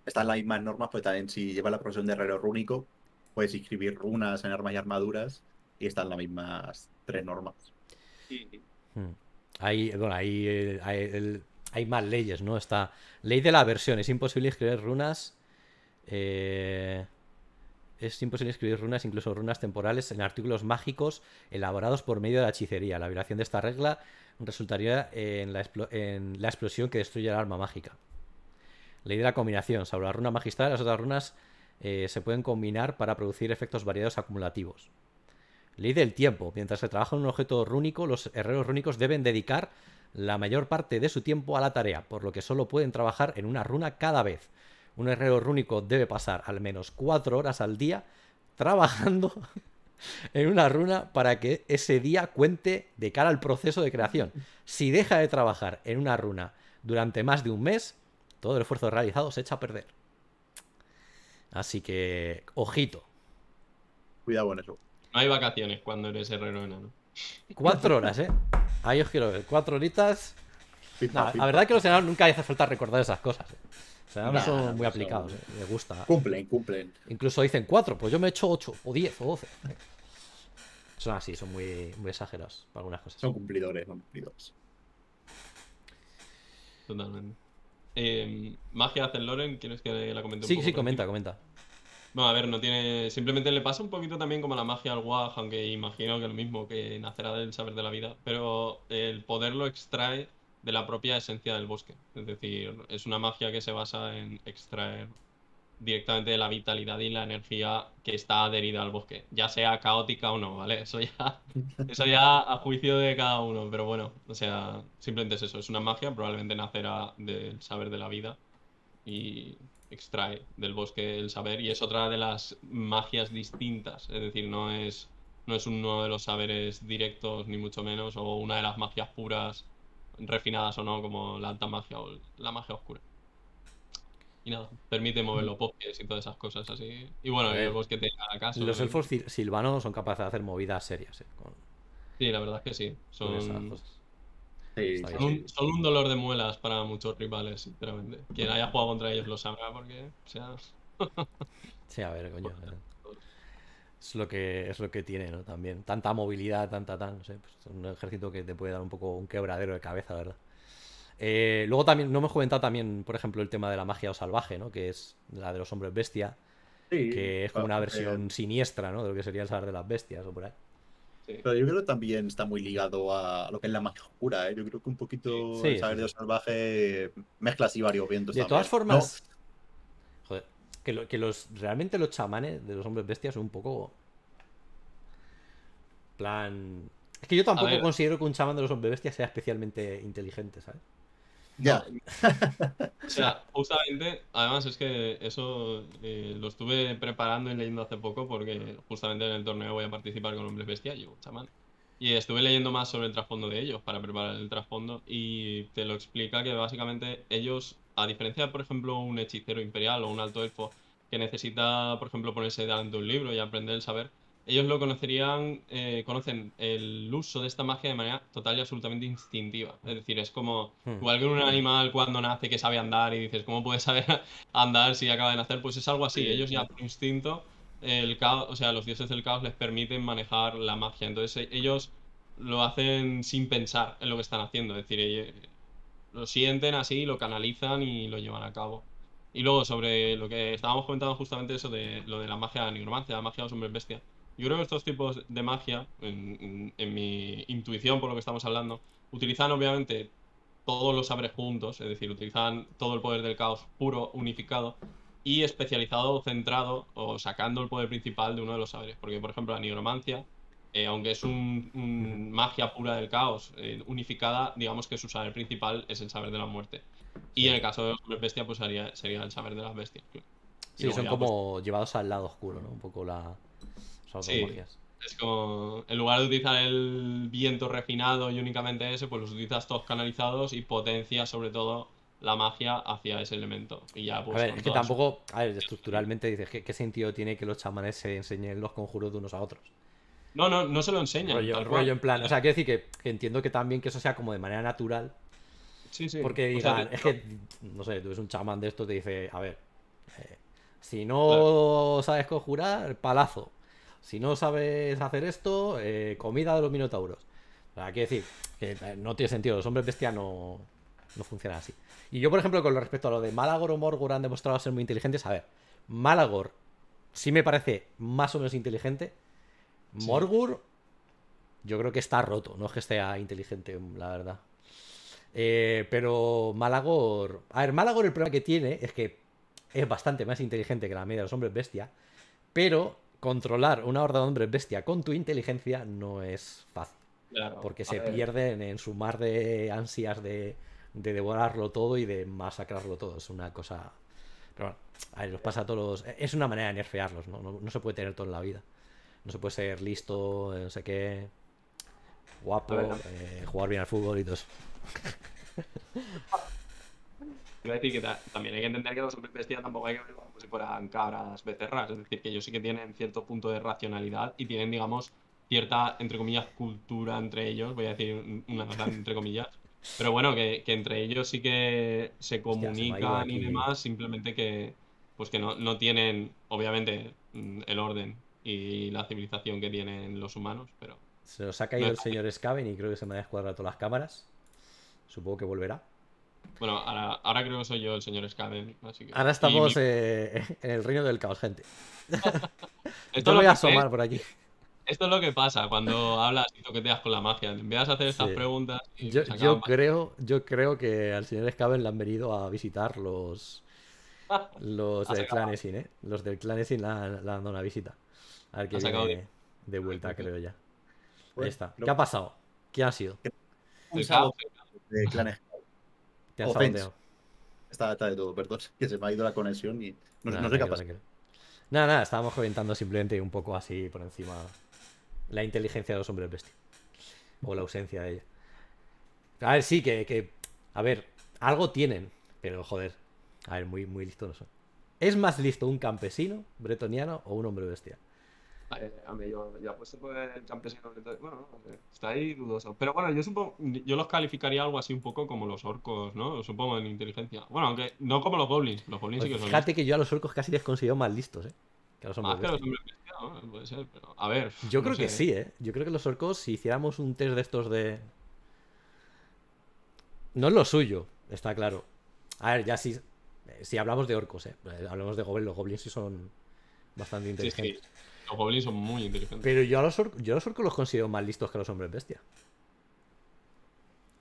están las mismas normas, pues también si llevas la profesión de herrero rúnico, puedes inscribir runas en armas y armaduras y están las mismas tres normas. Sí. Hmm. Eh, hay, bueno, hay, hay, más leyes, ¿no? Está ley de la versión, es imposible escribir runas. Eh, es imposible escribir runas, incluso runas temporales, en artículos mágicos elaborados por medio de la hechicería. La violación de esta regla resultaría en la, en la explosión que destruye el arma mágica. Ley de la combinación. Sobre la runa magistral, las otras runas eh, se pueden combinar para producir efectos variados acumulativos. Ley del tiempo. Mientras se trabaja en un objeto rúnico, los herreros rúnicos deben dedicar la mayor parte de su tiempo a la tarea, por lo que solo pueden trabajar en una runa cada vez. Un herrero rúnico debe pasar al menos cuatro horas al día trabajando en una runa para que ese día cuente de cara al proceso de creación. Si deja de trabajar en una runa durante más de un mes, todo el esfuerzo realizado se echa a perder. Así que, ojito. Cuidado con eso. No hay vacaciones cuando eres herrero ¿no? Cuatro horas, ¿eh? Ahí os quiero ver. Cuatro horitas. La verdad es que los enanos nunca hace falta recordar esas cosas. ¿eh? Los son muy aplicados, me ¿eh? gusta. Cumplen, cumplen. Incluso dicen cuatro, pues yo me he hecho ocho, o diez, o doce. ¿eh? Son así, son muy, muy exagerados para algunas cosas. Son cumplidores, son cumplidores. Totalmente. Eh, Magia hacen Loren, ¿quieres que la comente un poco? Sí, sí, comenta, comenta. Bueno, a ver, no tiene. Simplemente le pasa un poquito también como la magia al Guaj aunque imagino que lo mismo, que nacerá del saber de la vida. Pero el poder lo extrae de la propia esencia del bosque. Es decir, es una magia que se basa en extraer directamente de la vitalidad y la energía que está adherida al bosque, ya sea caótica o no, ¿vale? Eso ya, eso ya a juicio de cada uno, pero bueno, o sea, simplemente es eso, es una magia, probablemente nacerá del saber de la vida y extrae del bosque el saber y es otra de las magias distintas, es decir, no es, no es uno de los saberes directos ni mucho menos o una de las magias puras, refinadas o no, como la alta magia o la magia oscura. Y nada, permite mover los y todas esas cosas así. Y bueno, el bosque la casa. Los elfos silvanos son capaces de hacer movidas serias. ¿eh? Sí, la verdad es que sí. Son, esas son, Un, son, un, dolor de muelas para muchos rivales, sinceramente. Quien haya jugado contra ellos lo sabrá porque. O sí, a ver, coño. Pues, eh. Es lo, que, es lo que tiene, ¿no? También. Tanta movilidad, tanta tal. No sé, pues, un ejército que te puede dar un poco un quebradero de cabeza, ¿verdad? Eh, luego también, no he comentado también, por ejemplo, el tema de la magia o salvaje, ¿no? Que es la de los hombres bestia. que es como una versión siniestra, ¿no? De lo que sería el saber de las bestias o por ahí. Pero yo creo que también está muy ligado a lo que es la magia oscura, ¿eh? Yo creo que un poquito el saber de los salvaje mezcla así varios vientos. De todas formas. que, que los. Realmente los chamanes de los hombres bestias son un poco. Plan. Es que yo tampoco considero que un chamán de los hombres bestias sea especialmente inteligente, ¿sabes? Ya. o sea, justamente, además es que eso eh, lo estuve preparando y leyendo hace poco porque justamente en el torneo voy a participar con Hombres Bestia, yo, chamán. Y estuve leyendo más sobre el trasfondo de ellos para preparar el trasfondo y te lo explica que básicamente ellos, a diferencia por ejemplo, un hechicero imperial o un alto elfo que necesita, por ejemplo, ponerse delante de un libro y aprender el saber, ellos lo conocerían, eh, conocen el uso de esta magia de manera total y absolutamente instintiva. Es decir, es como, hmm. igual que un animal cuando nace que sabe andar y dices, ¿cómo puedes saber andar si acaba de nacer? Pues es algo así. Ellos ya por instinto, el caos, o sea, los dioses del caos les permiten manejar la magia. Entonces e-, ellos lo hacen sin pensar en lo que están haciendo. Es decir, lo sienten así, lo canalizan y lo llevan a cabo. Y luego sobre lo que estábamos comentando justamente eso de lo de la magia de la nigromancia, la magia de los hombres bestia yo creo que estos tipos de magia, en, mi intuición por lo que estamos hablando, utilizan obviamente todos los saberes juntos, es decir, utilizan todo el poder del caos puro, unificado, y especializado, centrado o sacando el poder principal de uno de los saberes. Porque, por ejemplo, la nigromancia, eh, aunque es un, magia pura del caos, eh, unificada, digamos que su saber principal es el saber de la muerte. Y en el caso de los bestias bestia, pues sería, el saber de las bestias. Sí, son como pues llevados al lado oscuro, ¿no? Un poco la... Es como, en lugar de utilizar el viento refinado y únicamente ese, pues los utilizas todos canalizados y potencia sobre todo la magia hacia ese elemento. Y ya, pues, a ver, es que tampoco, a ver, estructuralmente dices, ¿qué, sentido tiene que los chamanes se enseñen los conjuros de unos a otros? No, no, no se lo enseñan. Rollo, en plan, o sea, quiero decir que, entiendo que también que eso sea como de manera natural. Sí, sí. Porque es que, no sé, tú eres un chamán de esto, te dice, a ver, eh, si no sabes conjurar, palazo si no sabes hacer esto, eh, comida de los minotauros. Hay que decir, que eh, no tiene sentido, los hombres bestia no, no funcionan así. Y yo, por ejemplo, con respecto a lo de Malagor o Morgur... han demostrado ser muy inteligentes, a ver, Malagor sí me parece más o menos inteligente, Morgur yo creo que está roto, no es que sea inteligente, la verdad. Eh, pero Malagor. A ver, Malagor el problema que tiene es que es bastante más inteligente que la media de los hombres bestia. Pero controlar una horda de hombres bestia con tu inteligencia no es fácil. porque se pierden en su mar de ansias de, devorarlo todo y de masacrarlo todo. Es una cosa. Pero bueno, a los pasa a todos Es una manera de nerfearlos, ¿no? ¿no? se puede tener todo en la vida. No se puede ser listo, eh, no sé qué. Guapo, eh, jugar bien al fútbol y todo también hay que entender que los bestias tampoco hay que ver como si fueran cabras becerras. Es decir, que ellos sí que tienen cierto punto de racionalidad y tienen, digamos, cierta, entre comillas, cultura entre ellos. Voy a decir una nota entre comillas. Pero bueno, que, que, entre ellos sí que se comunican y demás, simplemente que pues que no, no, tienen, obviamente, mm, el orden y la civilización que tienen los humanos, pero... Se nos ha caído el señor Scaven y creo que se me han descuadrado todas las cámaras. Supongo que volverá. Bueno, ahora, creo que soy yo el señor Skaden. Ahora estamos en el reino del caos, gente. Esto yo voy a asomar por aquí. Eh, esto es lo que pasa cuando hablas y toqueteas con la magia. Te empiezas a hacer estas preguntas. yo, creo, yo creo que al señor Skaven le han venido a visitar los. Los del Clan ¿eh? Los del Clan Clanesin le han dado una visita. A ver qué viene de vuelta, creo ya. Pues, Ahí está. ¿Qué ha pasado? ¿Qué ha sido? Un de Clanes te Está, de todo, perdón. Que se me ha ido la conexión y no, nada, sé qué pasa. Nada, nada, estábamos comentando simplemente un poco así por encima la inteligencia de los hombres bestia. O la ausencia de ella. A ver, sí, que, A ver, algo tienen, pero joder. A ver, muy, muy listos no son. ¿Es más listo un campesino, bretoniano o un hombre bestia? Eh, a eh, está ahí dudoso. Pero bueno, yo yo los calificaría algo así un poco como los orcos, ¿no? Supongo en inteligencia. Bueno, aunque no como los goblins. Los goblins que Fíjate que yo a los orcos casi les considero más listos, ¿eh? Que a los hombres. Ah, los puede ser, a ver. Yo creo que sí, ¿eh? Yo creo que los orcos, si hiciéramos un test de estos de. No es lo suyo, está claro. A ver, ya si, eh, si hablamos de orcos, ¿eh? Hablamos de goblins, los goblins sí son bastante inteligentes. Los goblins son muy inteligentes. Pero yo a los, orcos, yo los considero más listos que los hombres bestia.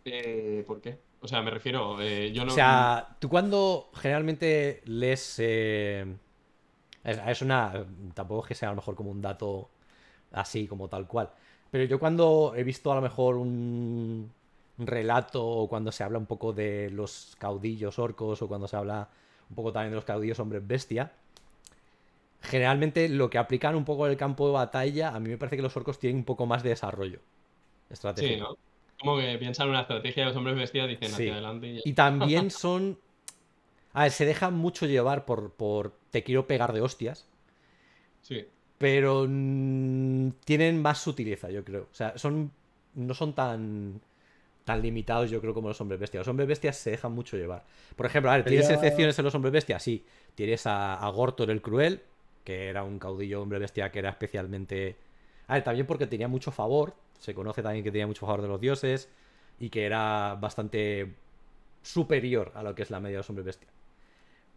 Eh, ¿Por qué? O sea, me refiero. Eh, yo no... O sea, tú cuando generalmente les... Eh, es, una. Tampoco es que sea a lo mejor como un dato así, como tal cual. Pero yo cuando he visto a lo mejor un relato o cuando se habla un poco de los caudillos orcos o cuando se habla un poco también de los caudillos hombres bestia, generalmente lo que aplican un poco en el campo de batalla, a mí me parece que los orcos tienen un poco más de desarrollo Estrategia Sí, ¿no? Como que piensan una estrategia, los hombres bestias dicen hacia adelante. Y, también son. A ver, se dejan mucho llevar por, por te quiero pegar de hostias. Sí. Pero tienen más sutileza, yo creo. O sea, son. No son tan. Tan limitados, yo creo, como los hombres bestias. Los hombres bestias se dejan mucho llevar. Por ejemplo, a ver, ¿tienes excepciones en los hombres bestias? Sí. Tienes a, a Gortor el Cruel, que era un caudillo hombre bestia que era especialmente... A ver, también porque tenía mucho favor, se conoce también que tenía mucho favor de los dioses y que era bastante superior a lo que es la media de los hombres bestia.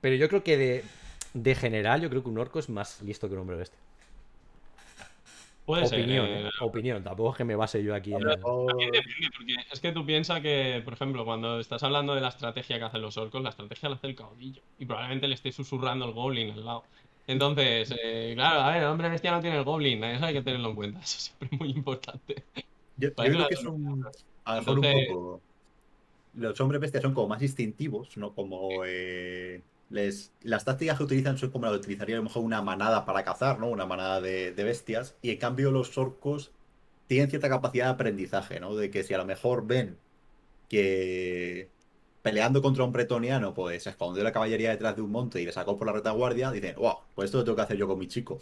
Pero yo creo que de, de general, yo creo que un orco es más listo que un hombre bestia. Puede opinión, ser, eh. opinión, tampoco es que me base yo aquí. en... es que tú piensas que, por ejemplo, cuando estás hablando de la estrategia que hacen los orcos, la estrategia la hace el caudillo. Y probablemente le esté susurrando el goblin al lado. Entonces, eh, claro, a ver, el hombre bestia no tiene el goblin, eso hay que tenerlo en cuenta, eso siempre es muy importante. Yo, creo que son a lo mejor un poco. Los hombres bestias son como más instintivos, ¿no? Como eh, les, las tácticas que utilizan son como las utilizaría a lo mejor una manada para cazar, ¿no? Una manada de, de bestias. Y en cambio los orcos tienen cierta capacidad de aprendizaje, ¿no? De que si a lo mejor ven que peleando contra un bretoniano, pues se escondió la caballería detrás de un monte y le sacó por la retaguardia, dicen, wow, pues esto lo tengo que hacer yo con mi chico.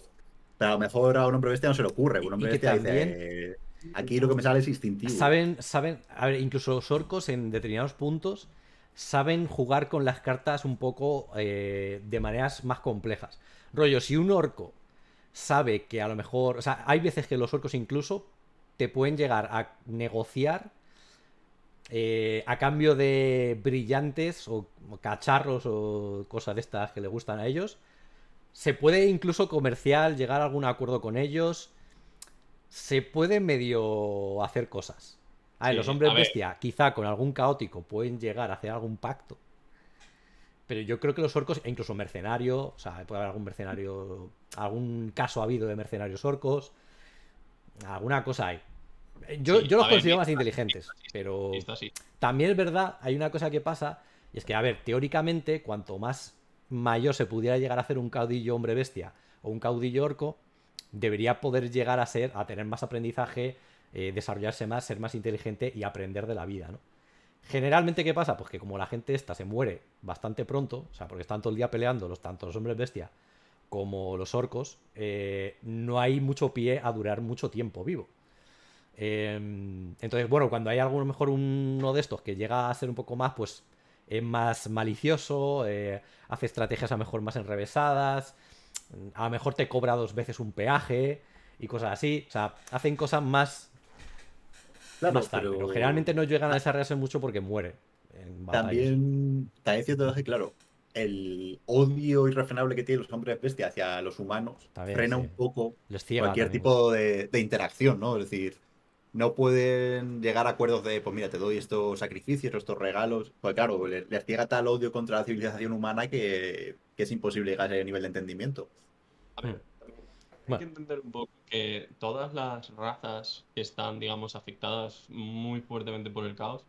Pero a lo mejor a un hombre bestia no se le ocurre, un hombre bestia también... Eh, aquí lo que me sale es instintivo. Saben, saben, a ver, incluso los orcos en determinados puntos saben jugar con las cartas un poco eh, de maneras más complejas. Rollo, si un orco sabe que a lo mejor, o sea, hay veces que los orcos incluso te pueden llegar a negociar eh, a cambio de brillantes o cacharros o cosas de estas que le gustan a ellos. Se puede incluso comercial, llegar a algún acuerdo con ellos. Se puede medio hacer cosas. Ah, los hombres bestia, quizá con algún caótico, pueden llegar a hacer algún pacto. Pero yo creo que los orcos, e incluso mercenario, o sea, puede haber algún mercenario, algún caso ha habido de mercenarios orcos. Alguna cosa hay. Yo, los considero más inteligentes, pero también es verdad, hay una cosa que pasa, y es que, a ver, teóricamente, cuanto más mayor se pudiera llegar a hacer un caudillo hombre bestia o un caudillo orco, debería poder llegar a ser, a tener más aprendizaje, eh, desarrollarse más, ser más inteligente y aprender de la vida, ¿no? Generalmente, ¿qué pasa? Pues que como la gente esta se muere bastante pronto, o sea, porque están todo el día peleando, los, tanto los hombres bestia como los orcos, eh, no hay mucho pie a durar mucho tiempo vivo. Em, entonces, bueno, cuando hay alguno mejor uno de estos que llega a ser un poco más, pues es más malicioso, eh, hace estrategias a lo mejor más enrevesadas, a lo mejor te cobra dos veces un peaje y cosas así. O sea, hacen cosas más. Claro, pero... generalmente no llegan a desarrollarse mucho porque muere. también, también cierto que, claro, el odio irrefrenable que tienen los hombres bestia hacia los humanos frena un poco cualquier tipo de interacción, ¿no? Es decir, no pueden llegar a acuerdos de, pues mira, te doy estos sacrificios, estos regalos. Pues claro, les, llega tal odio contra la civilización humana que, es imposible llegar a ese nivel de entendimiento. A ver, hmm. Hay que entender un poco que todas las razas que están, digamos, afectadas muy fuertemente por el caos,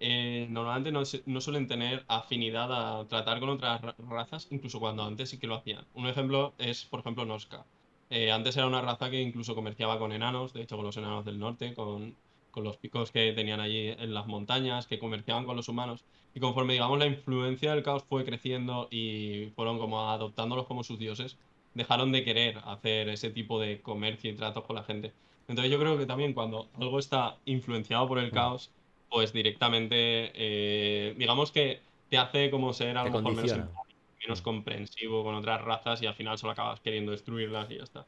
eh, normalmente no, suelen tener afinidad a tratar con otras razas, incluso cuando antes sí que lo hacían. Un ejemplo es, por ejemplo, Nosca. Eh, antes era una raza que incluso comerciaba con enanos, de hecho con los enanos del norte, con, con los picos que tenían allí en las montañas, que comerciaban con los humanos. Y conforme, digamos, la influencia del caos fue creciendo y fueron como adoptándolos como sus dioses, dejaron de querer hacer ese tipo de comercio y tratos con la gente. Entonces yo creo que también cuando algo está influenciado por el mm. caos, pues directamente, eh, digamos que te hace como ser algo menos menos comprensivo con otras razas y al final solo acabas queriendo destruirlas y ya está.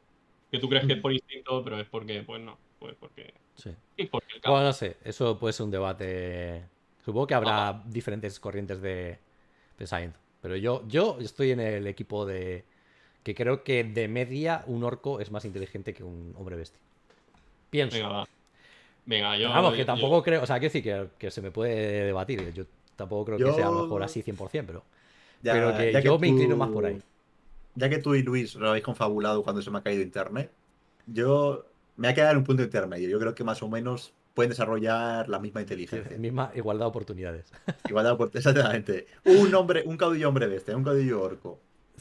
Que tú crees que es por instinto, pero es porque, pues no, pues porque... Sí. bueno, no sé, eso puede ser un debate... Supongo que habrá diferentes corrientes de, pensamiento pero yo, yo estoy en el equipo de... que creo que de media un orco es más inteligente que un hombre bestia. Pienso. Venga, Venga, yo... Vamos, que tampoco creo, o sea, que sí, que, se me puede debatir. Yo tampoco creo que sea a lo mejor así 100%, pero pero que yo me inclino más por ahí. Ya que tú y Luis lo habéis confabulado cuando se me ha caído internet, yo me ha quedado en un punto intermedio. Yo creo que más o menos pueden desarrollar la misma inteligencia. misma igualdad de oportunidades. Igualdad de oportunidades, exactamente. Un hombre, un caudillo hombre de este, un caudillo orco.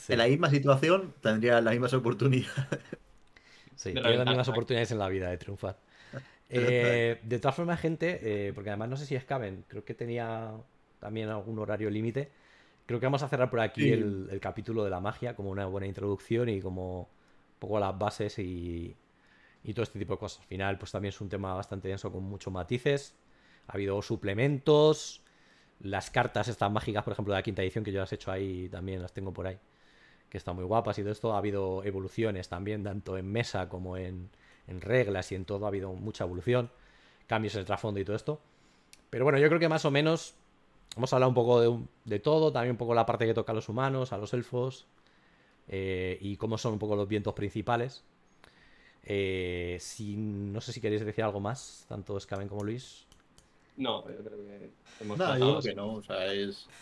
En la misma situación tendría las mismas oportunidades. Sí, tendría las mismas oportunidades en la vida de triunfar. Eh, de todas formas, gente, eh, porque además no sé si es Caben, creo que tenía también algún horario límite. Creo que vamos a cerrar por aquí el, capítulo de la magia, como una buena introducción y como un poco las bases y, y todo este tipo de cosas. Al final, pues también es un tema bastante denso con muchos matices. Ha habido suplementos, las cartas estas mágicas, por ejemplo, de la quinta edición, que yo las he hecho ahí también, las tengo por ahí, que están muy guapas y todo esto. Ha habido evoluciones también, tanto en mesa como en, en reglas y en todo, ha habido mucha evolución, cambios en el trasfondo y todo esto. Pero bueno, yo creo que más o menos hemos hablado un poco de, todo, también un poco la parte que toca a los humanos, a los elfos, eh, y cómo son un poco los vientos principales. Eh, si, no sé si queréis decir algo más, tanto Scaven como Luis. No, yo creo que hemos no, yo que no.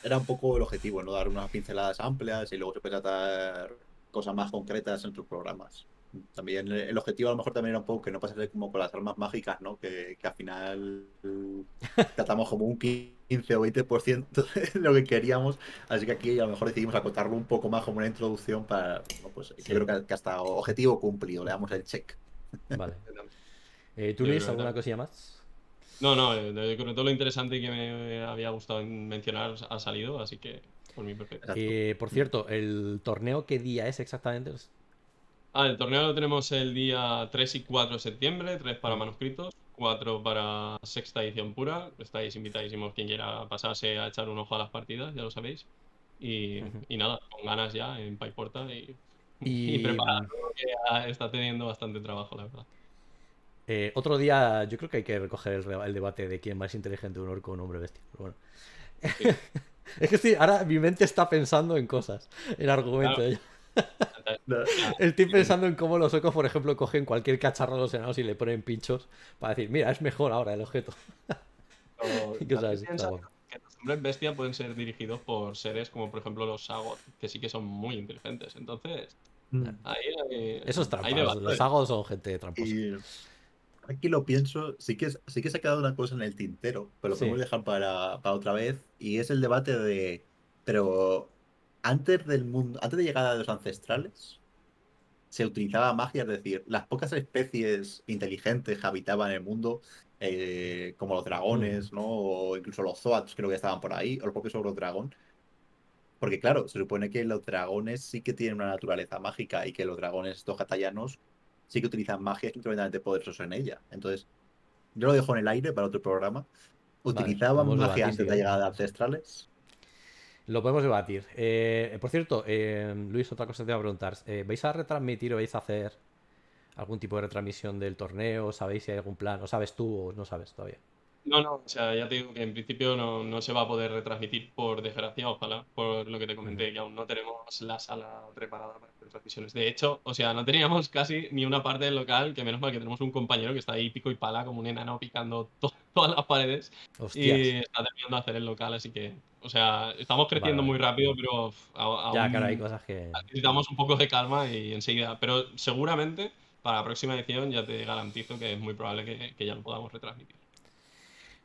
era un poco el objetivo, ¿no? Dar unas pinceladas amplias y luego se tratar cosas más concretas en tus programas. También el objetivo a lo mejor también era un poco que no pasase como con las armas mágicas, ¿no? Que, que al final tratamos como un kit 15 o 20% de lo que queríamos. Así que aquí a lo mejor decidimos acotarlo un poco más como una introducción para, pues, creo que, hasta objetivo cumplido, le damos el check. Vale. Eh, ¿Tú, Luis, alguna cosilla más? No, no, eh, con todo lo interesante que me había gustado mencionar ha salido, así que por mi perfecto. Eh, por cierto, ¿el torneo qué día es exactamente? Ah, el torneo lo tenemos el día 3 y 4 de septiembre, 3 para manuscritos, 4 para sexta edición pura. Estáis invitadísimos quien quiera pasarse a echar un ojo a las partidas, ya lo sabéis. Y, nada, con ganas ya en payporta y, y... preparado, que está teniendo bastante trabajo, la verdad. Eh, otro día yo creo que hay que recoger el, debate de quién más inteligente un orco o un hombre bestia. Pero bueno. es que sí, ahora mi mente está pensando en cosas, en argumentos. Claro. Estoy pensando en cómo los suecos por ejemplo, cogen cualquier cacharro de los enanos y le ponen pinchos para decir, mira, es mejor ahora el objeto. los hombres bestia pueden ser dirigidos por seres como, por ejemplo, los sagos, que sí que son muy inteligentes. Entonces, mm. eh, Eso ahí los sagos son gente tramposa. aquí lo pienso, sí que, sí que se ha quedado una cosa en el tintero, pero lo podemos dejar para, para otra vez, y es el debate de, pero antes del mundo, antes de llegada de los ancestrales, se utilizaba magia, es decir, las pocas especies inteligentes que habitaban el mundo, eh, como los dragones, mm. ¿no? O incluso los Zoats, creo que estaban por ahí, o los sobre los Dragón. Porque claro, se supone que los dragones sí que tienen una naturaleza mágica y que los dragones, estos sí que utilizan magia y tremendamente poderosos en ella. Entonces, yo lo dejo en el aire para otro programa. Utilizaban magia antes de la llegada de ancestrales lo podemos debatir. Eh, por cierto, eh, Luis, otra cosa te voy a preguntar. Eh, ¿Vais a retransmitir o vais a hacer algún tipo de retransmisión del torneo? ¿Sabéis si hay algún plan? ¿O sabes tú o no sabes todavía? No, no, o sea, ya te digo que en principio no, se va a poder retransmitir por desgracia, ojalá, por lo que te comenté, que aún no tenemos la sala preparada para hacer transmisiones. De hecho, o sea, no teníamos casi ni una parte del local, que menos mal que tenemos un compañero que está ahí pico y pala como un enano picando todas las paredes y está terminando de hacer el local, así que o sea, estamos creciendo muy rápido, pero ya, claro, hay cosas que... necesitamos un poco de calma y enseguida. Pero seguramente para la próxima edición ya te garantizo que es muy probable que, ya lo podamos retransmitir.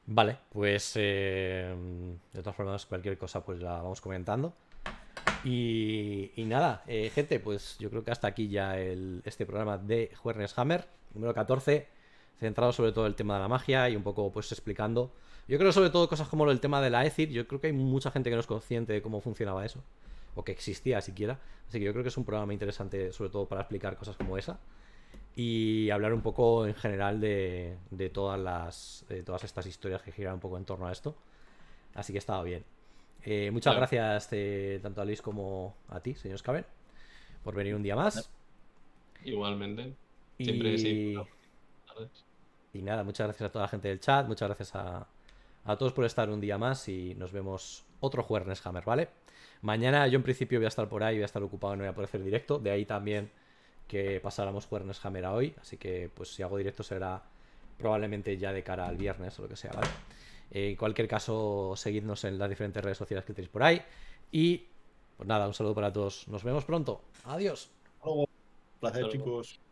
Vale, pues eh, de todas formas cualquier cosa pues la vamos comentando. Y, nada, eh, gente, pues yo creo que hasta aquí ya este programa de Juernes Hammer, número 14, centrado sobre todo el tema de la magia y un poco pues explicando yo creo sobre todo cosas como el tema de la ECID, yo creo que hay mucha gente que no es consciente de cómo funcionaba eso, o que existía siquiera, así que yo creo que es un programa interesante sobre todo para explicar cosas como esa y hablar un poco en general de, todas las todas estas historias que giran un poco en torno a esto. Así que estaba bien. Eh, muchas gracias eh, tanto a Luis como a ti, señor Scaven, por venir un día más. Igualmente. Siempre Sí. Y nada, muchas gracias a toda la gente del chat, muchas gracias a, a todos por estar un día más y nos vemos otro jueves, Hammer, ¿vale? Mañana yo en principio voy a estar por ahí, voy a estar ocupado, no voy a poder hacer directo. De ahí también que pasáramos Juernes Hammer a hoy. Así que pues si hago directo será probablemente ya de cara al viernes o lo que sea, ¿vale? En cualquier caso, seguidnos en las diferentes redes sociales que tenéis por ahí. Y pues nada, un saludo para todos. Nos vemos pronto. Adiós. Placer, chicos.